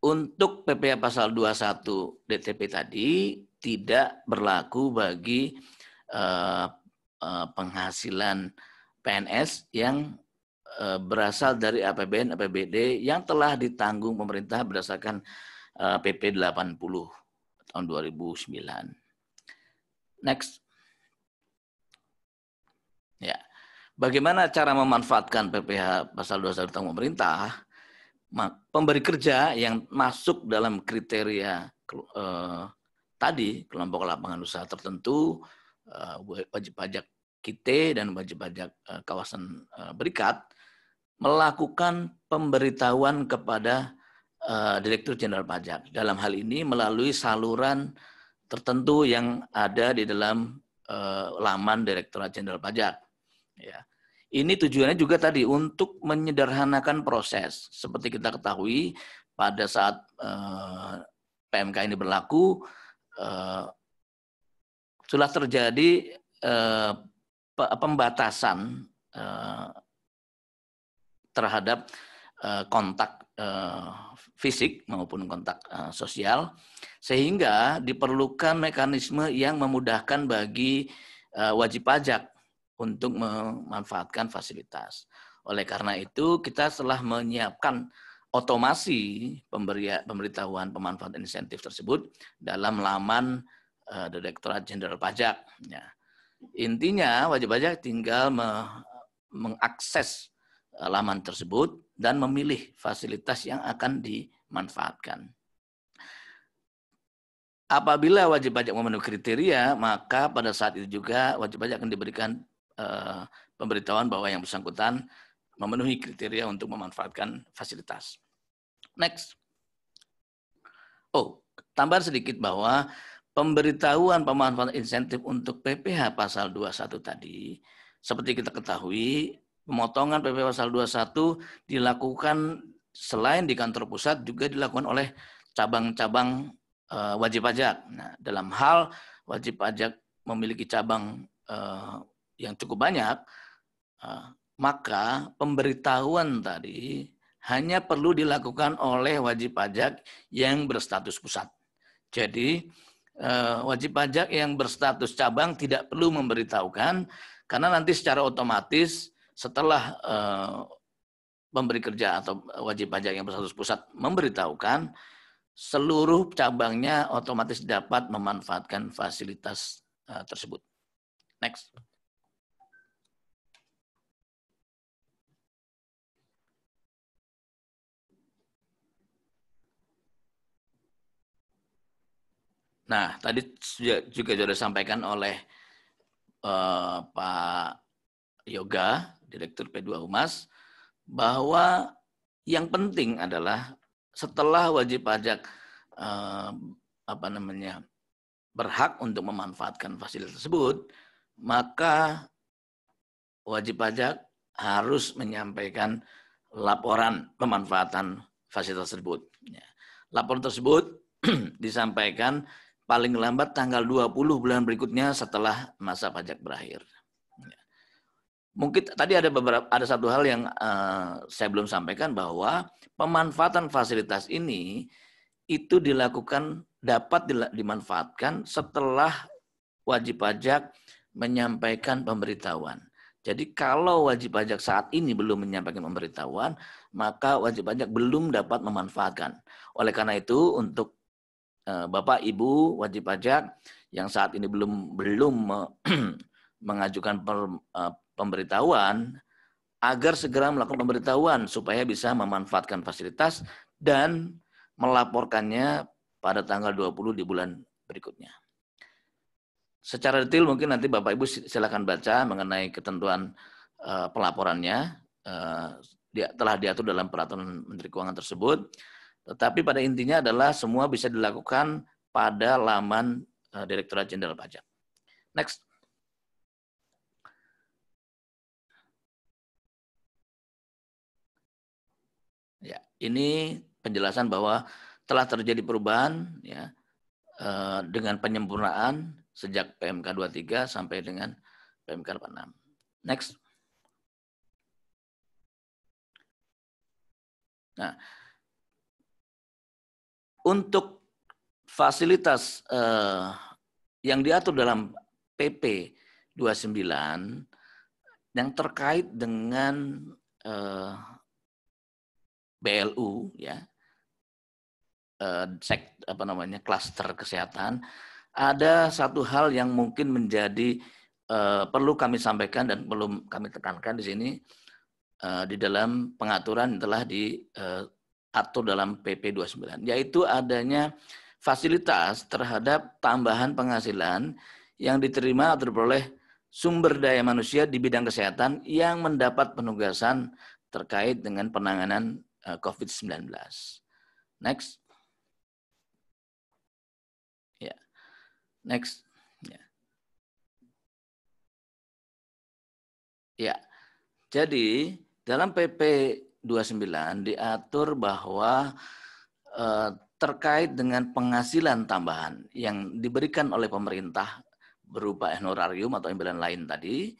untuk PP pasal 21 DTP tadi tidak berlaku bagi eh, eh, penghasilan PNS yang berasal dari APBN APBD yang telah ditanggung pemerintah berdasarkan PP 80 tahun 2009. Next. Ya. Bagaimana cara memanfaatkan PPH pasal 21 tentang pemerintah? Pemberi kerja yang masuk dalam kriteria eh, tadi kelompok lapangan usaha tertentu, eh, wajib pajak kita dan wajib pajak eh, kawasan eh, berikat melakukan pemberitahuan kepada eh, Direktur Jenderal Pajak. Dalam hal ini melalui saluran tertentu yang ada di dalam eh, laman direktur Jenderal Pajak Ya. Ini tujuannya juga tadi untuk menyederhanakan proses. Seperti kita ketahui pada saat eh, PMK ini berlaku eh, sudah terjadi eh, pembatasan eh, terhadap eh, kontak eh, fisik maupun kontak eh, sosial, sehingga diperlukan mekanisme yang memudahkan bagi eh, wajib pajak untuk memanfaatkan fasilitas. Oleh karena itu, kita telah menyiapkan otomasi pemberitahuan pemanfaat insentif tersebut dalam laman eh, Direktorat Jenderal Pajak. Ya. Intinya, wajib pajak tinggal mengakses eh, laman tersebut dan memilih fasilitas yang akan dimanfaatkan. Apabila wajib pajak memenuhi kriteria, maka pada saat itu juga wajib pajak akan diberikan Eh, pemberitahuan bahwa yang bersangkutan memenuhi kriteria untuk memanfaatkan fasilitas. Next. Oh, tambah sedikit bahwa pemberitahuan pemanfaatan insentif untuk PPH pasal 21 tadi, seperti kita ketahui, pemotongan PPH pasal 21 dilakukan selain di kantor pusat juga dilakukan oleh cabang-cabang eh, wajib pajak. Nah, dalam hal wajib pajak memiliki cabang eh, yang cukup banyak, eh, maka pemberitahuan tadi hanya perlu dilakukan oleh wajib pajak yang berstatus pusat. Jadi eh, wajib pajak yang berstatus cabang tidak perlu memberitahukan karena nanti secara otomatis setelah eh, pemberi kerja atau wajib pajak yang berstatus pusat memberitahukan seluruh cabangnya otomatis dapat memanfaatkan fasilitas tersebut. Next. Nah, tadi juga sudah disampaikan oleh uh, Pak Yoga, Direktur P2 Humas, bahwa yang penting adalah setelah wajib pajak uh, apa namanya berhak untuk memanfaatkan fasilitas tersebut, maka wajib pajak harus menyampaikan laporan pemanfaatan fasilitas tersebut. Ya. Laporan tersebut (clears throat) disampaikan paling lambat tanggal 20 bulan berikutnya setelah masa pajak berakhir. Ya. Mungkin tadi ada beberapa ada satu hal yang uh, saya belum sampaikan bahwa pemanfaatan fasilitas ini itu dilakukan dapat dimanfaatkan setelah wajib pajak menyampaikan pemberitahuan. Jadi kalau wajib pajak saat ini belum menyampaikan pemberitahuan, maka wajib pajak belum dapat memanfaatkan. Oleh karena itu, untuk Eh, bapak Ibu wajib pajak yang saat ini belum belum (clears throat) mengajukan per, eh, pemberitahuan agar segera melakukan pemberitahuan supaya bisa memanfaatkan fasilitas dan melaporkannya pada tanggal 20 di bulan berikutnya. Secara detail mungkin nanti Bapak Ibu silakan baca mengenai ketentuan uh, pelaporannya uh, dia, telah diatur dalam peraturan Menteri Keuangan tersebut. Tetapi pada intinya adalah semua bisa dilakukan pada laman eh, Direktorat Jenderal Pajak. Next. Ya, ini penjelasan bahwa telah terjadi perubahan ya eh, dengan penyempurnaan sejak PMK 23 sampai dengan PMK 46. Next. Nah, untuk fasilitas uh, yang diatur dalam PP 29 yang terkait dengan uh, eh, BLU ya uh, sek, apa namanya klaster kesehatan ada satu hal yang mungkin menjadi uh, perlu kami sampaikan dan perlu kami tekankan di sini uh, di dalam pengaturan yang telah di uh, atau dalam PP 29 yaitu adanya fasilitas terhadap tambahan penghasilan yang diterima atau diperoleh sumber daya manusia di bidang kesehatan yang mendapat penugasan terkait dengan penanganan eh, COVID-19. Next. Ya. Yeah. Next. Ya. Yeah. Jadi dalam PP 29 diatur bahwa eh, terkait dengan penghasilan tambahan yang diberikan oleh pemerintah berupa honorarium atau imbalan lain tadi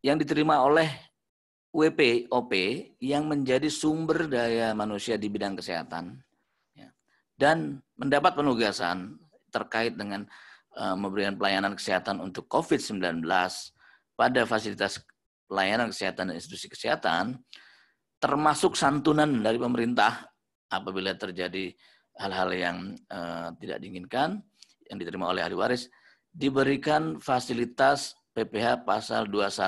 yang diterima oleh WP OP yang menjadi sumber daya manusia di bidang kesehatan ya, dan mendapat penugasan terkait dengan eh, memberikan pelayanan kesehatan untuk COVID-19 pada fasilitas pelayanan kesehatan dan institusi kesehatan termasuk santunan dari pemerintah apabila terjadi hal-hal yang uh, tidak diinginkan yang diterima oleh ahli waris diberikan fasilitas PPH pasal 21 uh,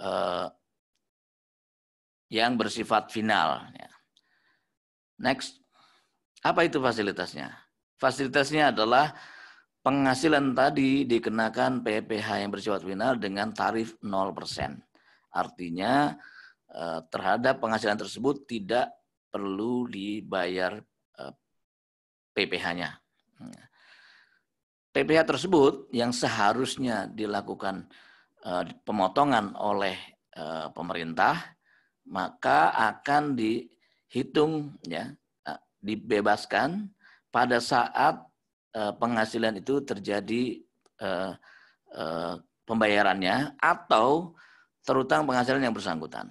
eh, yang bersifat final. Ya. Next, apa itu fasilitasnya? Fasilitasnya adalah penghasilan tadi dikenakan PPh yang bersifat final dengan tarif 0%. Artinya Eh, terhadap penghasilan tersebut tidak perlu dibayar eh, PPh-nya. Hmm. PPh tersebut yang seharusnya dilakukan eh, pemotongan oleh pemerintah maka akan dihitung ya dibebaskan pada saat penghasilan itu terjadi pembayarannya atau terutang penghasilan yang bersangkutan.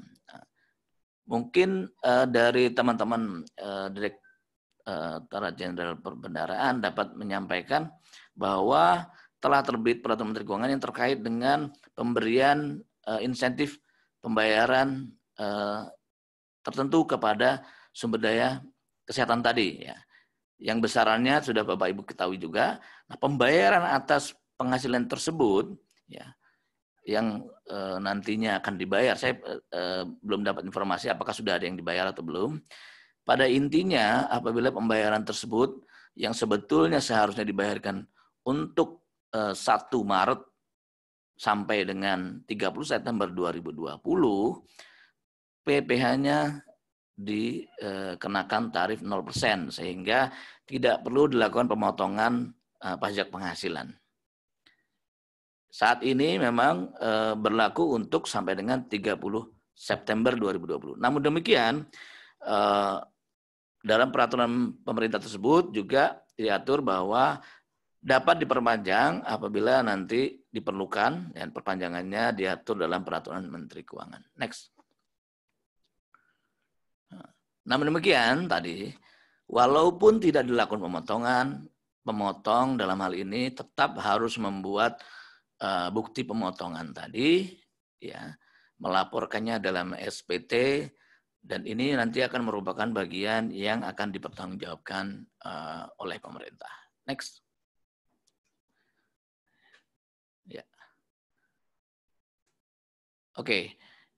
Mungkin uh, dari teman-teman uh, uh, Jenderal Perbendaraan dapat menyampaikan bahwa telah terbit peraturan Menteri Keuangan yang terkait dengan pemberian uh, insentif pembayaran uh, tertentu kepada sumber daya kesehatan tadi ya. Yang besarannya sudah Bapak Ibu ketahui juga. Nah, pembayaran atas penghasilan tersebut ya yang e, nantinya akan dibayar. Saya e, belum dapat informasi apakah sudah ada yang dibayar atau belum. Pada intinya, apabila pembayaran tersebut yang sebetulnya seharusnya dibayarkan untuk e, eh, 1 Maret sampai dengan 30 September 2020, PPh-nya dikenakan tarif 0% sehingga tidak perlu dilakukan pemotongan pajak penghasilan saat ini memang eh, berlaku untuk sampai dengan 30 September 2020. Namun demikian, eh, dalam peraturan pemerintah tersebut juga diatur bahwa dapat diperpanjang apabila nanti diperlukan dan perpanjangannya diatur dalam peraturan Menteri Keuangan. Next. Namun demikian tadi, walaupun tidak dilakukan pemotongan, pemotong dalam hal ini tetap harus membuat Eh, bukti pemotongan tadi, ya melaporkannya dalam SPT dan ini nanti akan merupakan bagian yang akan dipertanggungjawabkan uh, oleh pemerintah. Next. Ya. Oke, okay.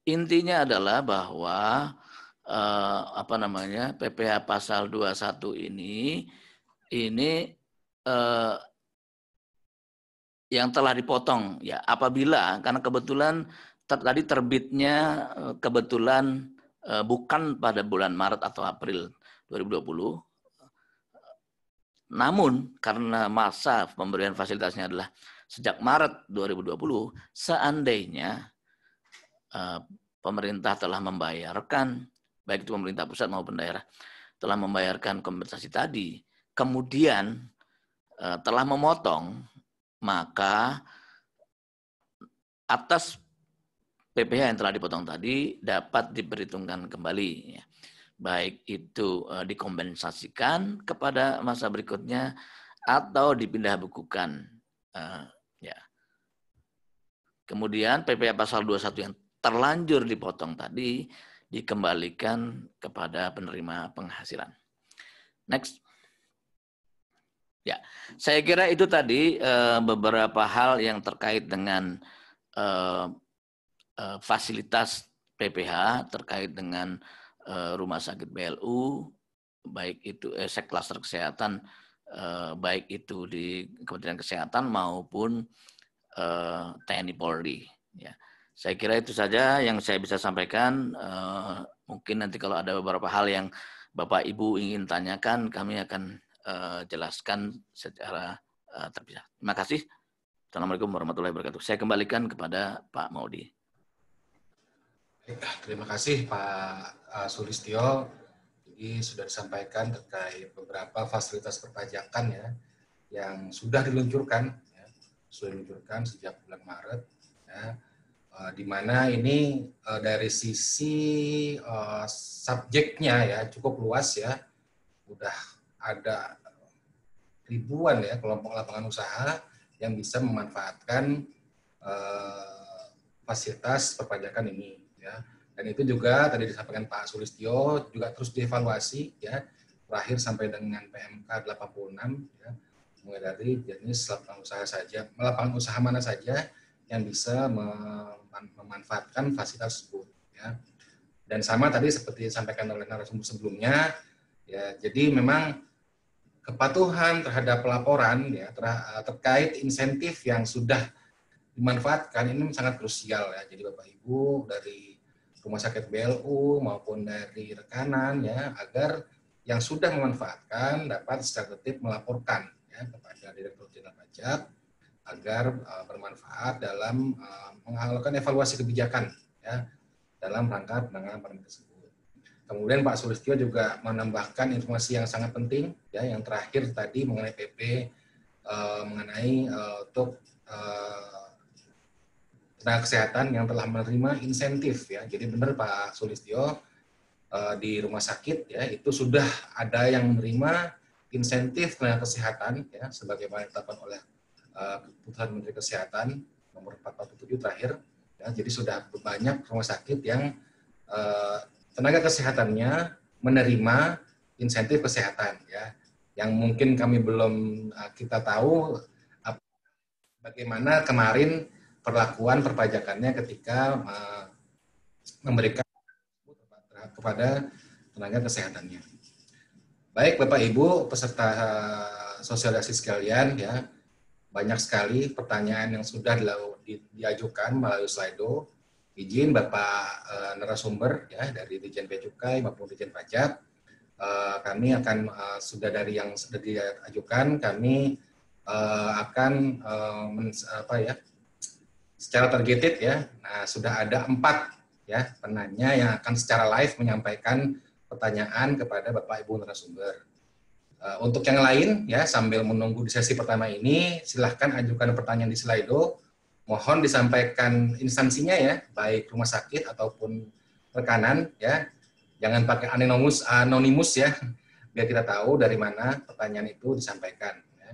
intinya adalah bahwa uh, apa namanya PPH Pasal 21 ini ini uh, yang telah dipotong ya apabila karena kebetulan tadi terbitnya eh, kebetulan eh, bukan pada bulan Maret atau April 2020 eh, namun karena masa pemberian fasilitasnya adalah sejak Maret 2020 seandainya pemerintah telah membayarkan baik itu pemerintah pusat maupun daerah telah membayarkan kompensasi tadi kemudian telah memotong maka atas PPh yang telah dipotong tadi dapat diperhitungkan kembali. Ya. Baik itu e, dikompensasikan kepada masa berikutnya atau dipindah bukukan. E, ya. Kemudian PPh pasal 21 yang terlanjur dipotong tadi dikembalikan kepada penerima penghasilan. Next. Ya, saya kira itu tadi eh, beberapa hal yang terkait dengan eh, eh, fasilitas PPH terkait dengan rumah sakit BLU, baik itu eh, klaster kesehatan, baik itu di Kementerian Kesehatan maupun TNI Polri. Ya, saya kira itu saja yang saya bisa sampaikan. mungkin nanti kalau ada beberapa hal yang Bapak Ibu ingin tanyakan, kami akan Eh, jelaskan secara eh, terpisah. Terima kasih. Assalamualaikum warahmatullahi wabarakatuh. Saya kembalikan kepada Pak Maudi. Terima kasih Pak eh, Sulistio. Jadi sudah disampaikan terkait beberapa fasilitas perpajakan ya yang sudah diluncurkan, ya, sudah diluncurkan sejak bulan Maret. Ya, di mana ini dari sisi subjeknya ya cukup luas ya, Sudah ada ribuan ya kelompok lapangan usaha yang bisa memanfaatkan eh, fasilitas perpajakan ini ya dan itu juga tadi disampaikan Pak Sulistio juga terus dievaluasi ya terakhir sampai dengan PMK 86 ya mulai dari jenis lapangan usaha saja lapangan usaha mana saja yang bisa memanfaatkan fasilitas tersebut ya dan sama tadi seperti disampaikan oleh narasumber sebelumnya ya jadi memang kepatuhan terhadap pelaporan ya ter eh, terkait insentif yang sudah dimanfaatkan ini sangat krusial ya. Jadi Bapak Ibu dari rumah sakit BLU maupun dari rekanan ya agar yang sudah memanfaatkan dapat secara tertib melaporkan ya, kepada Direktur Jenderal Pajak agar uh, bermanfaat dalam uh, eh, menghalalkan evaluasi kebijakan ya dalam rangka penanganan pandemi tersebut. Kemudian Pak Sulistyo juga menambahkan informasi yang sangat penting ya yang terakhir tadi mengenai PP uh, eh, mengenai uh, untuk uh, tenaga kesehatan yang telah menerima insentif ya. Jadi benar Pak Sulistyo uh, di rumah sakit ya itu sudah ada yang menerima insentif tenaga kesehatan ya sebagaimana ditetapkan oleh uh, keputusan Menteri Kesehatan nomor 447 terakhir. Ya, jadi sudah banyak rumah sakit yang uh, tenaga kesehatannya menerima insentif kesehatan ya yang mungkin kami belum eh, kita tahu bagaimana kemarin perlakuan perpajakannya ketika eh, memberikan kepada tenaga kesehatannya. Baik Bapak Ibu peserta eh, sosialisasi sekalian ya banyak sekali pertanyaan yang sudah diajukan melalui Slido izin Bapak uh, narasumber ya dari Dijen Bea Cukai maupun Dijen Pajak uh, kami akan uh, sudah dari yang sudah diajukan kami uh, akan uh, men, apa ya secara targeted ya nah sudah ada empat ya penanya yang akan secara live menyampaikan pertanyaan kepada Bapak Ibu narasumber. untuk yang lain ya sambil menunggu di sesi pertama ini silahkan ajukan pertanyaan di Slido mohon disampaikan instansinya ya, baik rumah sakit ataupun rekanan ya. Jangan pakai anonimus, anonimus ya, biar kita tahu dari mana pertanyaan itu disampaikan. Ya.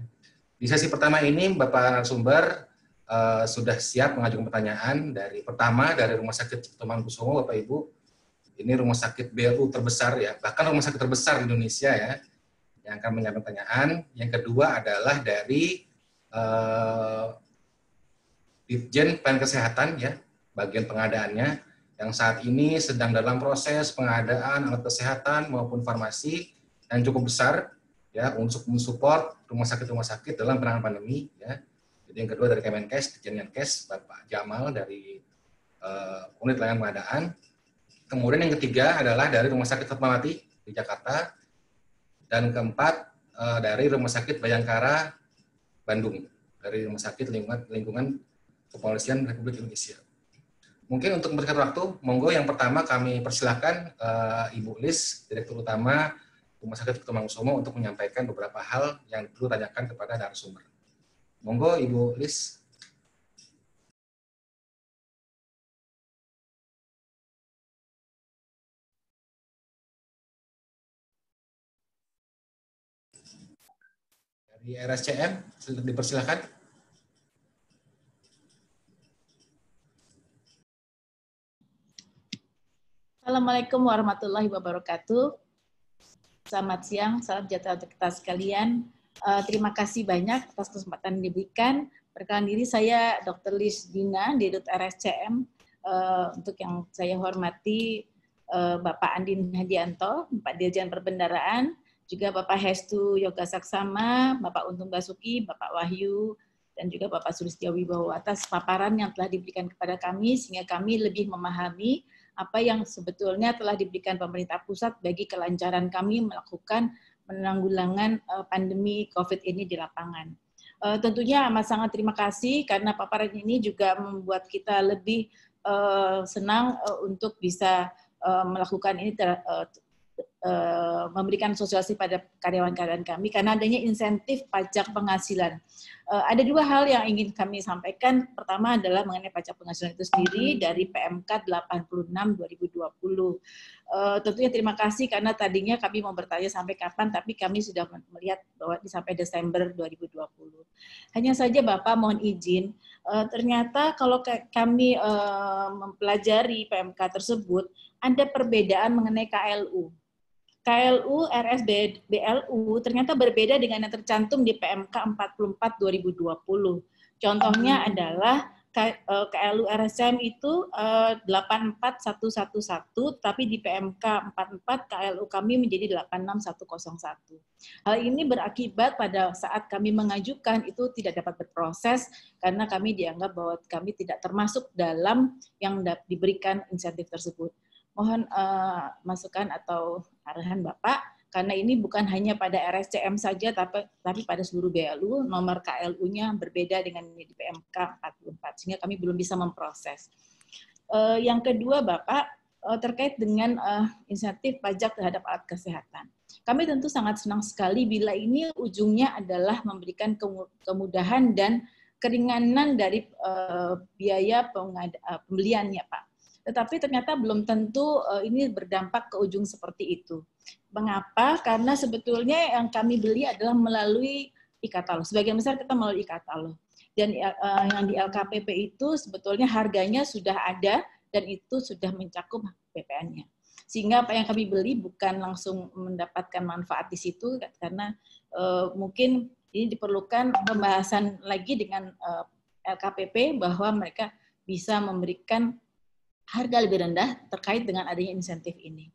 Di sesi pertama ini Bapak narasumber uh, sudah siap mengajukan pertanyaan dari pertama dari Rumah Sakit Cipto Mangunkusumo Bapak Ibu. Ini rumah sakit BU terbesar ya, bahkan rumah sakit terbesar di Indonesia ya yang akan menyampaikan pertanyaan. Yang kedua adalah dari eh, Ditjen Plan Kesehatan ya, bagian pengadaannya yang saat ini sedang dalam proses pengadaan alat kesehatan maupun farmasi yang cukup besar ya untuk mensupport rumah sakit-rumah sakit dalam penanganan pandemi ya. Jadi yang kedua dari Kemenkes, Ditjen Kemenkes, Bapak Jamal dari uh, unit layanan pengadaan. Kemudian yang ketiga adalah dari Rumah Sakit Fatmawati di Jakarta dan keempat eh, dari Rumah Sakit Bayangkara Bandung dari Rumah Sakit Lingkungan Kepolisian Republik Indonesia. Mungkin untuk memberikan waktu, monggo yang pertama kami persilahkan uh, Ibu Lis, Direktur Utama Rumah Sakit Kuto Mangusomo untuk menyampaikan beberapa hal yang perlu tanyakan kepada narasumber. Monggo Ibu Lis. Dari RSCM, dipersilahkan. Assalamualaikum warahmatullahi wabarakatuh. Selamat siang, salam sejahtera untuk kita sekalian. Uh, terima kasih banyak atas kesempatan yang diberikan. Perkenalkan diri saya Dr. Lis Dina, Dirut RSCM. Uh, eh, untuk yang saya hormati uh, Bapak Andin Hadianto, Pak Dirjen Perbendaraan, juga Bapak Hestu Yoga Saksama, Bapak Untung Basuki, Bapak Wahyu, dan juga Bapak Sulistyo Wibowo atas paparan yang telah diberikan kepada kami sehingga kami lebih memahami apa yang sebetulnya telah diberikan pemerintah pusat bagi kelancaran kami melakukan penanggulangan eh, pandemi COVID ini di lapangan. Eh, tentunya amat sangat terima kasih karena paparan ini juga membuat kita lebih eh, senang untuk bisa melakukan ini Eh, memberikan sosialisasi pada karyawan-karyawan kami karena adanya insentif pajak penghasilan. Eh, ada dua hal yang ingin kami sampaikan. Pertama adalah mengenai pajak penghasilan itu sendiri hmm. dari PMK 86 2020. tentunya terima kasih karena tadinya kami mau bertanya sampai kapan, tapi kami sudah melihat bahwa sampai Desember 2020. Hanya saja Bapak mohon izin, eh, ternyata kalau kami mempelajari PMK tersebut, ada perbedaan mengenai KLU. KLU RSBLU ternyata berbeda dengan yang tercantum di PMK 44 2020. Contohnya hmm. adalah KLU eh, RSM itu 84111 eh, tapi di PMK 44 KLU kami menjadi 86101. Hal ini berakibat pada saat kami mengajukan itu tidak dapat berproses karena kami dianggap bahwa kami tidak termasuk dalam yang diberikan insentif tersebut mohon uh, masukan atau arahan Bapak karena ini bukan hanya pada RSCM saja tapi tapi pada seluruh BLU nomor KLU-nya berbeda dengan di PMK 44 sehingga kami belum bisa memproses. Uh, yang kedua Bapak uh, terkait dengan uh, insentif pajak terhadap alat kesehatan. Kami tentu sangat senang sekali bila ini ujungnya adalah memberikan kemudahan dan keringanan dari uh, biaya pembeliannya Pak tetapi ternyata belum tentu uh, ini berdampak ke ujung seperti itu. Mengapa? Karena sebetulnya yang kami beli adalah melalui e-katalog. Sebagian besar kita melalui e-katalog. Dan uh, yang di LKPP itu sebetulnya harganya sudah ada dan itu sudah mencakup PPN-nya. Sehingga apa yang kami beli bukan langsung mendapatkan manfaat di situ karena uh, mungkin ini diperlukan pembahasan lagi dengan uh, LKPP bahwa mereka bisa memberikan harga lebih rendah terkait dengan adanya insentif ini.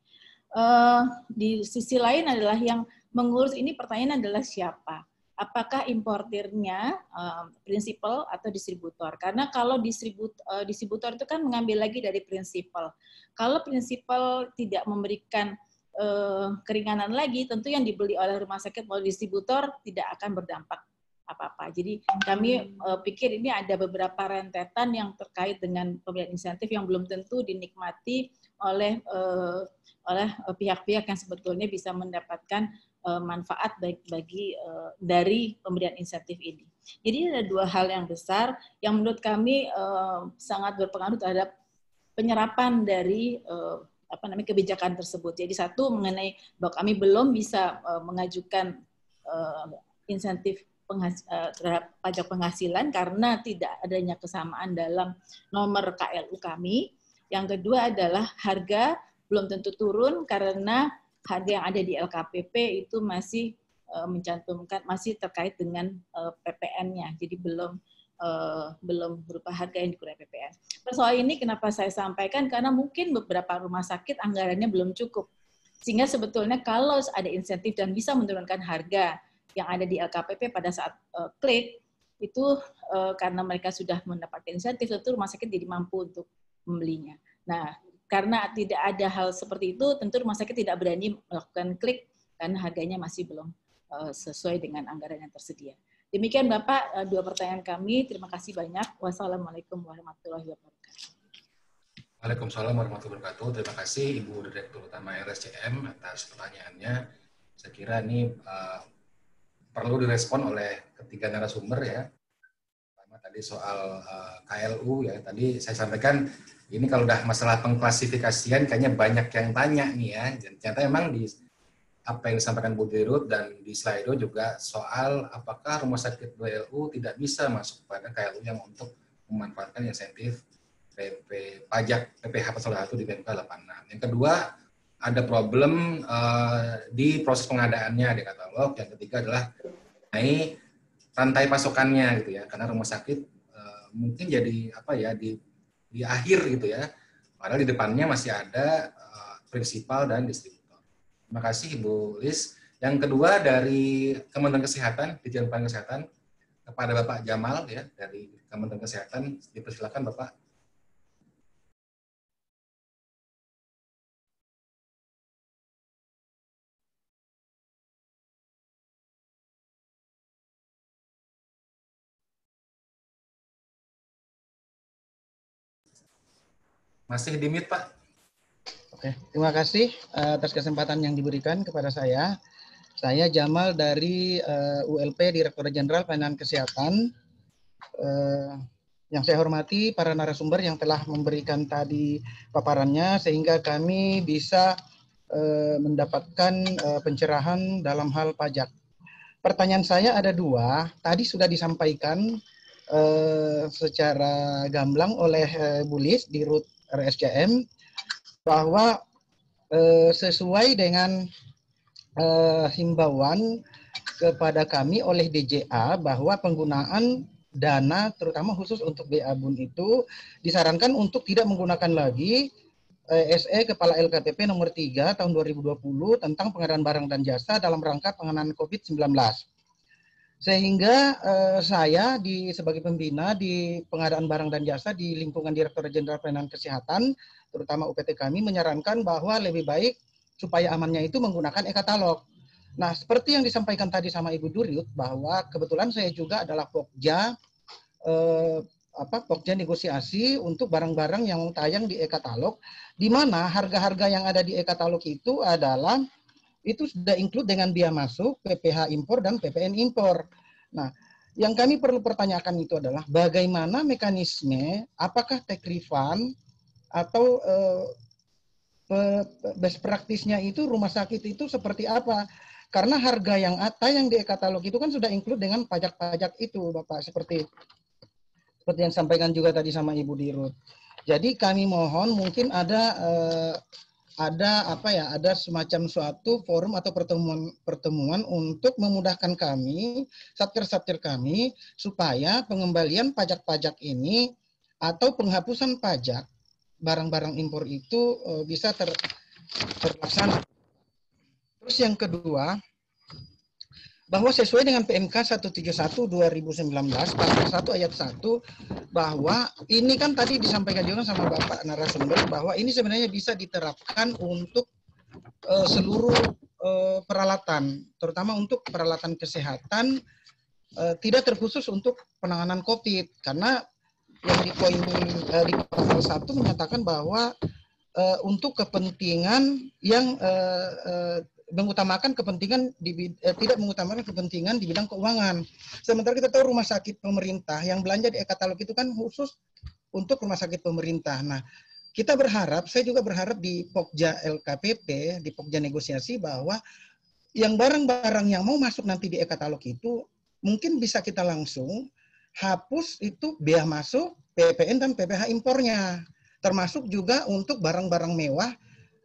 Uh, di sisi lain adalah yang mengurus ini pertanyaan adalah siapa? Apakah importirnya uh, prinsipal atau distributor? Karena kalau distribut, uh, distributor itu kan mengambil lagi dari prinsipal. Kalau prinsipal tidak memberikan uh, keringanan lagi, tentu yang dibeli oleh rumah sakit melalui distributor tidak akan berdampak apa-apa. Jadi kami uh, pikir ini ada beberapa rentetan yang terkait dengan pemberian insentif yang belum tentu dinikmati oleh uh, oleh eh, pihak-pihak yang sebetulnya bisa mendapatkan uh, manfaat baik bagi uh, dari pemberian insentif ini. Jadi ada dua hal yang besar yang menurut kami uh, sangat berpengaruh terhadap penyerapan dari uh, apa namanya kebijakan tersebut. Jadi satu mengenai bahwa kami belum bisa uh, mengajukan uh, insentif Eh, terhadap pajak penghasilan karena tidak adanya kesamaan dalam nomor KLU kami. Yang kedua adalah harga belum tentu turun karena harga yang ada di LKPP itu masih eh, mencantumkan masih terkait dengan eh, PPN-nya. Jadi belum belum berupa harga yang dikurangi PPN. Persoalan ini kenapa saya sampaikan karena mungkin beberapa rumah sakit anggarannya belum cukup. Sehingga sebetulnya kalau ada insentif dan bisa menurunkan harga, yang ada di LKPP pada saat uh, klik itu uh, karena mereka sudah mendapatkan insentif tentu rumah sakit jadi mampu untuk membelinya. Nah, karena tidak ada hal seperti itu tentu rumah sakit tidak berani melakukan klik karena harganya masih belum uh, sesuai dengan anggaran yang tersedia. Demikian Bapak uh, dua pertanyaan kami. Terima kasih banyak. Wassalamualaikum warahmatullahi wabarakatuh. Waalaikumsalam warahmatullahi wabarakatuh. Terima kasih Ibu Direktur Utama RSCM atas pertanyaannya. Saya kira ini uh, perlu direspon oleh ketiga narasumber ya. Pertama tadi soal eh, KLU ya, tadi saya sampaikan ini kalau udah masalah pengklasifikasian kayaknya banyak yang tanya nih ya. Dan ternyata memang di apa yang disampaikan Bu Dirut dan di Slido juga soal apakah rumah sakit BLU tidak bisa masuk pada KLU yang untuk memanfaatkan insentif PP pajak PPH pasal 1 di PMK 86. Yang kedua, ada problem uh, di proses pengadaannya di katalog. Yang ketiga adalah naik rantai pasokannya gitu ya, karena rumah sakit uh, mungkin jadi apa ya di di akhir gitu ya, padahal di depannya masih ada uh, prinsipal dan distributor. Terima kasih Ibu Lis. Yang kedua dari Kementerian Kesehatan, Dijen Kesehatan kepada Bapak Jamal ya dari Kementerian Kesehatan dipersilakan Bapak Masih di mute, Pak. Oke, terima kasih eh, atas kesempatan yang diberikan kepada saya. Saya Jamal dari uh, eh, ULP Direktur Jenderal Pelayanan Kesehatan. Uh, yang saya hormati para narasumber yang telah memberikan tadi paparannya sehingga kami bisa uh, mendapatkan uh, pencerahan dalam hal pajak. Pertanyaan saya ada dua. Tadi sudah disampaikan uh, secara gamblang oleh uh, Bulis di rut RSJM bahwa eh, sesuai dengan eh, himbauan kepada kami oleh DJA bahwa penggunaan dana terutama khusus untuk BA Bun itu disarankan untuk tidak menggunakan lagi eh, SE Kepala LKPP nomor 3 tahun 2020 tentang pengadaan barang dan jasa dalam rangka penanganan COVID-19 sehingga uh, saya di sebagai pembina di pengadaan barang dan jasa di lingkungan Direktur Jenderal Pelayanan Kesehatan terutama UPT kami menyarankan bahwa lebih baik supaya amannya itu menggunakan e-katalog. Nah, seperti yang disampaikan tadi sama Ibu Duryut bahwa kebetulan saya juga adalah pokja eh, apa pokja negosiasi untuk barang-barang yang tayang di e-katalog di mana harga-harga yang ada di e-katalog itu adalah itu sudah include dengan biaya masuk, PPH impor dan PPN impor. Nah, yang kami perlu pertanyakan itu adalah bagaimana mekanisme apakah tekrifan refund atau eh, best nya itu rumah sakit itu seperti apa? Karena harga yang ada yang di katalog itu kan sudah include dengan pajak-pajak itu, Bapak, seperti seperti yang sampaikan juga tadi sama Ibu Dirut. Jadi kami mohon mungkin ada eh, ada apa ya ada semacam suatu forum atau pertemuan pertemuan untuk memudahkan kami satker-satker kami supaya pengembalian pajak-pajak ini atau penghapusan pajak barang-barang impor itu eh, bisa ter, terlaksana. Terus yang kedua, bahwa sesuai dengan PMK 131 2019 pasal 1 ayat 1 bahwa ini kan tadi disampaikan juga sama Bapak narasumber bahwa ini sebenarnya bisa diterapkan untuk e, seluruh e, peralatan terutama untuk peralatan kesehatan e, tidak terkhusus untuk penanganan Covid karena yang di poin e, di pasal 1 menyatakan bahwa e, untuk kepentingan yang e, e, mengutamakan kepentingan di, eh, tidak mengutamakan kepentingan di bidang keuangan. Sementara kita tahu rumah sakit pemerintah yang belanja di e-katalog itu kan khusus untuk rumah sakit pemerintah. Nah, kita berharap, saya juga berharap di Pokja LKPP, di Pokja negosiasi bahwa yang barang-barang yang mau masuk nanti di e-katalog itu mungkin bisa kita langsung hapus itu biaya masuk, PPN dan PPH impornya. Termasuk juga untuk barang-barang mewah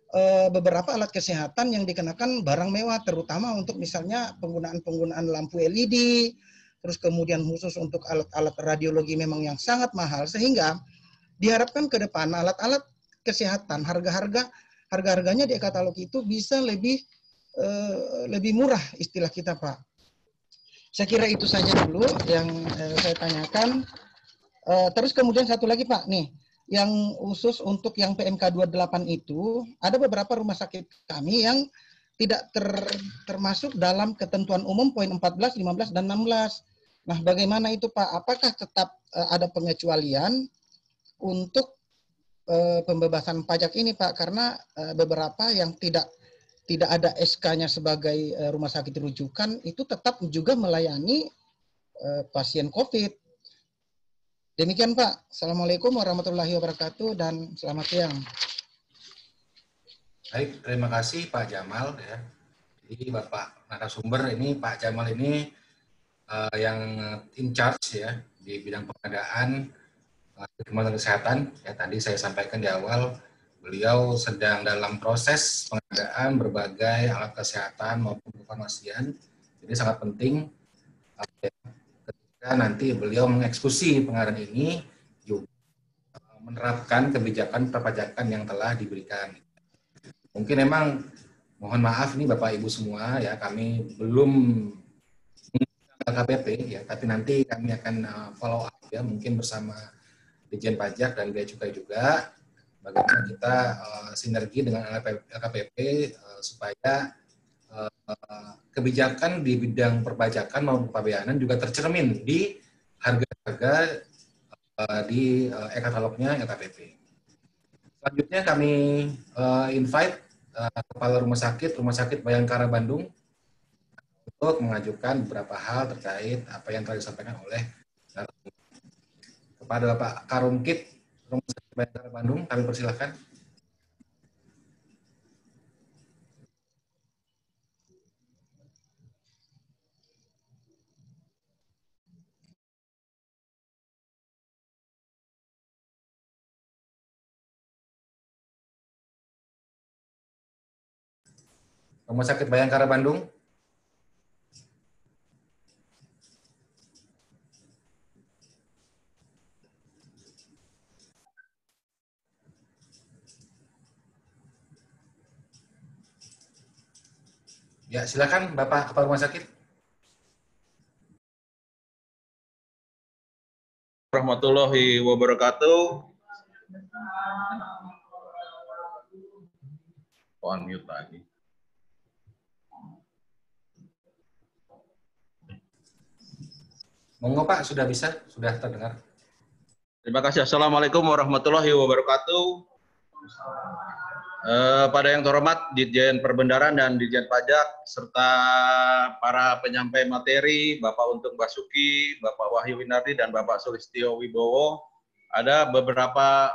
Eh, beberapa alat kesehatan yang dikenakan barang mewah, terutama untuk misalnya penggunaan-penggunaan lampu LED, terus kemudian khusus untuk alat-alat radiologi memang yang sangat mahal, sehingga diharapkan ke depan alat-alat kesehatan, harga-harga harga-harganya di katalog itu bisa lebih eh, lebih murah istilah kita, Pak. Saya kira itu saja dulu yang eh, saya tanyakan. terus kemudian satu lagi, Pak, nih yang khusus untuk yang PMK 28 itu ada beberapa rumah sakit kami yang tidak ter, termasuk dalam ketentuan umum poin 14, 15 dan 16. Nah, bagaimana itu Pak? Apakah tetap uh, ada pengecualian untuk uh, pembebasan pajak ini Pak? Karena uh, beberapa yang tidak tidak ada SK-nya sebagai uh, rumah sakit rujukan itu tetap juga melayani uh, pasien COVID Demikian Pak. Assalamualaikum warahmatullahi wabarakatuh dan selamat siang. Baik, terima kasih Pak Jamal ya. Jadi Bapak narasumber ini Pak Jamal ini uh, yang in charge ya di bidang pengadaan uh, Kesehatan. Ya tadi saya sampaikan di awal beliau sedang dalam proses pengadaan berbagai alat kesehatan maupun kefarmasian. Jadi sangat penting uh, nanti beliau mengeksekusi pengarahan ini juga uh, menerapkan kebijakan perpajakan yang telah diberikan. Mungkin memang mohon maaf nih Bapak Ibu semua ya kami belum KPP ya, tapi nanti kami akan uh, follow up ya mungkin bersama Dijen Pajak dan Bea Cukai juga bagaimana kita uh, sinergi dengan LKPP uh, supaya uh, kebijakan di bidang perpajakan maupun pembiayaan juga tercermin di harga-harga eh, di uh, e-katalognya EKPP. Selanjutnya kami eh, invite Kepala Rumah Sakit, Rumah Sakit Bayangkara Bandung untuk mengajukan beberapa hal terkait apa yang telah disampaikan oleh kepada Bapak Karumkit Rumah Sakit Bayangkara Bandung. Kami persilahkan. Rumah Sakit Bayangkara Bandung. Ya, silakan Bapak Kepala Rumah Sakit. Rahmatullahi wabarakatuh. On mute lagi. Monggo Pak, sudah bisa, sudah terdengar. Terima kasih. Assalamualaikum warahmatullahi wabarakatuh. Eh, pada yang terhormat Dirjen Perbendaran dan Dirjen Pajak serta para penyampai materi Bapak Untung Basuki, Bapak Wahyu Winardi dan Bapak Sulistio Wibowo, ada beberapa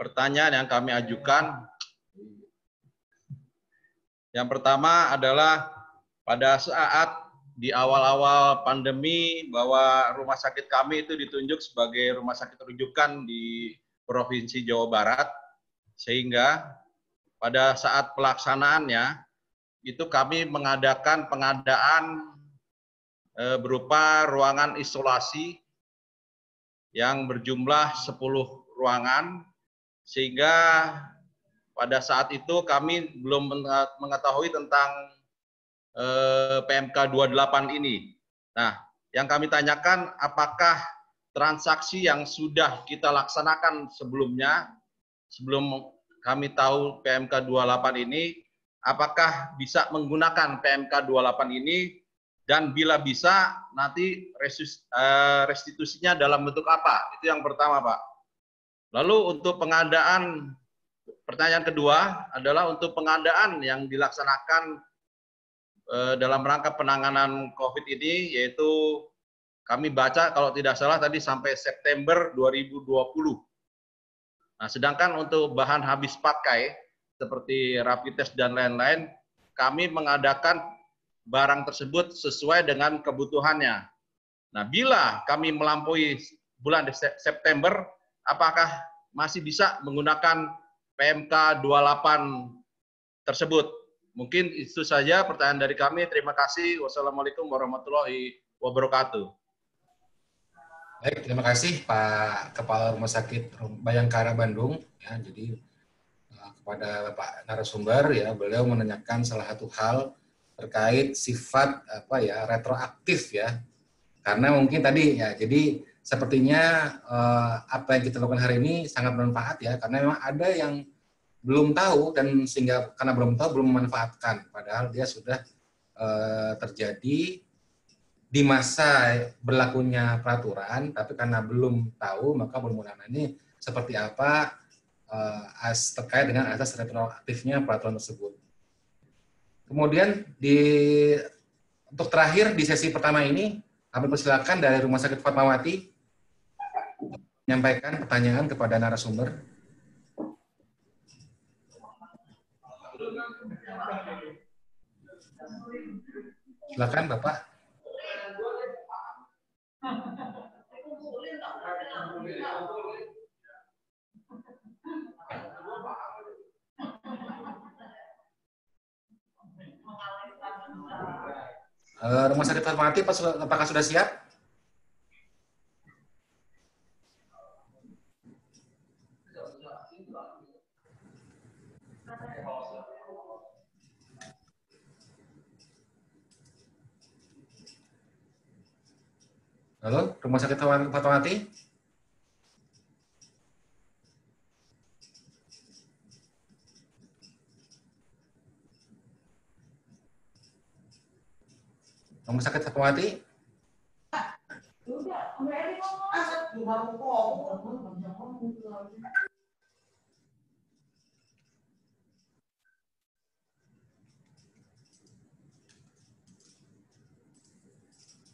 pertanyaan yang kami ajukan. Yang pertama adalah pada saat di awal-awal pandemi bahwa rumah sakit kami itu ditunjuk sebagai rumah sakit rujukan di Provinsi Jawa Barat sehingga pada saat pelaksanaannya itu kami mengadakan pengadaan e, berupa ruangan isolasi yang berjumlah 10 ruangan sehingga pada saat itu kami belum mengetahui tentang Eh, PMK 28 ini. Nah, yang kami tanyakan apakah transaksi yang sudah kita laksanakan sebelumnya sebelum kami tahu PMK 28 ini apakah bisa menggunakan PMK 28 ini dan bila bisa nanti eh, restitusinya dalam bentuk apa? Itu yang pertama, Pak. Lalu untuk pengadaan pertanyaan kedua adalah untuk pengadaan yang dilaksanakan Eh, dalam rangka penanganan COVID ini yaitu kami baca kalau tidak salah tadi sampai September 2020. Nah, sedangkan untuk bahan habis pakai seperti rapid test dan lain-lain, kami mengadakan barang tersebut sesuai dengan kebutuhannya. Nah, bila kami melampaui bulan September, apakah masih bisa menggunakan PMK 28 tersebut? Mungkin itu saja pertanyaan dari kami. Terima kasih. Wassalamualaikum warahmatullahi wabarakatuh. Baik, terima kasih Pak Kepala Rumah Sakit Bayangkara Bandung. Ya, jadi eh, kepada Pak narasumber ya, beliau menanyakan salah satu hal terkait sifat apa ya retroaktif ya, karena mungkin tadi ya, jadi sepertinya eh, apa yang kita lakukan hari ini sangat bermanfaat ya, karena memang ada yang belum tahu dan sehingga karena belum tahu belum memanfaatkan padahal dia sudah uh, terjadi di masa berlakunya peraturan tapi karena belum tahu maka permohonan ini seperti apa uh, as terkait dengan asas retroaktifnya peraturan tersebut. Kemudian di untuk terakhir di sesi pertama ini kami persilakan dari Rumah Sakit Fatmawati menyampaikan pertanyaan kepada narasumber. Silakan Bapak. Eh, rumah sakit Fatmawati apakah sudah siap? Halo, Rumah Sakit Fatmawati? Rumah Sakit Fatmawati?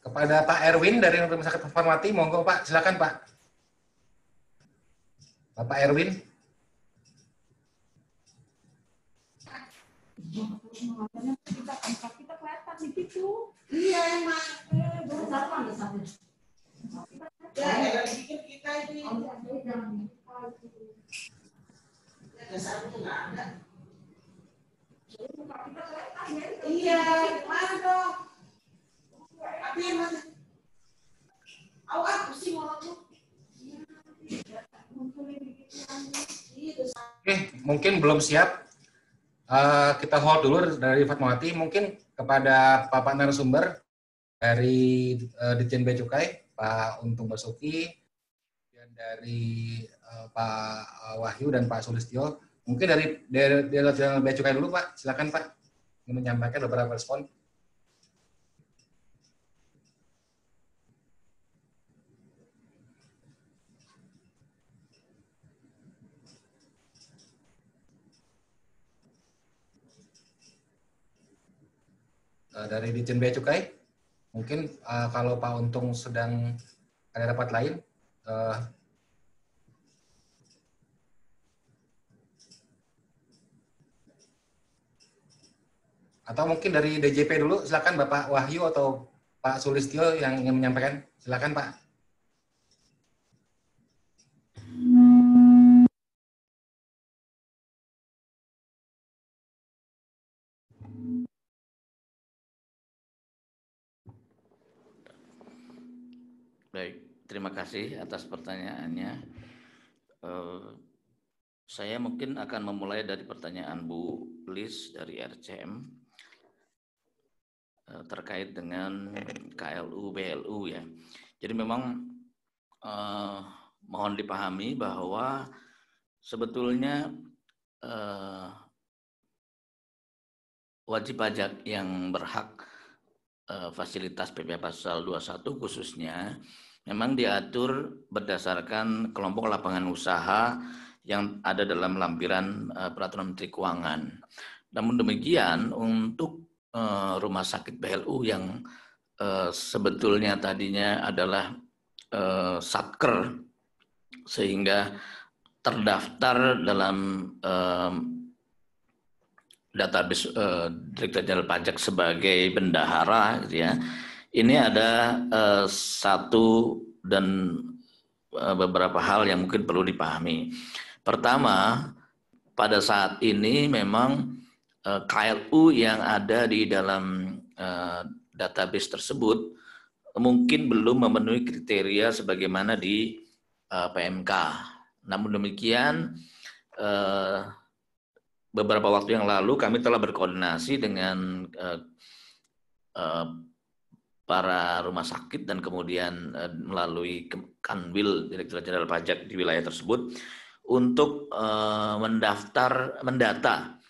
kepada Pak Erwin dari Rumah Sakit Farmati. Monggo Pak, silakan Pak. Bapak Erwin. Kita di situ. Iya emang. Ya, kita ini. Iya, Oke, mungkin belum siap. Uh, kita hold dulu dari Fatmawati. Mungkin kepada Bapak narasumber dari uh, Ditjen Bea Cukai, Pak Untung Basuki, dan dari uh, Pak Wahyu dan Pak Sulistio. Mungkin dari dari, dari Bea Cukai dulu, Pak. Silakan, Pak. Menyampaikan beberapa respon. Eh, dari Dijen Bea Cukai. Mungkin uh, kalau Pak Untung sedang ada rapat lain, uh, atau mungkin dari DJP dulu, silakan Bapak Wahyu atau Pak Sulistyo yang ingin menyampaikan. Silakan Pak. Baik, terima kasih atas pertanyaannya. Eh, saya mungkin akan memulai dari pertanyaan Bu Lis dari RCM eh, terkait dengan KLU BLU ya. Jadi memang uh, mohon dipahami bahwa sebetulnya wajib pajak yang berhak Eh, fasilitas PP Pasal 21 khususnya memang diatur berdasarkan kelompok lapangan usaha yang ada dalam lampiran eh, peraturan Menteri Keuangan. Namun demikian untuk eh, rumah sakit PLU yang sebetulnya tadinya adalah satker sehingga terdaftar dalam database uh, eh, Direktur Jenderal Pajak sebagai bendahara gitu ya. Ini hmm. ada uh, satu dan uh, beberapa hal yang mungkin perlu dipahami. Pertama, pada saat ini memang uh, KLU yang ada di dalam uh, database tersebut mungkin belum memenuhi kriteria sebagaimana di uh, PMK. Namun demikian uh, beberapa waktu yang lalu kami telah berkoordinasi dengan uh, uh, para rumah sakit dan kemudian uh, melalui Kanwil Direktur Jenderal Pajak di wilayah tersebut untuk uh, mendaftar mendata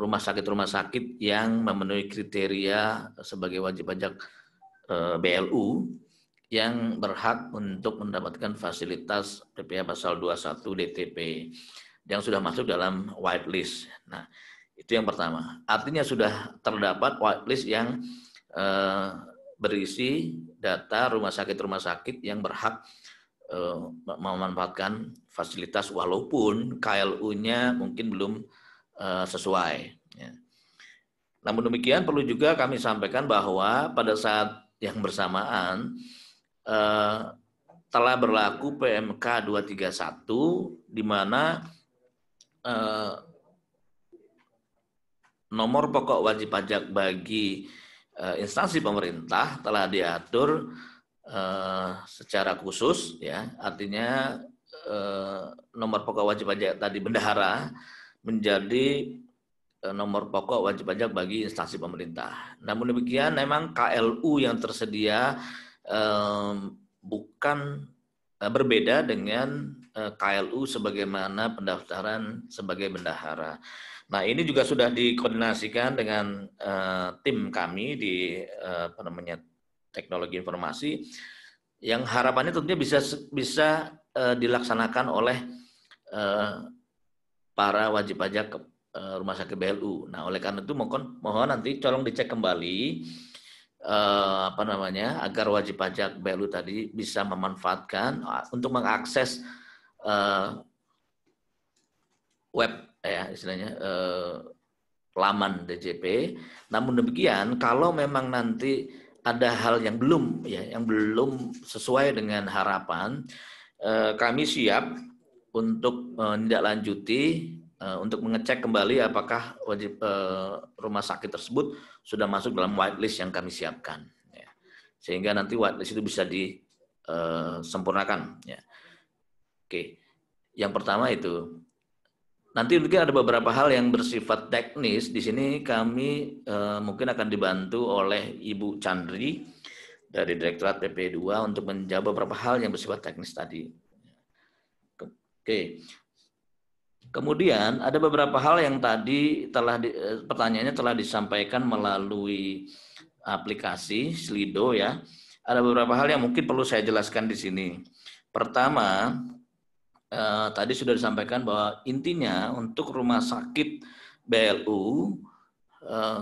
rumah sakit-rumah sakit yang memenuhi kriteria sebagai wajib pajak BLU yang berhak untuk mendapatkan fasilitas PPh pasal 21 DTP yang sudah masuk dalam whitelist. Nah, itu yang pertama. Artinya sudah terdapat whitelist yang eh, berisi data rumah sakit-rumah sakit yang berhak eh, memanfaatkan fasilitas walaupun KLU-nya mungkin belum eh, sesuai. Ya. Namun demikian perlu juga kami sampaikan bahwa pada saat yang bersamaan eh, telah berlaku PMK 231 di mana Eh, nomor pokok wajib pajak bagi uh, instansi pemerintah telah diatur uh, secara khusus ya artinya uh, nomor pokok wajib pajak tadi bendahara menjadi uh, nomor pokok wajib pajak bagi instansi pemerintah. Namun demikian memang KLU yang tersedia uh, bukan uh, berbeda dengan Eh, KLU sebagaimana pendaftaran sebagai bendahara. Nah, ini juga sudah dikoordinasikan dengan uh, tim kami di uh, namanya teknologi informasi yang harapannya tentunya bisa bisa uh, dilaksanakan oleh uh, para wajib pajak uh, rumah sakit BLU. Nah, oleh karena itu mohon mohon nanti tolong dicek kembali uh, apa namanya agar wajib pajak BLU tadi bisa memanfaatkan untuk mengakses uh, web ya istilahnya uh, laman DJP. Namun demikian, kalau memang nanti ada hal yang belum ya yang belum sesuai dengan harapan, uh, kami siap untuk menindaklanjuti uh, untuk mengecek kembali apakah wajib rumah sakit tersebut sudah masuk dalam whitelist yang kami siapkan, ya. sehingga nanti whitelist itu bisa disempurnakan. Ya. Oke, yang pertama itu. Nanti mungkin ada beberapa hal yang bersifat teknis. Di sini kami eh, mungkin akan dibantu oleh Ibu Chandri dari Direktorat PP2 untuk menjawab beberapa hal yang bersifat teknis tadi. Oke. Kemudian ada beberapa hal yang tadi telah di, eh, pertanyaannya telah disampaikan melalui aplikasi Slido ya. Ada beberapa hal yang mungkin perlu saya jelaskan di sini. Pertama, Eh, tadi sudah disampaikan bahwa intinya untuk rumah sakit BLU eh,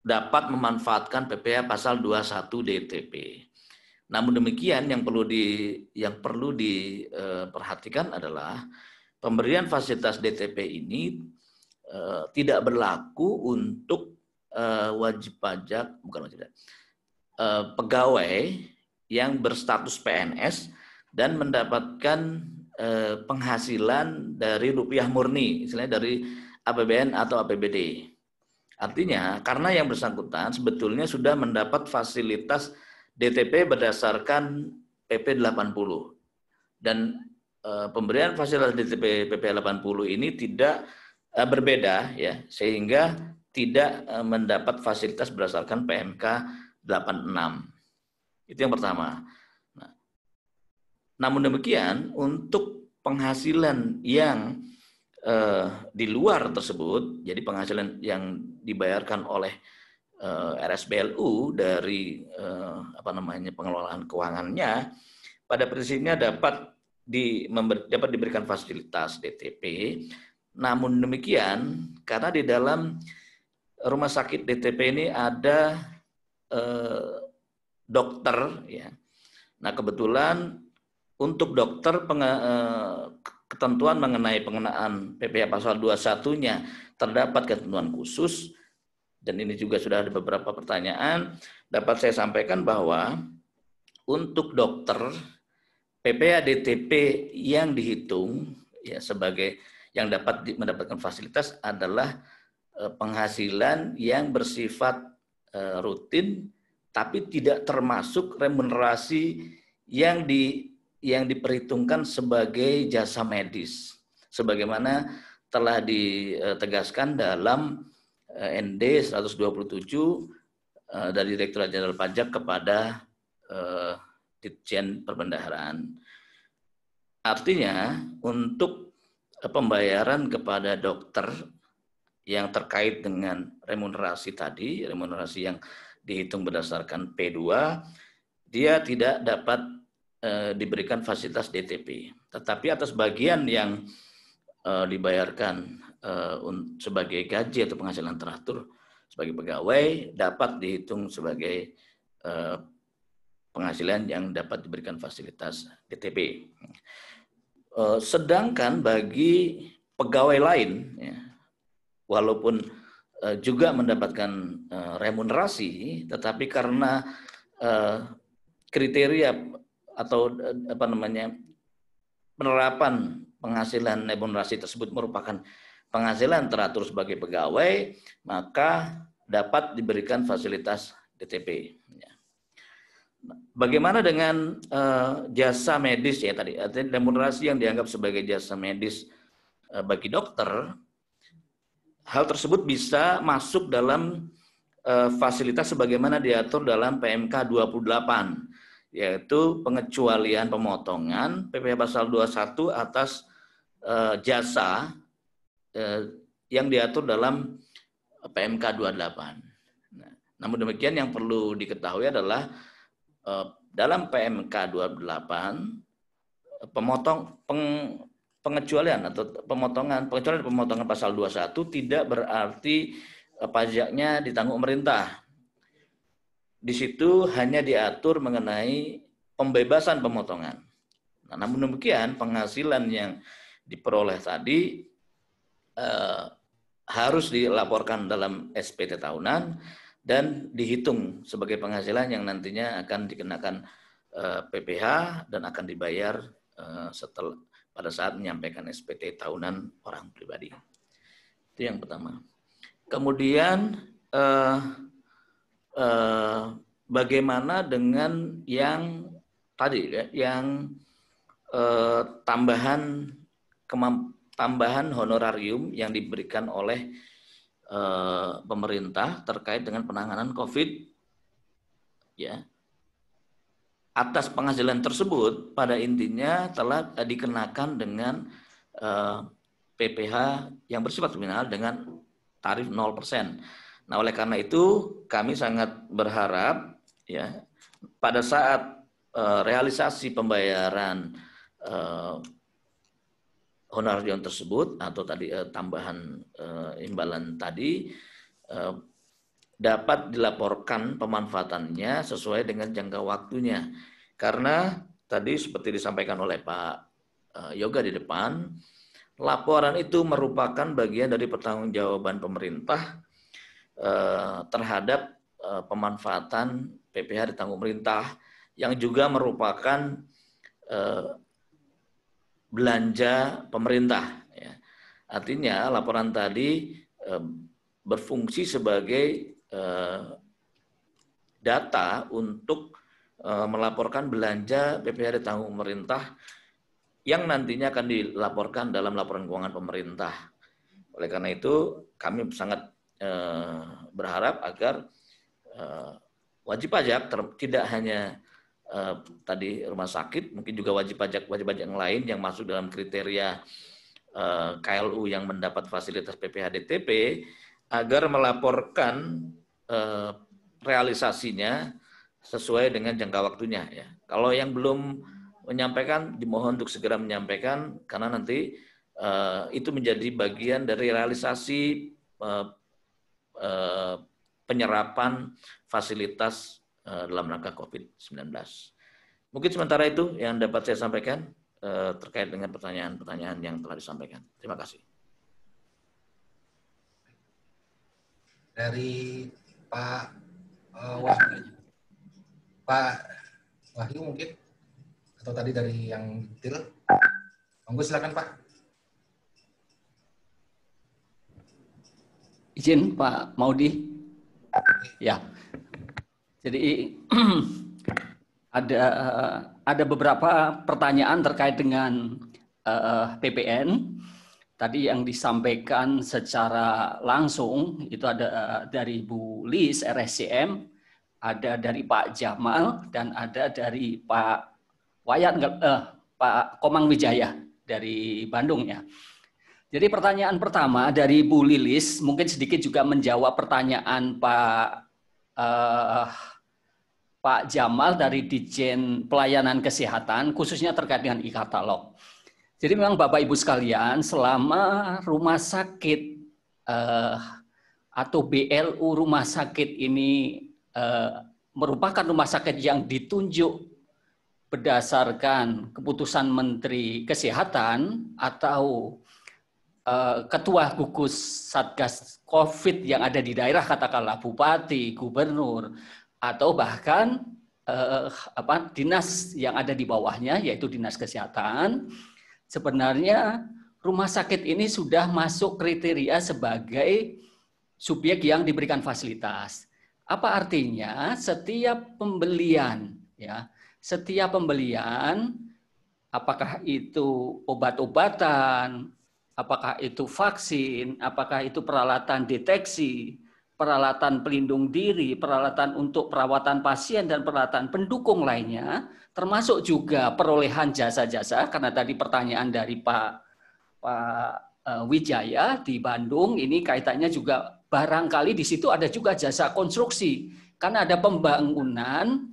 dapat memanfaatkan PPh pasal 21 DTP. Namun demikian yang perlu di yang perlu diperhatikan eh, adalah pemberian fasilitas DTP ini eh, tidak berlaku untuk eh, wajib pajak bukan wajib pajak eh, pegawai yang berstatus PNS dan mendapatkan Eh, penghasilan dari rupiah murni, istilahnya dari APBN atau APBD. Artinya, karena yang bersangkutan sebetulnya sudah mendapat fasilitas DTP berdasarkan PP 80. Dan e, pemberian fasilitas DTP PP 80 ini tidak e, berbeda ya, sehingga tidak e, mendapat fasilitas berdasarkan PMK 86. Itu yang pertama. Namun demikian, untuk penghasilan yang eh, di luar tersebut, jadi penghasilan yang dibayarkan oleh eh, RSBLU dari eh, apa namanya pengelolaan keuangannya, pada prinsipnya dapat di member, dapat diberikan fasilitas DTP. Namun demikian, karena di dalam rumah sakit DTP ini ada eh, dokter, ya. Nah kebetulan untuk dokter eh, ketentuan mengenai pengenaan PPh pasal 21-nya terdapat ketentuan khusus dan ini juga sudah ada beberapa pertanyaan dapat saya sampaikan bahwa untuk dokter PPh DTP yang dihitung ya sebagai yang dapat mendapatkan fasilitas adalah eh, penghasilan yang bersifat eh, rutin tapi tidak termasuk remunerasi yang di yang diperhitungkan sebagai jasa medis sebagaimana telah ditegaskan dalam eh, ND 127 eh, dari Direktorat Jenderal Pajak kepada eh, Ditjen Perbendaharaan. Artinya untuk pembayaran kepada dokter yang terkait dengan remunerasi tadi, remunerasi yang dihitung berdasarkan P2, dia tidak dapat Eh, diberikan fasilitas DTP. Tetapi atas bagian yang eh, dibayarkan eh, sebagai gaji atau penghasilan teratur sebagai pegawai dapat dihitung sebagai eh, penghasilan yang dapat diberikan fasilitas DTP. Eh, sedangkan bagi pegawai lain, ya, walaupun eh, juga mendapatkan eh, remunerasi, tetapi karena kriteria atau eh, apa namanya penerapan penghasilan remunerasi tersebut merupakan penghasilan teratur sebagai pegawai, maka dapat diberikan fasilitas DTP. Ya. Bagaimana dengan eh, jasa medis ya tadi? Artinya remunerasi yang dianggap sebagai jasa medis eh, bagi dokter, hal tersebut bisa masuk dalam fasilitas sebagaimana diatur dalam PMK 28 yaitu pengecualian pemotongan PPH pasal 21 atas eh, jasa eh, yang diatur dalam PMK 28. Nah, namun demikian yang perlu diketahui adalah eh, dalam PMK 28 pemotong peng, pengecualian atau pemotongan pengecualian pemotongan pasal 21 tidak berarti pajaknya ditanggung pemerintah di situ hanya diatur mengenai pembebasan pemotongan. Nah, namun demikian penghasilan yang diperoleh tadi eh, harus dilaporkan dalam SPT tahunan dan dihitung sebagai penghasilan yang nantinya akan dikenakan eh, PPh dan akan dibayar eh, setelah pada saat menyampaikan SPT tahunan orang pribadi. Itu yang pertama. Kemudian eh, Eh, bagaimana dengan yang tadi ya, yang eh, tambahan tambahan honorarium yang diberikan oleh eh, pemerintah terkait dengan penanganan COVID ya atas penghasilan tersebut pada intinya telah eh, dikenakan dengan eh, PPh yang bersifat nominal dengan tarif 0%. Nah, oleh karena itu kami sangat berharap ya pada saat uh, realisasi pembayaran uh, eh, honorarium tersebut atau tadi uh, tambahan uh, imbalan tadi uh, dapat dilaporkan pemanfaatannya sesuai dengan jangka waktunya. Karena tadi seperti disampaikan oleh Pak Yoga di depan, laporan itu merupakan bagian dari pertanggungjawaban pemerintah Eh, terhadap eh, pemanfaatan PPH di tanggung pemerintah yang juga merupakan eh, belanja pemerintah. Ya. Artinya laporan tadi berfungsi sebagai data untuk melaporkan belanja PPH ditanggung pemerintah yang nantinya akan dilaporkan dalam laporan keuangan pemerintah. Oleh karena itu, kami sangat Eh, berharap agar eh, wajib pajak ter, tidak hanya eh, tadi rumah sakit, mungkin juga wajib pajak wajib pajak yang lain yang masuk dalam kriteria KLU yang mendapat fasilitas PPHDTP agar melaporkan realisasinya sesuai dengan jangka waktunya ya. Kalau yang belum menyampaikan dimohon untuk segera menyampaikan karena nanti itu menjadi bagian dari realisasi Eh, penyerapan fasilitas eh, dalam rangka COVID-19. Mungkin sementara itu yang dapat saya sampaikan eh, terkait dengan pertanyaan-pertanyaan yang telah disampaikan. Terima kasih. Dari Pak Wahyu, Pak Wahyu mungkin atau tadi dari yang detail. Monggo silakan Pak. Izin Pak Maudi. Ya. Jadi (clears throat) ada ada beberapa pertanyaan terkait dengan uh, eh, PPN. Tadi yang disampaikan secara langsung itu ada eh, dari Bu Lis RSCM, ada dari Pak Jamal dan ada dari Pak Wayan eh, Pak Komang Wijaya dari Bandung ya. Jadi pertanyaan pertama dari Bu Lilis mungkin sedikit juga menjawab pertanyaan Pak uh, Pak Jamal dari Dijen Pelayanan Kesehatan khususnya terkait dengan e-katalog. Jadi memang Bapak Ibu sekalian, selama rumah sakit uh, atau BLU rumah sakit ini uh, merupakan rumah sakit yang ditunjuk berdasarkan keputusan Menteri Kesehatan atau Eh, ketua gugus satgas COVID yang ada di daerah katakanlah bupati, gubernur atau bahkan uh, apa dinas yang ada di bawahnya yaitu dinas kesehatan sebenarnya rumah sakit ini sudah masuk kriteria sebagai subyek yang diberikan fasilitas. Apa artinya? Setiap pembelian ya, setiap pembelian apakah itu obat-obatan, apakah itu vaksin, apakah itu peralatan deteksi, peralatan pelindung diri, peralatan untuk perawatan pasien dan peralatan pendukung lainnya, termasuk juga perolehan jasa-jasa karena tadi pertanyaan dari Pak Pak e, Wijaya di Bandung ini kaitannya juga barangkali di situ ada juga jasa konstruksi karena ada pembangunan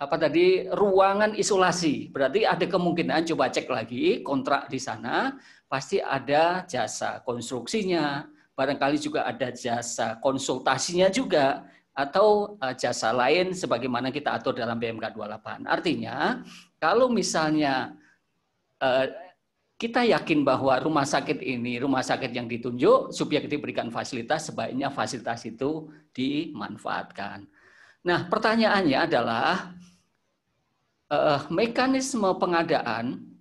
apa tadi ruangan isolasi. Berarti ada kemungkinan coba cek lagi kontrak di sana pasti ada jasa konstruksinya, barangkali juga ada jasa konsultasinya juga, atau e, jasa lain sebagaimana kita atur dalam BMK 28. Artinya, kalau misalnya e, kita yakin bahwa rumah sakit ini, rumah sakit yang ditunjuk, subyek diberikan fasilitas, sebaiknya fasilitas itu dimanfaatkan. Nah, pertanyaannya adalah e, mekanisme pengadaan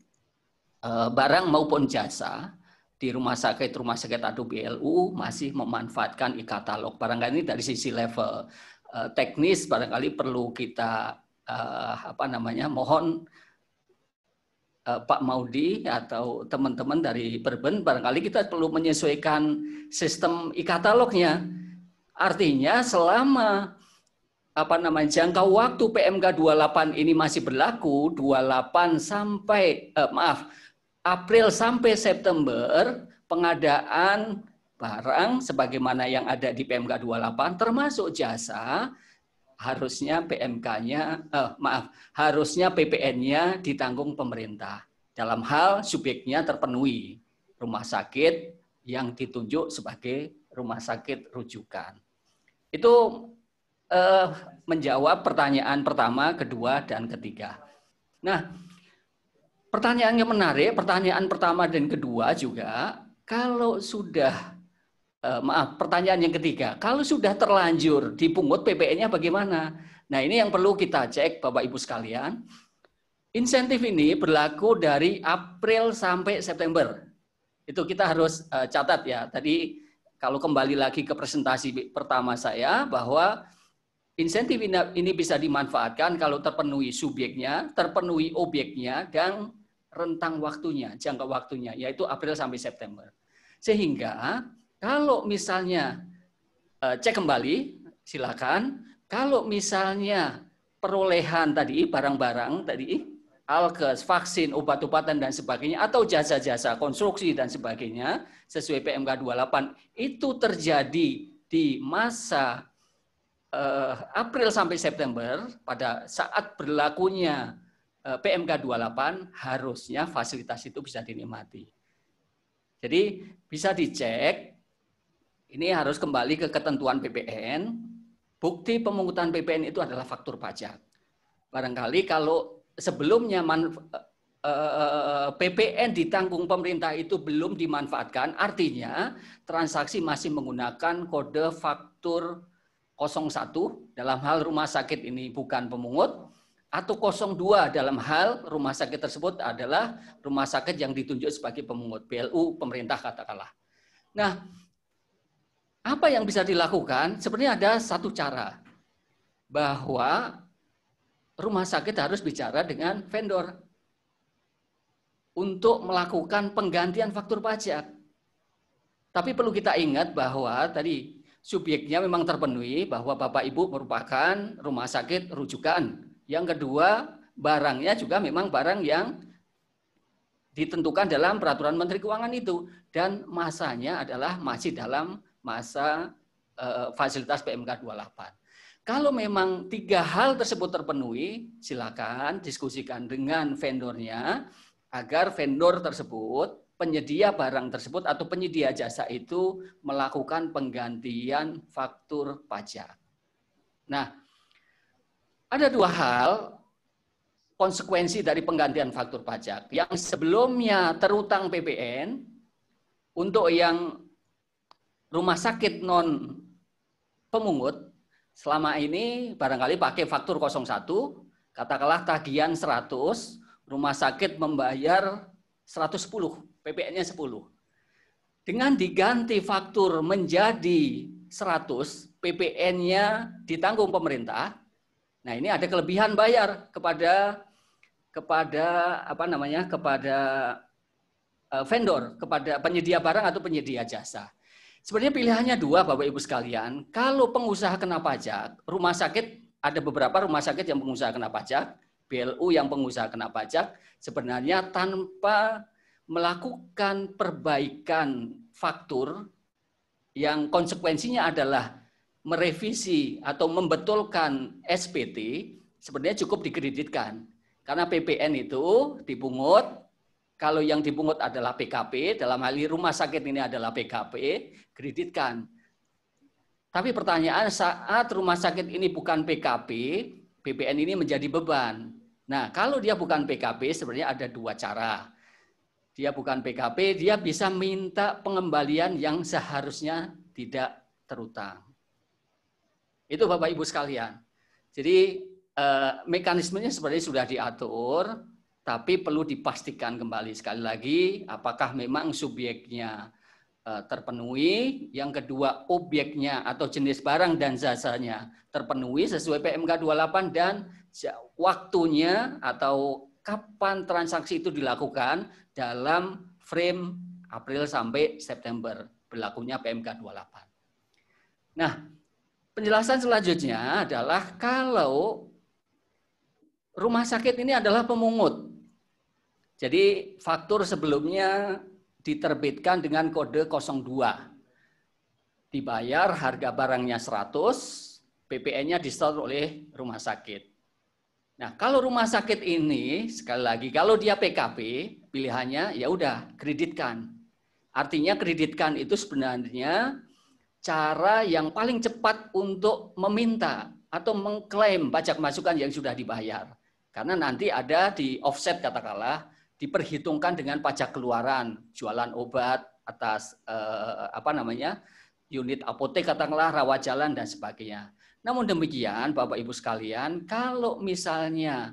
Eh, barang maupun jasa di rumah sakit rumah sakit atau BLU masih memanfaatkan e-katalog. Barangkali dari sisi level eh, teknis barangkali perlu kita eh, apa namanya mohon Pak Maudi atau teman-teman dari Berben barangkali kita perlu menyesuaikan sistem e-katalognya. Artinya selama apa namanya jangka waktu PMK 28 ini masih berlaku 28 sampai eh, maaf April sampai September pengadaan barang sebagaimana yang ada di PMK 28 termasuk jasa harusnya PMK-nya eh, maaf harusnya PPN-nya ditanggung pemerintah dalam hal subjeknya terpenuhi rumah sakit yang ditunjuk sebagai rumah sakit rujukan itu eh, menjawab pertanyaan pertama kedua dan ketiga nah pertanyaan yang menarik, pertanyaan pertama dan kedua juga, kalau sudah eh, maaf, pertanyaan yang ketiga, kalau sudah terlanjur dipungut PPN-nya bagaimana? Nah, ini yang perlu kita cek Bapak Ibu sekalian. Insentif ini berlaku dari April sampai September. Itu kita harus eh, catat ya. Tadi kalau kembali lagi ke presentasi pertama saya bahwa insentif ini bisa dimanfaatkan kalau terpenuhi subjeknya, terpenuhi objeknya, dan rentang waktunya, jangka waktunya, yaitu April sampai September. Sehingga kalau misalnya eh, cek kembali, silakan. Kalau misalnya perolehan tadi, barang-barang tadi, alkes, vaksin, obat-obatan, dan sebagainya, atau jasa-jasa konstruksi dan sebagainya, sesuai PMK 28, itu terjadi di masa eh, April sampai September, pada saat berlakunya Eh, PMK 28 harusnya fasilitas itu bisa dinikmati. Jadi bisa dicek, ini harus kembali ke ketentuan PPN, bukti pemungutan PPN itu adalah faktur pajak. Barangkali kalau sebelumnya eh, eh, PPN ditanggung pemerintah itu belum dimanfaatkan, artinya transaksi masih menggunakan kode faktur 01 dalam hal rumah sakit ini bukan pemungut, atau 02 dalam hal rumah sakit tersebut adalah rumah sakit yang ditunjuk sebagai pemungut BLU pemerintah katakanlah. Nah, apa yang bisa dilakukan? Sebenarnya ada satu cara bahwa rumah sakit harus bicara dengan vendor untuk melakukan penggantian faktur pajak. Tapi perlu kita ingat bahwa tadi subyeknya memang terpenuhi bahwa Bapak Ibu merupakan rumah sakit rujukan yang kedua, barangnya juga memang barang yang ditentukan dalam peraturan Menteri Keuangan itu dan masanya adalah masih dalam masa e, fasilitas PMK 28. Kalau memang tiga hal tersebut terpenuhi, silakan diskusikan dengan vendornya agar vendor tersebut, penyedia barang tersebut atau penyedia jasa itu melakukan penggantian faktur pajak. Nah, ada dua hal konsekuensi dari penggantian faktur pajak. Yang sebelumnya terutang PPN, untuk yang rumah sakit non pemungut, selama ini barangkali pakai faktur 01, katakanlah tagihan 100, rumah sakit membayar 110, PPN-nya 10. Dengan diganti faktur menjadi 100, PPN-nya ditanggung pemerintah, Nah, ini ada kelebihan bayar kepada kepada apa namanya? kepada e, vendor, kepada penyedia barang atau penyedia jasa. Sebenarnya pilihannya dua Bapak Ibu sekalian. Kalau pengusaha kena pajak, rumah sakit ada beberapa rumah sakit yang pengusaha kena pajak, BLU yang pengusaha kena pajak, sebenarnya tanpa melakukan perbaikan faktur yang konsekuensinya adalah merevisi atau membetulkan SPT sebenarnya cukup dikreditkan. Karena PPN itu dipungut, kalau yang dipungut adalah PKP, dalam hal ini rumah sakit ini adalah PKP, kreditkan. Tapi pertanyaan saat rumah sakit ini bukan PKP, PPN ini menjadi beban. Nah, kalau dia bukan PKP, sebenarnya ada dua cara. Dia bukan PKP, dia bisa minta pengembalian yang seharusnya tidak terutang. Itu Bapak Ibu sekalian. Jadi eh, mekanismenya sebenarnya sudah diatur, tapi perlu dipastikan kembali sekali lagi apakah memang subjeknya eh, terpenuhi, yang kedua objeknya atau jenis barang dan jasanya terpenuhi sesuai PMK 28 dan waktunya atau kapan transaksi itu dilakukan dalam frame April sampai September berlakunya PMK 28. Nah, Penjelasan selanjutnya adalah kalau rumah sakit ini adalah pemungut. Jadi faktur sebelumnya diterbitkan dengan kode 02. Dibayar harga barangnya 100, PPN-nya disetor oleh rumah sakit. Nah, kalau rumah sakit ini sekali lagi kalau dia PKP, pilihannya ya udah kreditkan. Artinya kreditkan itu sebenarnya cara yang paling cepat untuk meminta atau mengklaim pajak masukan yang sudah dibayar. Karena nanti ada di offset katakanlah diperhitungkan dengan pajak keluaran, jualan obat atas eh, apa namanya? unit apotek katakanlah rawat jalan dan sebagainya. Namun demikian Bapak Ibu sekalian, kalau misalnya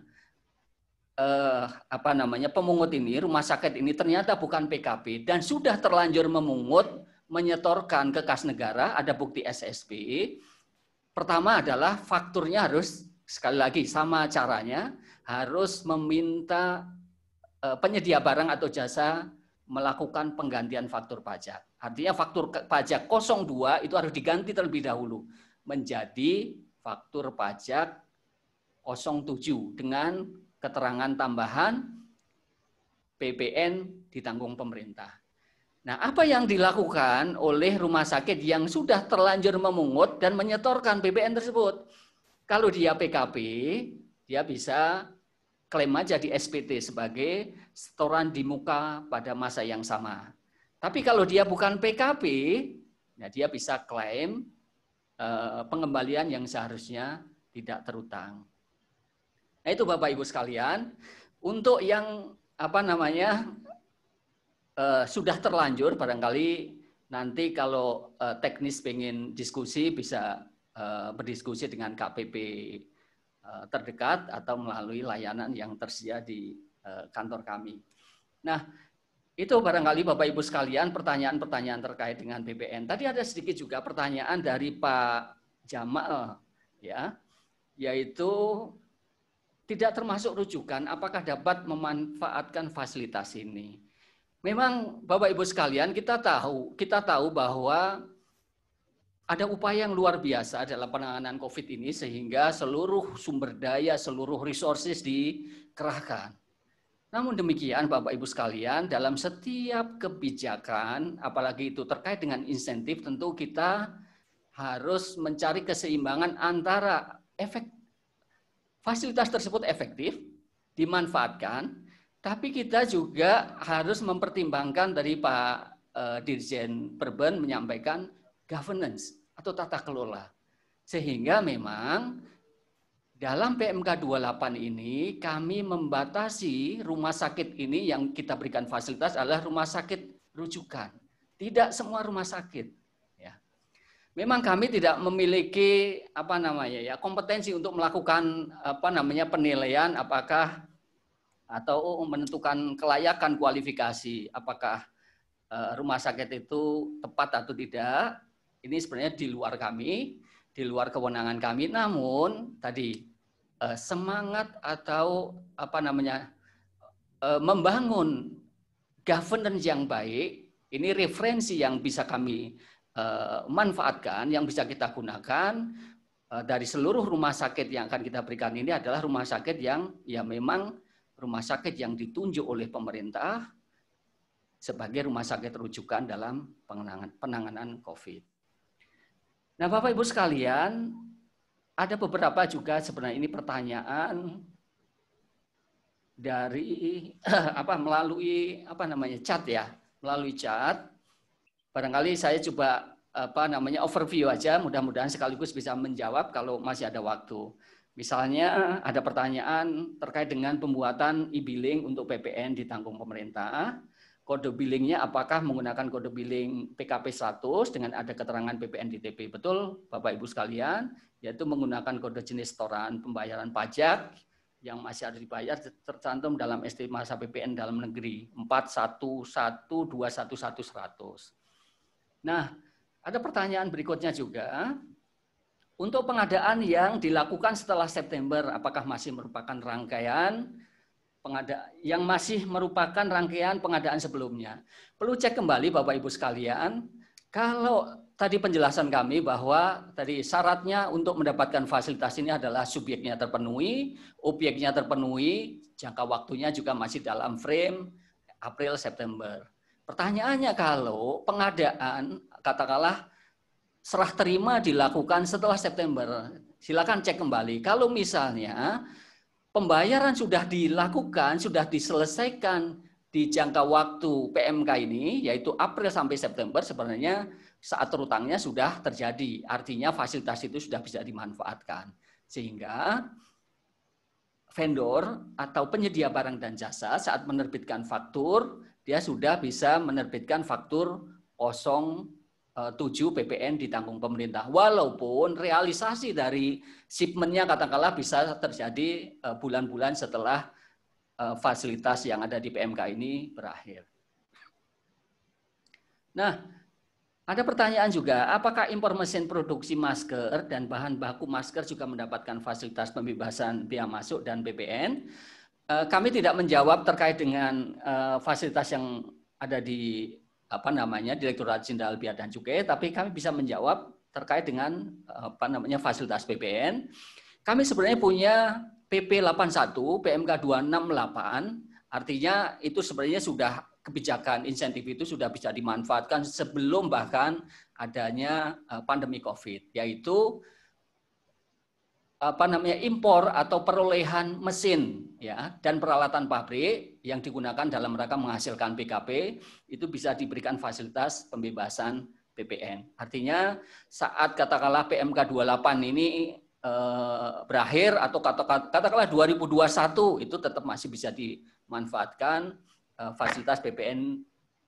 eh, apa namanya pemungut ini rumah sakit ini ternyata bukan PKP dan sudah terlanjur memungut menyetorkan ke kas negara, ada bukti SSB. Pertama adalah fakturnya harus sekali lagi sama caranya harus meminta eh, penyedia barang atau jasa melakukan penggantian faktur pajak. Artinya faktur pajak 02 itu harus diganti terlebih dahulu menjadi faktur pajak 07 dengan keterangan tambahan PPN ditanggung pemerintah. Nah, apa yang dilakukan oleh rumah sakit yang sudah terlanjur memungut dan menyetorkan BPN tersebut? Kalau dia PKP, dia bisa klaim aja di SPT sebagai setoran di muka pada masa yang sama. Tapi kalau dia bukan PKP, ya dia bisa klaim eh, pengembalian yang seharusnya tidak terutang. Nah itu Bapak Ibu sekalian, untuk yang apa namanya eh, sudah terlanjur barangkali nanti kalau eh, teknis pengen diskusi bisa eh, berdiskusi dengan KPP eh, terdekat atau melalui layanan yang tersedia di eh, kantor kami. Nah, itu barangkali Bapak Ibu sekalian pertanyaan-pertanyaan terkait dengan BPN. Tadi ada sedikit juga pertanyaan dari Pak Jamal ya, yaitu tidak termasuk rujukan apakah dapat memanfaatkan fasilitas ini. Memang Bapak Ibu sekalian kita tahu, kita tahu bahwa ada upaya yang luar biasa dalam penanganan COVID ini sehingga seluruh sumber daya, seluruh resources dikerahkan. Namun demikian Bapak Ibu sekalian, dalam setiap kebijakan, apalagi itu terkait dengan insentif, tentu kita harus mencari keseimbangan antara efek fasilitas tersebut efektif dimanfaatkan tapi kita juga harus mempertimbangkan dari Pak eh, Dirjen Perben menyampaikan governance atau tata kelola. Sehingga memang dalam PMK 28 ini kami membatasi rumah sakit ini yang kita berikan fasilitas adalah rumah sakit rujukan. Tidak semua rumah sakit. Ya. Memang kami tidak memiliki apa namanya ya kompetensi untuk melakukan apa namanya penilaian apakah atau oh, menentukan kelayakan kualifikasi apakah eh, rumah sakit itu tepat atau tidak ini sebenarnya di luar kami di luar kewenangan kami namun tadi eh, semangat atau apa namanya eh, membangun governance yang baik ini referensi yang bisa kami manfaatkan yang bisa kita gunakan dari seluruh rumah sakit yang akan kita berikan ini adalah rumah sakit yang ya memang rumah sakit yang ditunjuk oleh pemerintah sebagai rumah sakit rujukan dalam penanganan, COVID. Nah, Bapak Ibu sekalian, ada beberapa juga sebenarnya ini pertanyaan dari (clears throat) apa melalui apa namanya chat ya, melalui chat. Barangkali saya coba apa namanya overview aja, mudah-mudahan sekaligus bisa menjawab kalau masih ada waktu. Misalnya ada pertanyaan terkait dengan pembuatan e-billing untuk PPN di tanggung pemerintah. Kode billingnya apakah menggunakan kode billing PKP 100 dengan ada keterangan PPN DTP? Betul, Bapak Ibu sekalian, yaitu menggunakan kode jenis setoran pembayaran pajak yang masih harus dibayar tercantum dalam estimasi masa PPN dalam negeri 411211100. Nah, ada pertanyaan berikutnya juga untuk pengadaan yang dilakukan setelah September, apakah masih merupakan rangkaian pengadaan yang masih merupakan rangkaian pengadaan sebelumnya? Perlu cek kembali Bapak Ibu sekalian, kalau tadi penjelasan kami bahwa tadi syaratnya untuk mendapatkan fasilitas ini adalah subjeknya terpenuhi, objeknya terpenuhi, jangka waktunya juga masih dalam frame April September. Pertanyaannya kalau pengadaan katakanlah serah terima dilakukan setelah September. Silakan cek kembali. Kalau misalnya pembayaran sudah dilakukan, sudah diselesaikan di jangka waktu PMK ini, yaitu April sampai September sebenarnya saat terutangnya sudah terjadi. Artinya fasilitas itu sudah bisa dimanfaatkan. Sehingga vendor atau penyedia barang dan jasa saat menerbitkan faktur, dia sudah bisa menerbitkan faktur kosong 7 eh, PPN ditanggung pemerintah. Walaupun realisasi dari shipmentnya katakanlah bisa terjadi eh, bulan-bulan setelah eh, fasilitas yang ada di PMK ini berakhir. Nah, ada pertanyaan juga, apakah impor mesin produksi masker dan bahan baku masker juga mendapatkan fasilitas pembebasan biaya masuk dan PPN? Kami tidak menjawab terkait dengan fasilitas yang ada di apa namanya Direktorat Jenderal Bea dan Cukai, tapi kami bisa menjawab terkait dengan eh, apa namanya fasilitas PPN. Kami sebenarnya punya PP 81, PMK 268, artinya itu sebenarnya sudah kebijakan insentif itu sudah bisa dimanfaatkan sebelum bahkan adanya eh, pandemi COVID, yaitu apa namanya impor atau perolehan mesin ya dan peralatan pabrik yang digunakan dalam mereka menghasilkan PKP itu bisa diberikan fasilitas pembebasan PPN. Artinya saat katakanlah PMK 28 ini eh, berakhir atau katakanlah 2021 itu tetap masih bisa dimanfaatkan eh, fasilitas PPN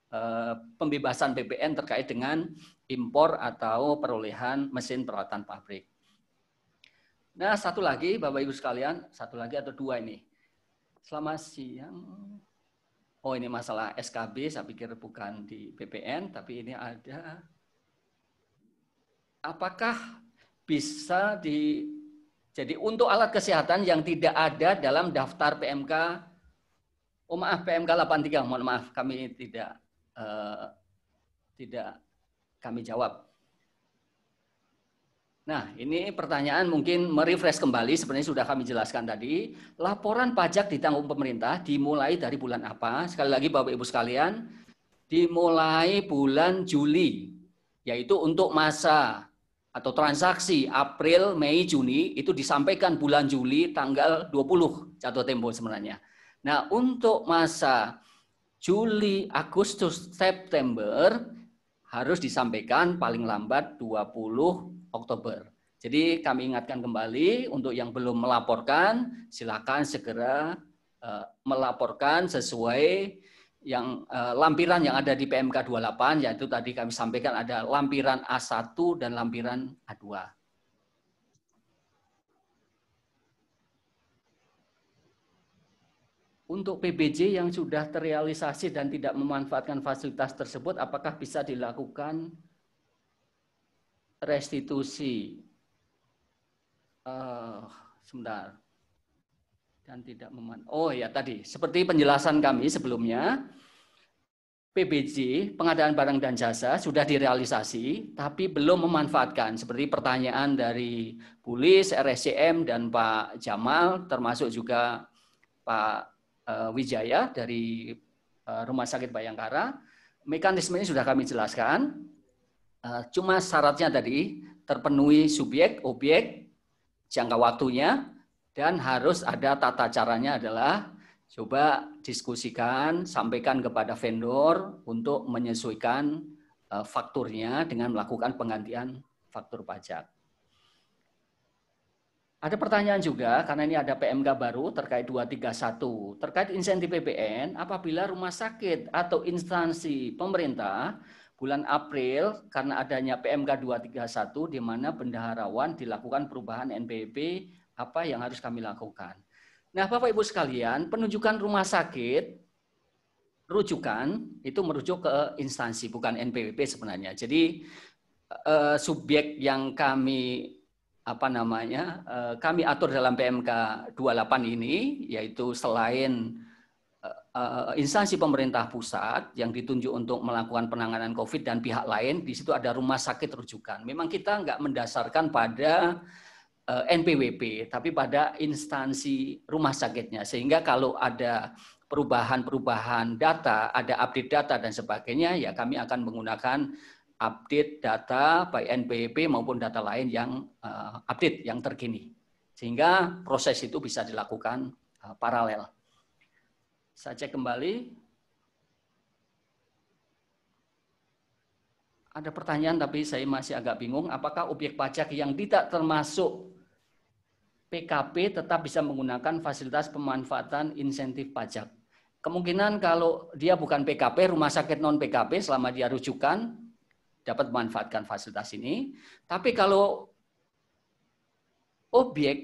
eh, pembebasan PPN terkait dengan impor atau perolehan mesin peralatan pabrik. Nah, satu lagi Bapak Ibu sekalian, satu lagi atau dua ini. selamat siang, oh ini masalah SKB, saya pikir bukan di BPN, tapi ini ada. Apakah bisa di jadi untuk alat kesehatan yang tidak ada dalam daftar PMK, oh maaf PMK 83, mohon maaf kami tidak uh, tidak kami jawab. Nah, ini pertanyaan mungkin merefresh kembali, sebenarnya sudah kami jelaskan tadi. Laporan pajak ditanggung pemerintah dimulai dari bulan apa? Sekali lagi Bapak Ibu sekalian, dimulai bulan Juli, yaitu untuk masa atau transaksi April, Mei, Juni itu disampaikan bulan Juli tanggal 20 jatuh tempo sebenarnya. Nah, untuk masa Juli, Agustus, September harus disampaikan paling lambat 20 Oktober. Jadi kami ingatkan kembali untuk yang belum melaporkan, silakan segera eh, melaporkan sesuai yang eh, lampiran yang ada di PMK 28 yaitu tadi kami sampaikan ada lampiran A1 dan lampiran A2. untuk PBJ yang sudah terrealisasi dan tidak memanfaatkan fasilitas tersebut, apakah bisa dilakukan restitusi? Uh, sebentar. Dan tidak meman. Oh ya tadi, seperti penjelasan kami sebelumnya, PBJ pengadaan barang dan jasa sudah direalisasi, tapi belum memanfaatkan. Seperti pertanyaan dari Bulis, RSCM, dan Pak Jamal, termasuk juga Pak Eh, Wijaya dari eh, Rumah Sakit Bayangkara. Mekanismenya sudah kami jelaskan. Eh, cuma syaratnya tadi terpenuhi subjek, objek, jangka waktunya, dan harus ada tata caranya adalah coba diskusikan, sampaikan kepada vendor untuk menyesuaikan fakturnya dengan melakukan penggantian faktur pajak. Ada pertanyaan juga, karena ini ada PMK baru terkait 231. Terkait insentif PPN, apabila rumah sakit atau instansi pemerintah bulan April karena adanya PMK 231 di mana bendaharawan dilakukan perubahan NPP, apa yang harus kami lakukan? Nah, Bapak Ibu sekalian, penunjukan rumah sakit rujukan itu merujuk ke instansi bukan NPWP sebenarnya. Jadi eh, eh, subjek yang kami apa namanya eh, kami atur dalam PMK 28 ini yaitu selain eh, eh, instansi pemerintah pusat yang ditunjuk untuk melakukan penanganan COVID dan pihak lain di situ ada rumah sakit rujukan. Memang kita nggak mendasarkan pada NPWP tapi pada instansi rumah sakitnya sehingga kalau ada perubahan-perubahan data, ada update data dan sebagainya ya kami akan menggunakan update data baik NPWP maupun data lain yang uh, update yang terkini. Sehingga proses itu bisa dilakukan uh, paralel. Saya cek kembali. Ada pertanyaan tapi saya masih agak bingung apakah objek pajak yang tidak termasuk PKP tetap bisa menggunakan fasilitas pemanfaatan insentif pajak. Kemungkinan kalau dia bukan PKP, rumah sakit non PKP selama dia rujukan dapat memanfaatkan fasilitas ini. Tapi kalau objek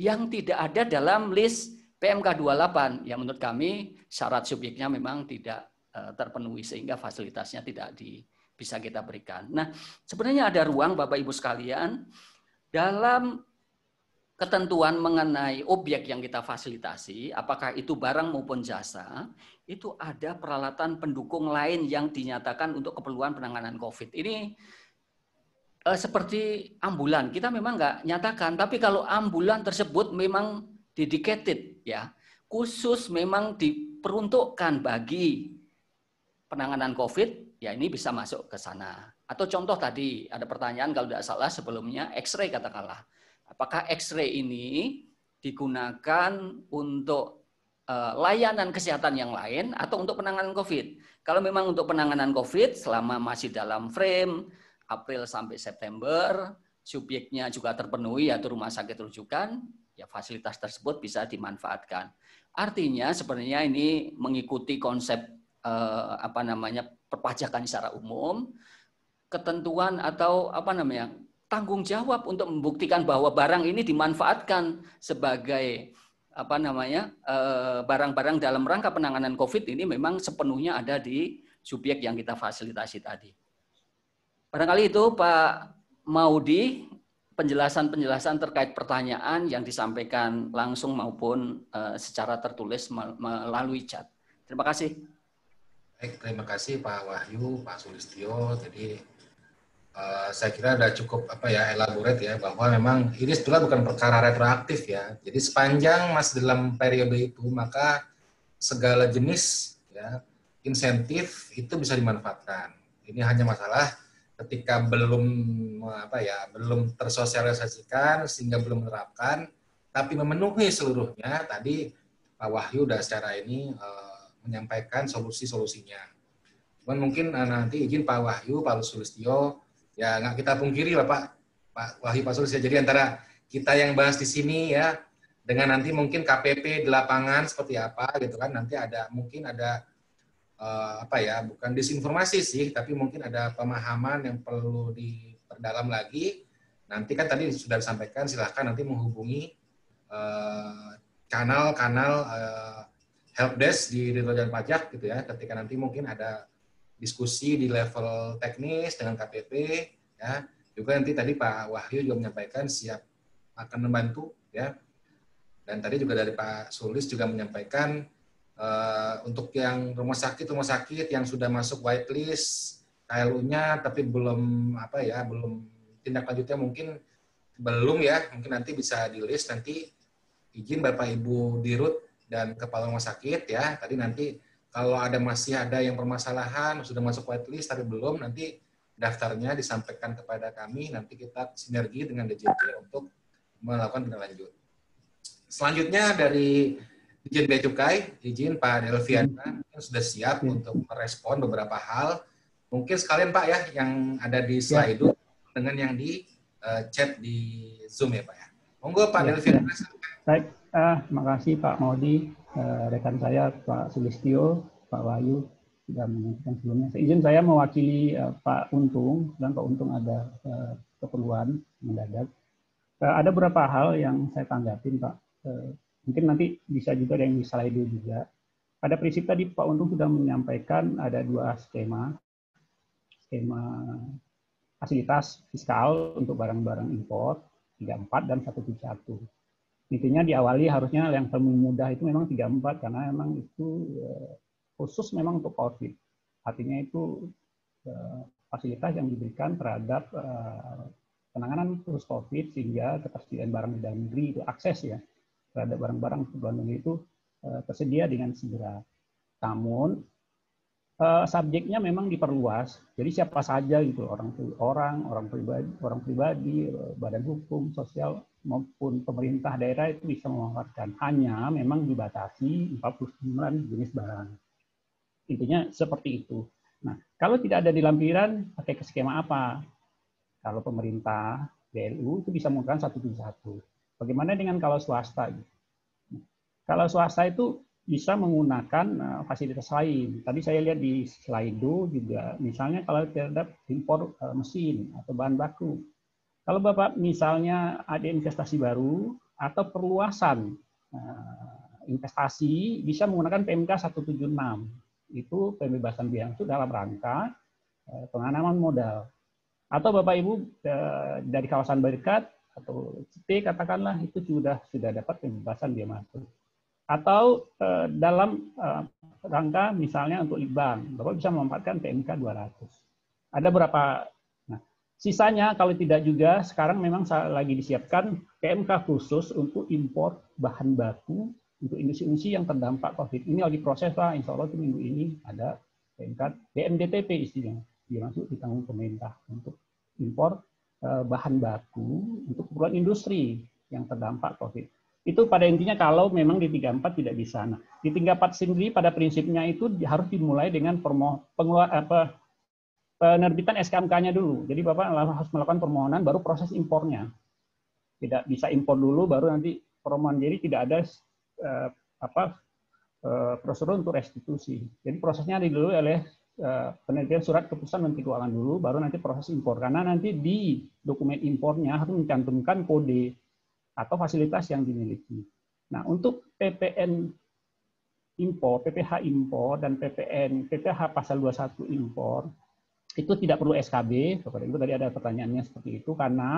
yang tidak ada dalam list PMK 28, yang menurut kami syarat subjeknya memang tidak eh, terpenuhi sehingga fasilitasnya tidak di, bisa kita berikan. Nah, sebenarnya ada ruang Bapak Ibu sekalian dalam ketentuan mengenai objek yang kita fasilitasi, apakah itu barang maupun jasa, itu ada peralatan pendukung lain yang dinyatakan untuk keperluan penanganan COVID. Ini eh, seperti ambulan, kita memang nggak nyatakan, tapi kalau ambulan tersebut memang dedicated, ya khusus memang diperuntukkan bagi penanganan COVID, ya ini bisa masuk ke sana. Atau contoh tadi, ada pertanyaan kalau tidak salah sebelumnya, X-ray katakanlah. Apakah X-ray ini digunakan untuk Eh, layanan kesehatan yang lain atau untuk penanganan COVID. Kalau memang untuk penanganan COVID selama masih dalam frame April sampai September, subjeknya juga terpenuhi yaitu rumah sakit rujukan, ya fasilitas tersebut bisa dimanfaatkan. Artinya sebenarnya ini mengikuti konsep eh, apa namanya perpajakan secara umum, ketentuan atau apa namanya tanggung jawab untuk membuktikan bahwa barang ini dimanfaatkan sebagai apa namanya eh, barang-barang dalam rangka penanganan COVID ini memang sepenuhnya ada di subjek yang kita fasilitasi tadi. Barangkali itu Pak Maudi penjelasan-penjelasan terkait pertanyaan yang disampaikan langsung maupun eh, secara tertulis melalui chat. Terima kasih. Baik, terima kasih Pak Wahyu, Pak Sulistio Jadi Eh, saya kira sudah cukup apa ya elaborat ya bahwa memang ini sebetulnya bukan perkara retroaktif ya. Jadi sepanjang Mas dalam periode itu maka segala jenis ya insentif itu bisa dimanfaatkan. Ini hanya masalah ketika belum apa ya belum tersosialisasikan sehingga belum menerapkan tapi memenuhi seluruhnya tadi Pak Wahyu sudah secara ini e, menyampaikan solusi-solusinya. Cuman mungkin eh, nanti izin Pak Wahyu, Pak Sulistio ya nggak kita pungkiri lah Pak Pak Wahyu Pak Sulis ya. Jadi antara kita yang bahas di sini ya dengan nanti mungkin KPP di lapangan seperti apa gitu kan nanti ada mungkin ada uh, apa ya bukan disinformasi sih tapi mungkin ada pemahaman yang perlu diperdalam lagi nanti kan tadi sudah disampaikan silahkan nanti menghubungi eh, kanal-kanal uh, uh, helpdesk di Dirjen Pajak gitu ya ketika nanti mungkin ada diskusi di level teknis dengan KPP ya juga nanti tadi Pak Wahyu juga menyampaikan siap akan membantu ya dan tadi juga dari Pak Sulis juga menyampaikan uh, untuk yang rumah sakit rumah sakit yang sudah masuk whitelist KLU-nya tapi belum apa ya belum tindak lanjutnya mungkin belum ya mungkin nanti bisa di list nanti izin Bapak Ibu Dirut dan kepala rumah sakit ya tadi nanti kalau ada masih ada yang permasalahan sudah masuk whitelist tapi belum nanti daftarnya disampaikan kepada kami nanti kita sinergi dengan DJP untuk melakukan tindak lanjut. Selanjutnya dari Dijen Bea Cukai, izin Pak Delviana hmm. sudah siap hmm. untuk merespon beberapa hal. Mungkin sekalian Pak ya yang ada di ya. slide itu dengan yang di eh, chat di Zoom ya Pak ya. Monggo Pak ya, Delviana. Ya. Baik, uh, kasih Pak Maudi. Eh, rekan saya Pak Sulistio, Pak Wayu sudah menyampaikan sebelumnya. Seizin saya mewakili eh, Pak Untung, dan Pak Untung ada eh, keperluan mendadak. ada beberapa hal yang saya tanggapin, Pak. mungkin nanti bisa juga ada yang bisa lain juga. Pada prinsip tadi Pak Untung sudah menyampaikan ada dua skema. Skema fasilitas fiskal untuk barang-barang impor, 34 dan 171 intinya diawali harusnya yang paling mudah itu memang 34 karena memang itu eh, khusus memang untuk COVID. Artinya itu eh, fasilitas yang diberikan terhadap eh, penanganan virus COVID sehingga ketersediaan barang di dalam negeri itu akses ya terhadap barang-barang kebutuhan negeri itu tersedia dengan segera. Namun Eh, subjeknya memang diperluas. Jadi siapa saja gitu orang orang orang pribadi orang pribadi eh, badan hukum sosial maupun pemerintah daerah itu bisa memanfaatkan. Hanya memang dibatasi 49 jenis barang. Intinya seperti itu. Nah, kalau tidak ada di lampiran, pakai ke skema apa? Kalau pemerintah, BLU itu bisa menggunakan satu satu. Bagaimana dengan kalau swasta? Gitu? Nah, kalau swasta itu bisa menggunakan uh, fasilitas lain. Tadi saya lihat di slide juga, misalnya kalau terhadap impor uh, mesin atau bahan baku. Kalau Bapak misalnya ada investasi baru atau perluasan uh, investasi, bisa menggunakan PMK 176. Itu pembebasan biaya itu dalam rangka uh, penanaman modal. Atau Bapak Ibu uh, dari kawasan berdekat atau CT katakanlah itu sudah sudah dapat pembebasan biaya masuk atau eh, dalam eh, rangka misalnya untuk libang, Bapak bisa memanfaatkan PMK 200. Ada berapa? Nah, sisanya kalau tidak juga sekarang memang lagi disiapkan PMK khusus untuk impor bahan baku untuk industri-industri yang terdampak COVID. Ini lagi proses Pak, insya Allah itu minggu ini ada PMK BMDTP istilahnya, dimasuk ditanggung pemerintah untuk impor eh, bahan baku untuk keperluan industri yang terdampak COVID. Itu pada intinya kalau memang di 34 tidak bisa. Nah, di 34 sendiri pada prinsipnya itu harus dimulai dengan permo, pengeluar, apa, eh, penerbitan SKMK-nya dulu. Jadi Bapak harus melakukan permohonan baru proses impornya. Tidak bisa impor dulu baru nanti permohonan. Jadi tidak ada eh, apa eh, prosedur untuk restitusi. Jadi prosesnya dulu oleh eh, penelitian surat keputusan Menteri Keuangan dulu, baru nanti proses impor. Karena nanti di dokumen impornya harus mencantumkan kode atau fasilitas yang dimiliki. Nah, untuk PPN impor, PPH impor dan PPN PPH pasal 21 impor itu tidak perlu SKB, Seperti itu tadi ada pertanyaannya seperti itu karena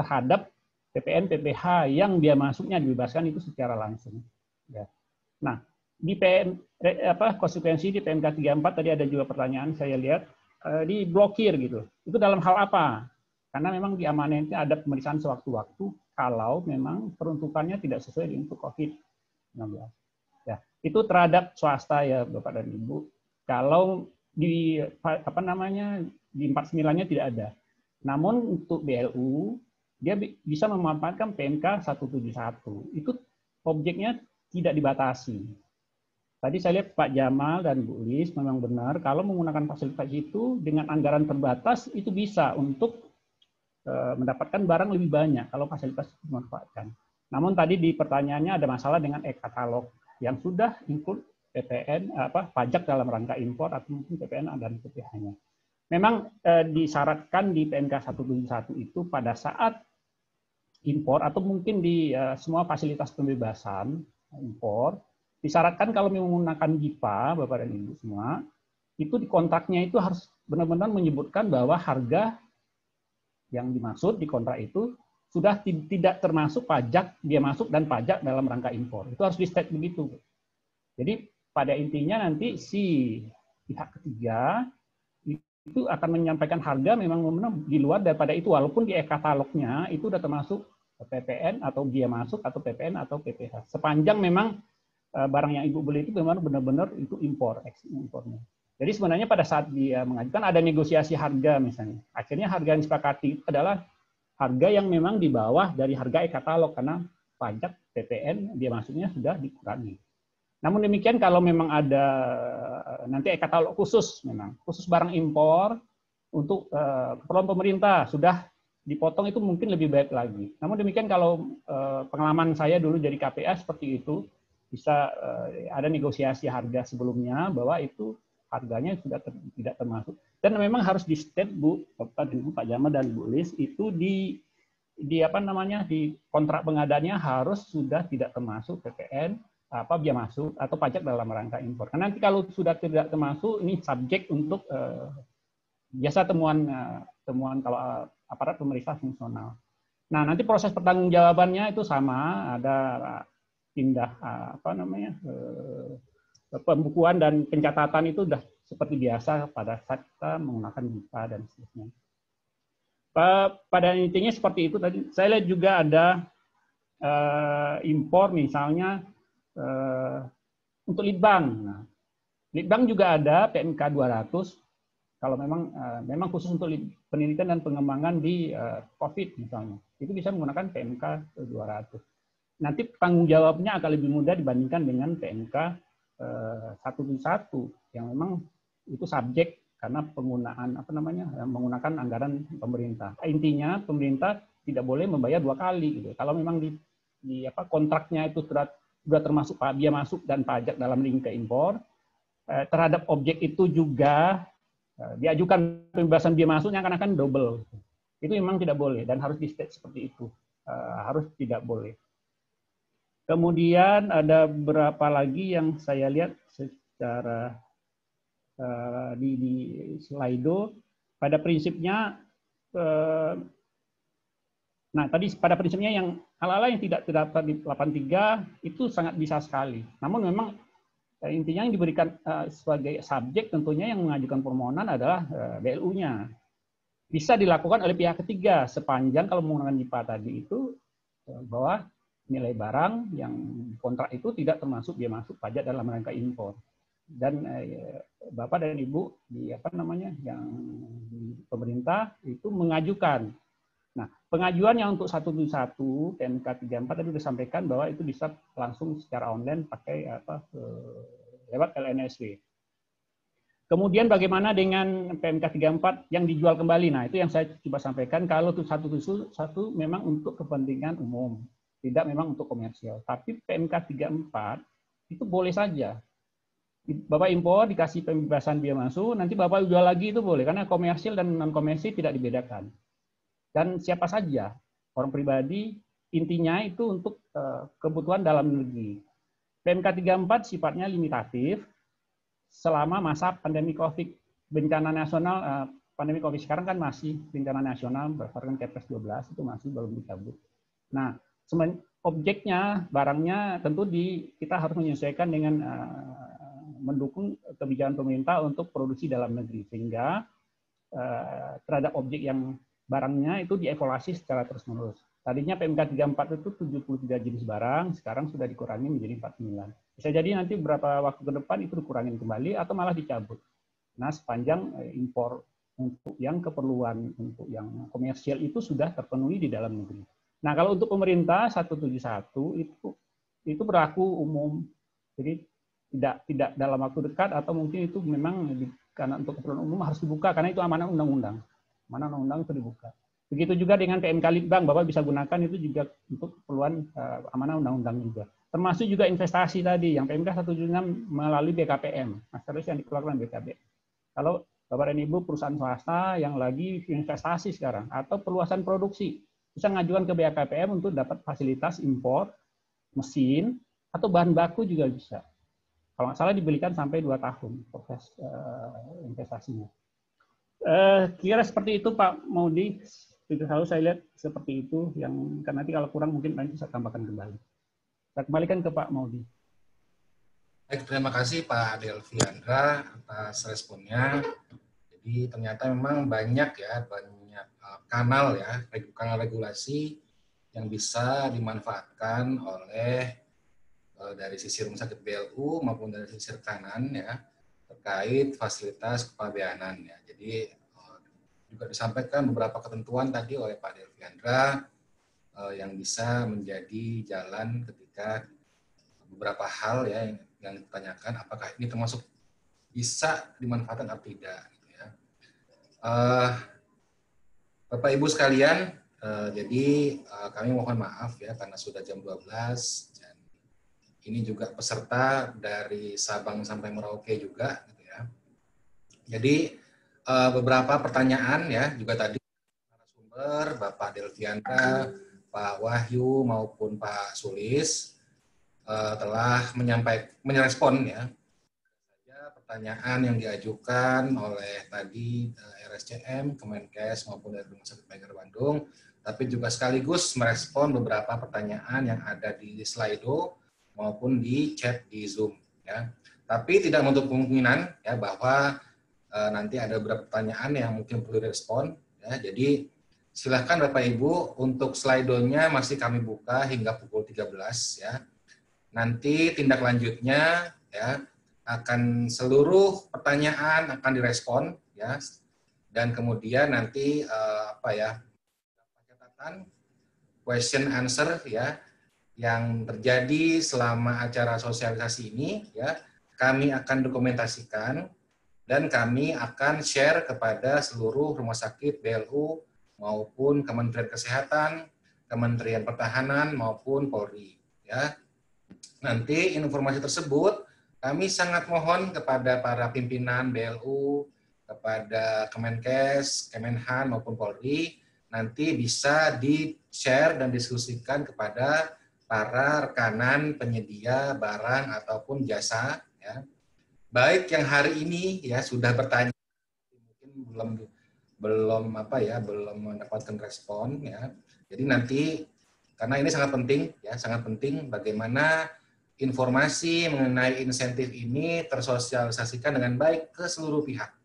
terhadap PPN PPH yang dia masuknya dibebaskan itu secara langsung. Ya. Nah, di PM eh, apa konsekuensi di PMK 34 tadi ada juga pertanyaan saya lihat eh, diblokir gitu. Itu dalam hal apa? Karena memang diamanatnya ada pemeriksaan sewaktu-waktu kalau memang peruntukannya tidak sesuai dengan COVID-19. Ya, itu terhadap swasta ya Bapak dan Ibu. Kalau di apa namanya di 49-nya tidak ada. Namun untuk BLU dia bisa memanfaatkan PMK 171. Itu objeknya tidak dibatasi. Tadi saya lihat Pak Jamal dan Bu Lis memang benar kalau menggunakan fasilitas itu dengan anggaran terbatas itu bisa untuk Eh, mendapatkan barang lebih banyak kalau fasilitas dimanfaatkan. Namun tadi di pertanyaannya ada masalah dengan e-katalog yang sudah include PPN eh, apa pajak dalam rangka impor atau mungkin PPN dan PPh-nya. Memang eh, disyaratkan di PMK 171 itu pada saat impor atau mungkin di eh, semua fasilitas pembebasan impor disyaratkan kalau menggunakan GIPA Bapak dan Ibu semua itu di kontaknya itu harus benar-benar menyebutkan bahwa harga yang dimaksud di kontrak itu sudah tidak termasuk pajak dia masuk dan pajak dalam rangka impor. Itu harus di state begitu. Jadi pada intinya nanti si pihak ketiga itu akan menyampaikan harga memang benar di luar daripada itu walaupun di e-katalognya itu sudah termasuk PPN atau dia masuk atau PPN atau PPH. Sepanjang memang eh, barang yang ibu beli itu memang benar-benar itu impor, ekspor impornya. Jadi sebenarnya pada saat dia mengajukan ada negosiasi harga misalnya. Akhirnya harga yang disepakati itu adalah harga yang memang di bawah dari harga e-katalog karena pajak PPN dia maksudnya sudah dikurangi. Namun demikian kalau memang ada eh, nanti e-katalog khusus memang khusus barang impor untuk eh, keperluan pemerintah sudah dipotong itu mungkin lebih baik lagi. Namun demikian kalau eh, pengalaman saya dulu jadi KPA seperti itu bisa ada negosiasi harga sebelumnya bahwa itu harganya sudah ter, tidak termasuk. Dan memang harus di state Bu, Bapak Ibu Pak Jama dan Bu Lis itu di di apa namanya di kontrak pengadanya harus sudah tidak termasuk PPN apa biaya masuk atau pajak dalam rangka impor. Karena nanti kalau sudah tidak termasuk ini subjek untuk eh, biasa temuan eh, temuan kalau eh, aparat pemeriksa fungsional. Nah, nanti proses pertanggungjawabannya itu sama, ada tindak eh, eh, apa namanya? Eh, Eh, pembukuan dan pencatatan itu sudah seperti biasa pada saat kita menggunakan buka dan seterusnya. Eh, pada intinya seperti itu tadi. Saya lihat juga ada uh, impor misalnya uh, untuk litbang. Nah, litbang juga ada PMK 200 kalau memang uh, memang khusus untuk penelitian dan pengembangan di uh, COVID misalnya. Itu bisa menggunakan PMK 200. Nanti tanggung jawabnya akan lebih mudah dibandingkan dengan PMK Eh, satu satu yang memang itu subjek karena penggunaan apa namanya ya, menggunakan anggaran pemerintah. Intinya pemerintah tidak boleh membayar dua kali gitu. Kalau memang di, di apa kontraknya itu sudah sudah termasuk biaya masuk dan pajak dalam link ke impor eh, terhadap objek itu juga eh, diajukan pembebasan biaya masuknya akan akan double. Itu memang tidak boleh dan harus di state seperti itu. harus tidak boleh. Kemudian ada berapa lagi yang saya lihat secara uh, di, di slideo Pada prinsipnya, uh, nah tadi pada prinsipnya yang hal-hal yang tidak terdapat di 83 itu sangat bisa sekali. Namun memang uh, intinya yang diberikan uh, sebagai subjek tentunya yang mengajukan permohonan adalah uh, BLU-nya. Bisa dilakukan oleh pihak ketiga sepanjang kalau menggunakan JIPA tadi itu bahwa nilai barang yang kontrak itu tidak termasuk biaya masuk pajak dalam rangka impor. Dan eh, Bapak dan Ibu di apa namanya yang pemerintah itu mengajukan. Nah, pengajuan yang untuk 171 TNK 34 tadi disampaikan bahwa itu bisa langsung secara online pakai apa eh, lewat LNSW. Kemudian bagaimana dengan PMK 34 yang dijual kembali? Nah, itu yang saya coba sampaikan kalau satu satu memang untuk kepentingan umum tidak memang untuk komersial. Tapi PMK 34 itu boleh saja. Bapak impor dikasih pembebasan biaya masuk, nanti Bapak jual lagi itu boleh karena komersial dan non komersil tidak dibedakan. Dan siapa saja, orang pribadi, intinya itu untuk eh, kebutuhan dalam negeri. PMK 34 sifatnya limitatif selama masa pandemi Covid. Bencana nasional eh, pandemi Covid sekarang kan masih bencana nasional berdasarkan Kepres 12 itu masih belum dicabut. Nah, objeknya, barangnya tentu di kita harus menyesuaikan dengan uh, mendukung kebijakan pemerintah untuk produksi dalam negeri sehingga uh, terhadap objek yang barangnya itu dievaluasi secara terus-menerus. Tadinya PMK 34 itu 73 jenis barang, sekarang sudah dikurangi menjadi 49. Bisa jadi nanti beberapa waktu ke depan itu dikurangin kembali atau malah dicabut. Nah, sepanjang eh, impor untuk yang keperluan untuk yang komersial itu sudah terpenuhi di dalam negeri. Nah, kalau untuk pemerintah 171 itu itu berlaku umum. Jadi tidak tidak dalam waktu dekat atau mungkin itu memang di, karena untuk keperluan umum harus dibuka karena itu amanah undang-undang. Mana undang-undang itu dibuka. Begitu juga dengan PMK Litbang, Bapak bisa gunakan itu juga untuk keperluan uh, amanah undang-undang juga. Termasuk juga investasi tadi yang PMK 176 melalui BKPM, masterus yang dikeluarkan BKB. Kalau Bapak dan Ibu perusahaan swasta yang lagi investasi sekarang atau perluasan produksi, bisa ngajukan ke BKPM untuk dapat fasilitas impor mesin atau bahan baku juga bisa. Kalau nggak salah dibelikan sampai 2 tahun proses uh, investasinya. Uh, eh, kira seperti itu Pak Maudi. Itu selalu saya lihat seperti itu yang karena nanti kalau kurang mungkin nanti saya tambahkan kembali. Saya kembalikan ke Pak Maudi. Baik, terima kasih Pak Delviandra atas responnya. Jadi ternyata memang banyak ya, banyak kanal ya, kanal regulasi yang bisa dimanfaatkan oleh eh, dari sisi rumah sakit BLU maupun dari sisi rekanan ya terkait fasilitas kepabeanan ya. Jadi eh, juga disampaikan beberapa ketentuan tadi oleh Pak Delviandra eh, yang bisa menjadi jalan ketika beberapa hal ya yang, ditanyakan apakah ini termasuk bisa dimanfaatkan atau tidak gitu ya. Uh, Bapak Ibu sekalian, uh, jadi uh, kami mohon maaf ya karena sudah jam 12 dan ini juga peserta dari Sabang sampai Merauke juga gitu ya. Jadi eh, beberapa pertanyaan ya juga tadi narasumber Bapak Delvianta, Pak Wahyu maupun Pak Sulis telah menyampaikan menyerespon ya pertanyaan yang diajukan oleh tadi RSCM, Kemenkes maupun dari Rumah Sakit Bayangkara Bandung, tapi juga sekaligus merespon beberapa pertanyaan yang ada di Slido maupun di chat di Zoom ya. Tapi tidak menutup kemungkinan ya bahwa e, nanti ada beberapa pertanyaan yang mungkin perlu direspon ya. Jadi silahkan Bapak Ibu untuk slidonya masih kami buka hingga pukul 13 ya. Nanti tindak lanjutnya ya akan seluruh pertanyaan akan direspon ya dan kemudian nanti uh, apa ya catatan question answer ya yang terjadi selama acara sosialisasi ini ya kami akan dokumentasikan dan kami akan share kepada seluruh rumah sakit BLU maupun Kementerian Kesehatan, Kementerian Pertahanan maupun Polri ya. Nanti informasi tersebut kami sangat mohon kepada para pimpinan BLU, kepada Kemenkes, Kemenhan maupun Polri nanti bisa di-share dan diskusikan kepada para rekanan penyedia barang ataupun jasa ya. Baik yang hari ini ya sudah bertanya mungkin belum belum apa ya belum mendapatkan respon ya. Jadi nanti karena ini sangat penting ya, sangat penting bagaimana informasi mengenai insentif ini tersosialisasikan dengan baik ke seluruh pihak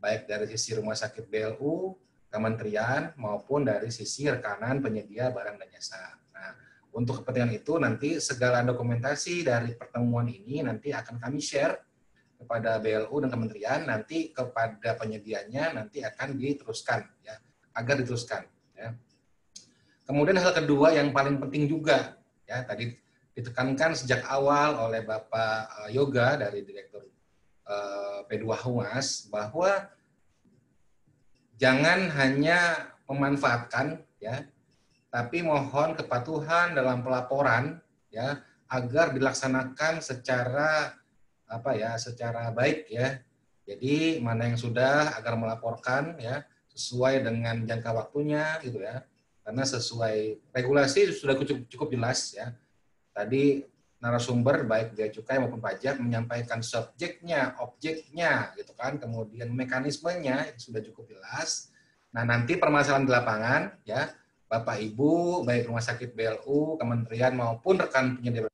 baik dari sisi rumah sakit BLU, kementerian, maupun dari sisi rekanan penyedia barang dan jasa. Nah, untuk kepentingan itu nanti segala dokumentasi dari pertemuan ini nanti akan kami share kepada BLU dan kementerian, nanti kepada penyedianya nanti akan diteruskan, ya, agar diteruskan. Ya. Kemudian hal kedua yang paling penting juga, ya tadi ditekankan sejak awal oleh Bapak eh, Yoga dari Direktur Eh, P2 Humas bahwa jangan hanya memanfaatkan ya tapi mohon kepatuhan dalam pelaporan ya agar dilaksanakan secara apa ya secara baik ya jadi mana yang sudah agar melaporkan ya sesuai dengan jangka waktunya gitu ya karena sesuai regulasi sudah cukup, cukup jelas ya tadi narasumber baik bea cukai maupun pajak menyampaikan subjeknya, objeknya gitu kan, kemudian mekanismenya sudah cukup jelas. Nah, nanti permasalahan di lapangan ya, Bapak Ibu baik rumah sakit BLU, kementerian maupun rekan penyedia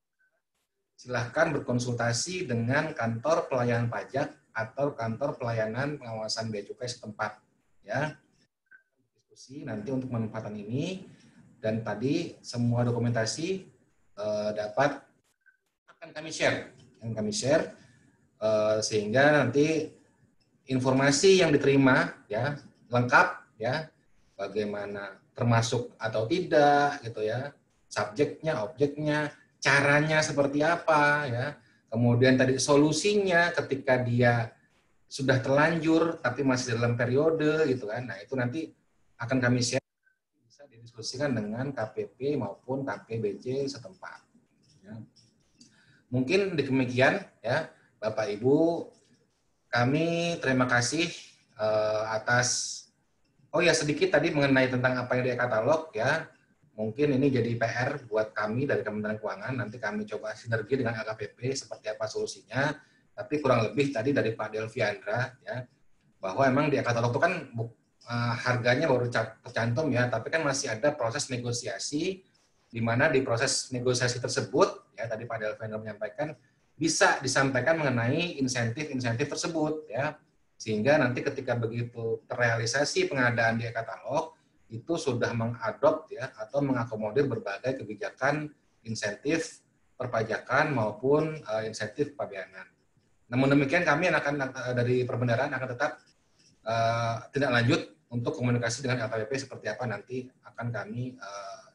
silahkan berkonsultasi dengan kantor pelayanan pajak atau kantor pelayanan pengawasan bea cukai setempat ya. Diskusi nanti untuk manfaatan ini dan tadi semua dokumentasi eh, dapat akan kami share, akan kami share uh, sehingga nanti informasi yang diterima ya lengkap ya bagaimana termasuk atau tidak gitu ya subjeknya objeknya caranya seperti apa ya kemudian tadi solusinya ketika dia sudah terlanjur tapi masih dalam periode gitu kan nah itu nanti akan kami share bisa didiskusikan dengan KPP maupun KPBC setempat Mungkin demikian ya Bapak Ibu. Kami terima kasih uh, atas oh ya sedikit tadi mengenai tentang apa yang di katalog ya. Mungkin ini jadi PR buat kami dari Kementerian Keuangan. Nanti kami coba sinergi dengan LKPP seperti apa solusinya. Tapi kurang lebih tadi dari Pak Delviandra ya bahwa emang di katalog itu kan uh, harganya baru tercantum ya, tapi kan masih ada proses negosiasi di mana di proses negosiasi tersebut ya tadi Pak Delvino menyampaikan bisa disampaikan mengenai insentif-insentif tersebut ya sehingga nanti ketika begitu terrealisasi pengadaan di dia katalog itu sudah mengadop ya atau mengakomodir berbagai kebijakan insentif perpajakan maupun uh, insentif pabeanan. Namun demikian kami akan eh, dari perbendaraan akan tetap uh, eh, tidak lanjut untuk komunikasi dengan LKPP seperti apa nanti akan kami uh,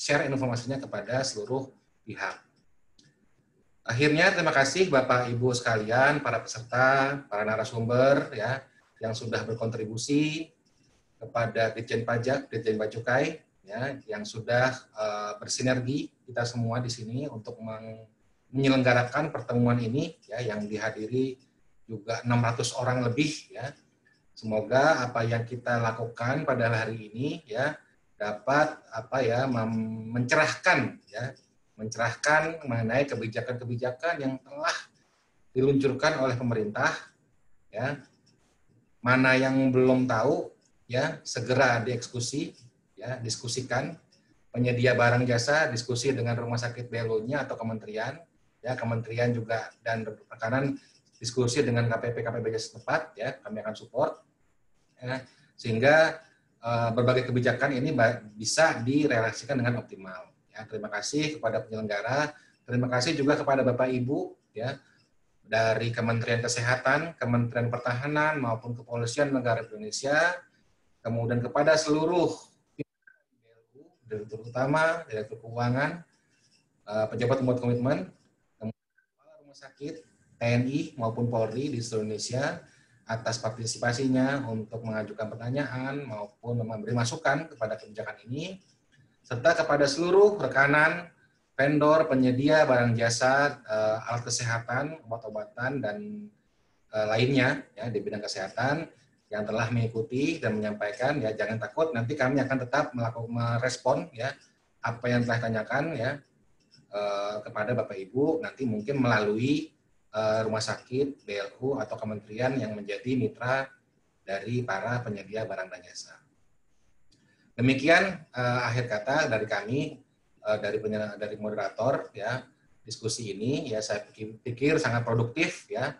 share informasinya kepada seluruh pihak. Akhirnya terima kasih Bapak Ibu sekalian, para peserta, para narasumber ya yang sudah berkontribusi kepada Dirjen Pajak, Dirjen Bacukai ya yang sudah uh, bersinergi kita semua di sini untuk menyelenggarakan pertemuan ini ya yang dihadiri juga 600 orang lebih ya. Semoga apa yang kita lakukan pada hari ini ya dapat apa ya mencerahkan ya mencerahkan mengenai kebijakan-kebijakan yang telah diluncurkan oleh pemerintah ya mana yang belum tahu ya segera dieksekusi ya diskusikan penyedia barang jasa diskusi dengan rumah sakit belonya atau kementerian ya kementerian juga dan rekanan diskusi dengan KPP KPP setempat ya kami akan support ya, sehingga Eh, berbagai kebijakan ini bisa direalisasikan dengan optimal. Ya, terima kasih kepada penyelenggara, terima kasih juga kepada Bapak Ibu ya dari Kementerian Kesehatan, Kementerian Pertahanan maupun Kepolisian Negara Indonesia, kemudian kepada seluruh Direktur Utama, Direktur Keuangan, eh, pejabat pembuat komitmen, kepala rumah sakit, TNI maupun Polri di seluruh Indonesia, atas partisipasinya untuk mengajukan pertanyaan maupun memberi masukan kepada kebijakan ini, serta kepada seluruh rekanan, vendor, penyedia barang jasa, eh, alat kesehatan, obat-obatan, dan eh, lainnya ya, di bidang kesehatan yang telah mengikuti dan menyampaikan ya jangan takut nanti kami akan tetap melakukan merespon ya apa yang telah tanyakan ya eh, kepada Bapak Ibu nanti mungkin melalui Eh, rumah sakit, BLU, atau kementerian yang menjadi mitra dari para penyedia barang dan jasa. Demikian uh, akhir kata dari kami, uh, dari dari moderator ya diskusi ini ya saya pikir, pikir sangat produktif ya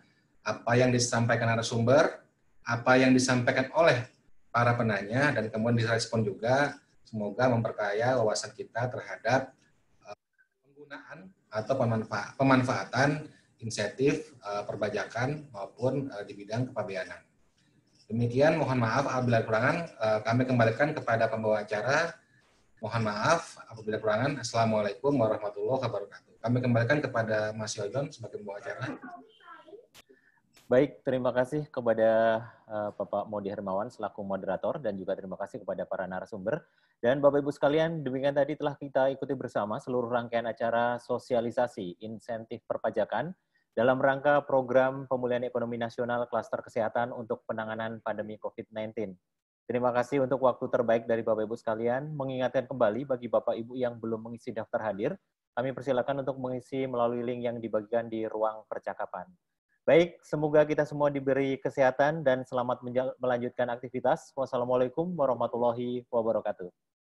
apa yang disampaikan narasumber, apa yang disampaikan oleh para penanya dan kemudian direspon juga semoga memperkaya wawasan kita terhadap penggunaan atau pemanfa pemanfaatan insentif uh, eh, perpajakan maupun eh, di bidang kepabeanan. Demikian, mohon maaf apabila kurangan. Uh, eh, kami kembalikan kepada pembawa acara. Mohon maaf apabila kurangan. Assalamualaikum warahmatullahi wabarakatuh. Kami kembalikan kepada Mas Yodon sebagai pembawa acara. Baik, terima kasih kepada Bapak Modi Hermawan selaku moderator dan juga terima kasih kepada para narasumber. Dan Bapak-Ibu sekalian, demikian tadi telah kita ikuti bersama seluruh rangkaian acara sosialisasi insentif perpajakan dalam rangka program pemulihan ekonomi nasional klaster kesehatan untuk penanganan pandemi COVID-19. Terima kasih untuk waktu terbaik dari Bapak Ibu sekalian. Mengingatkan kembali bagi Bapak Ibu yang belum mengisi daftar hadir, kami persilakan untuk mengisi melalui link yang dibagikan di ruang percakapan. Baik, semoga kita semua diberi kesehatan dan selamat melanjutkan aktivitas. Wassalamualaikum warahmatullahi wabarakatuh.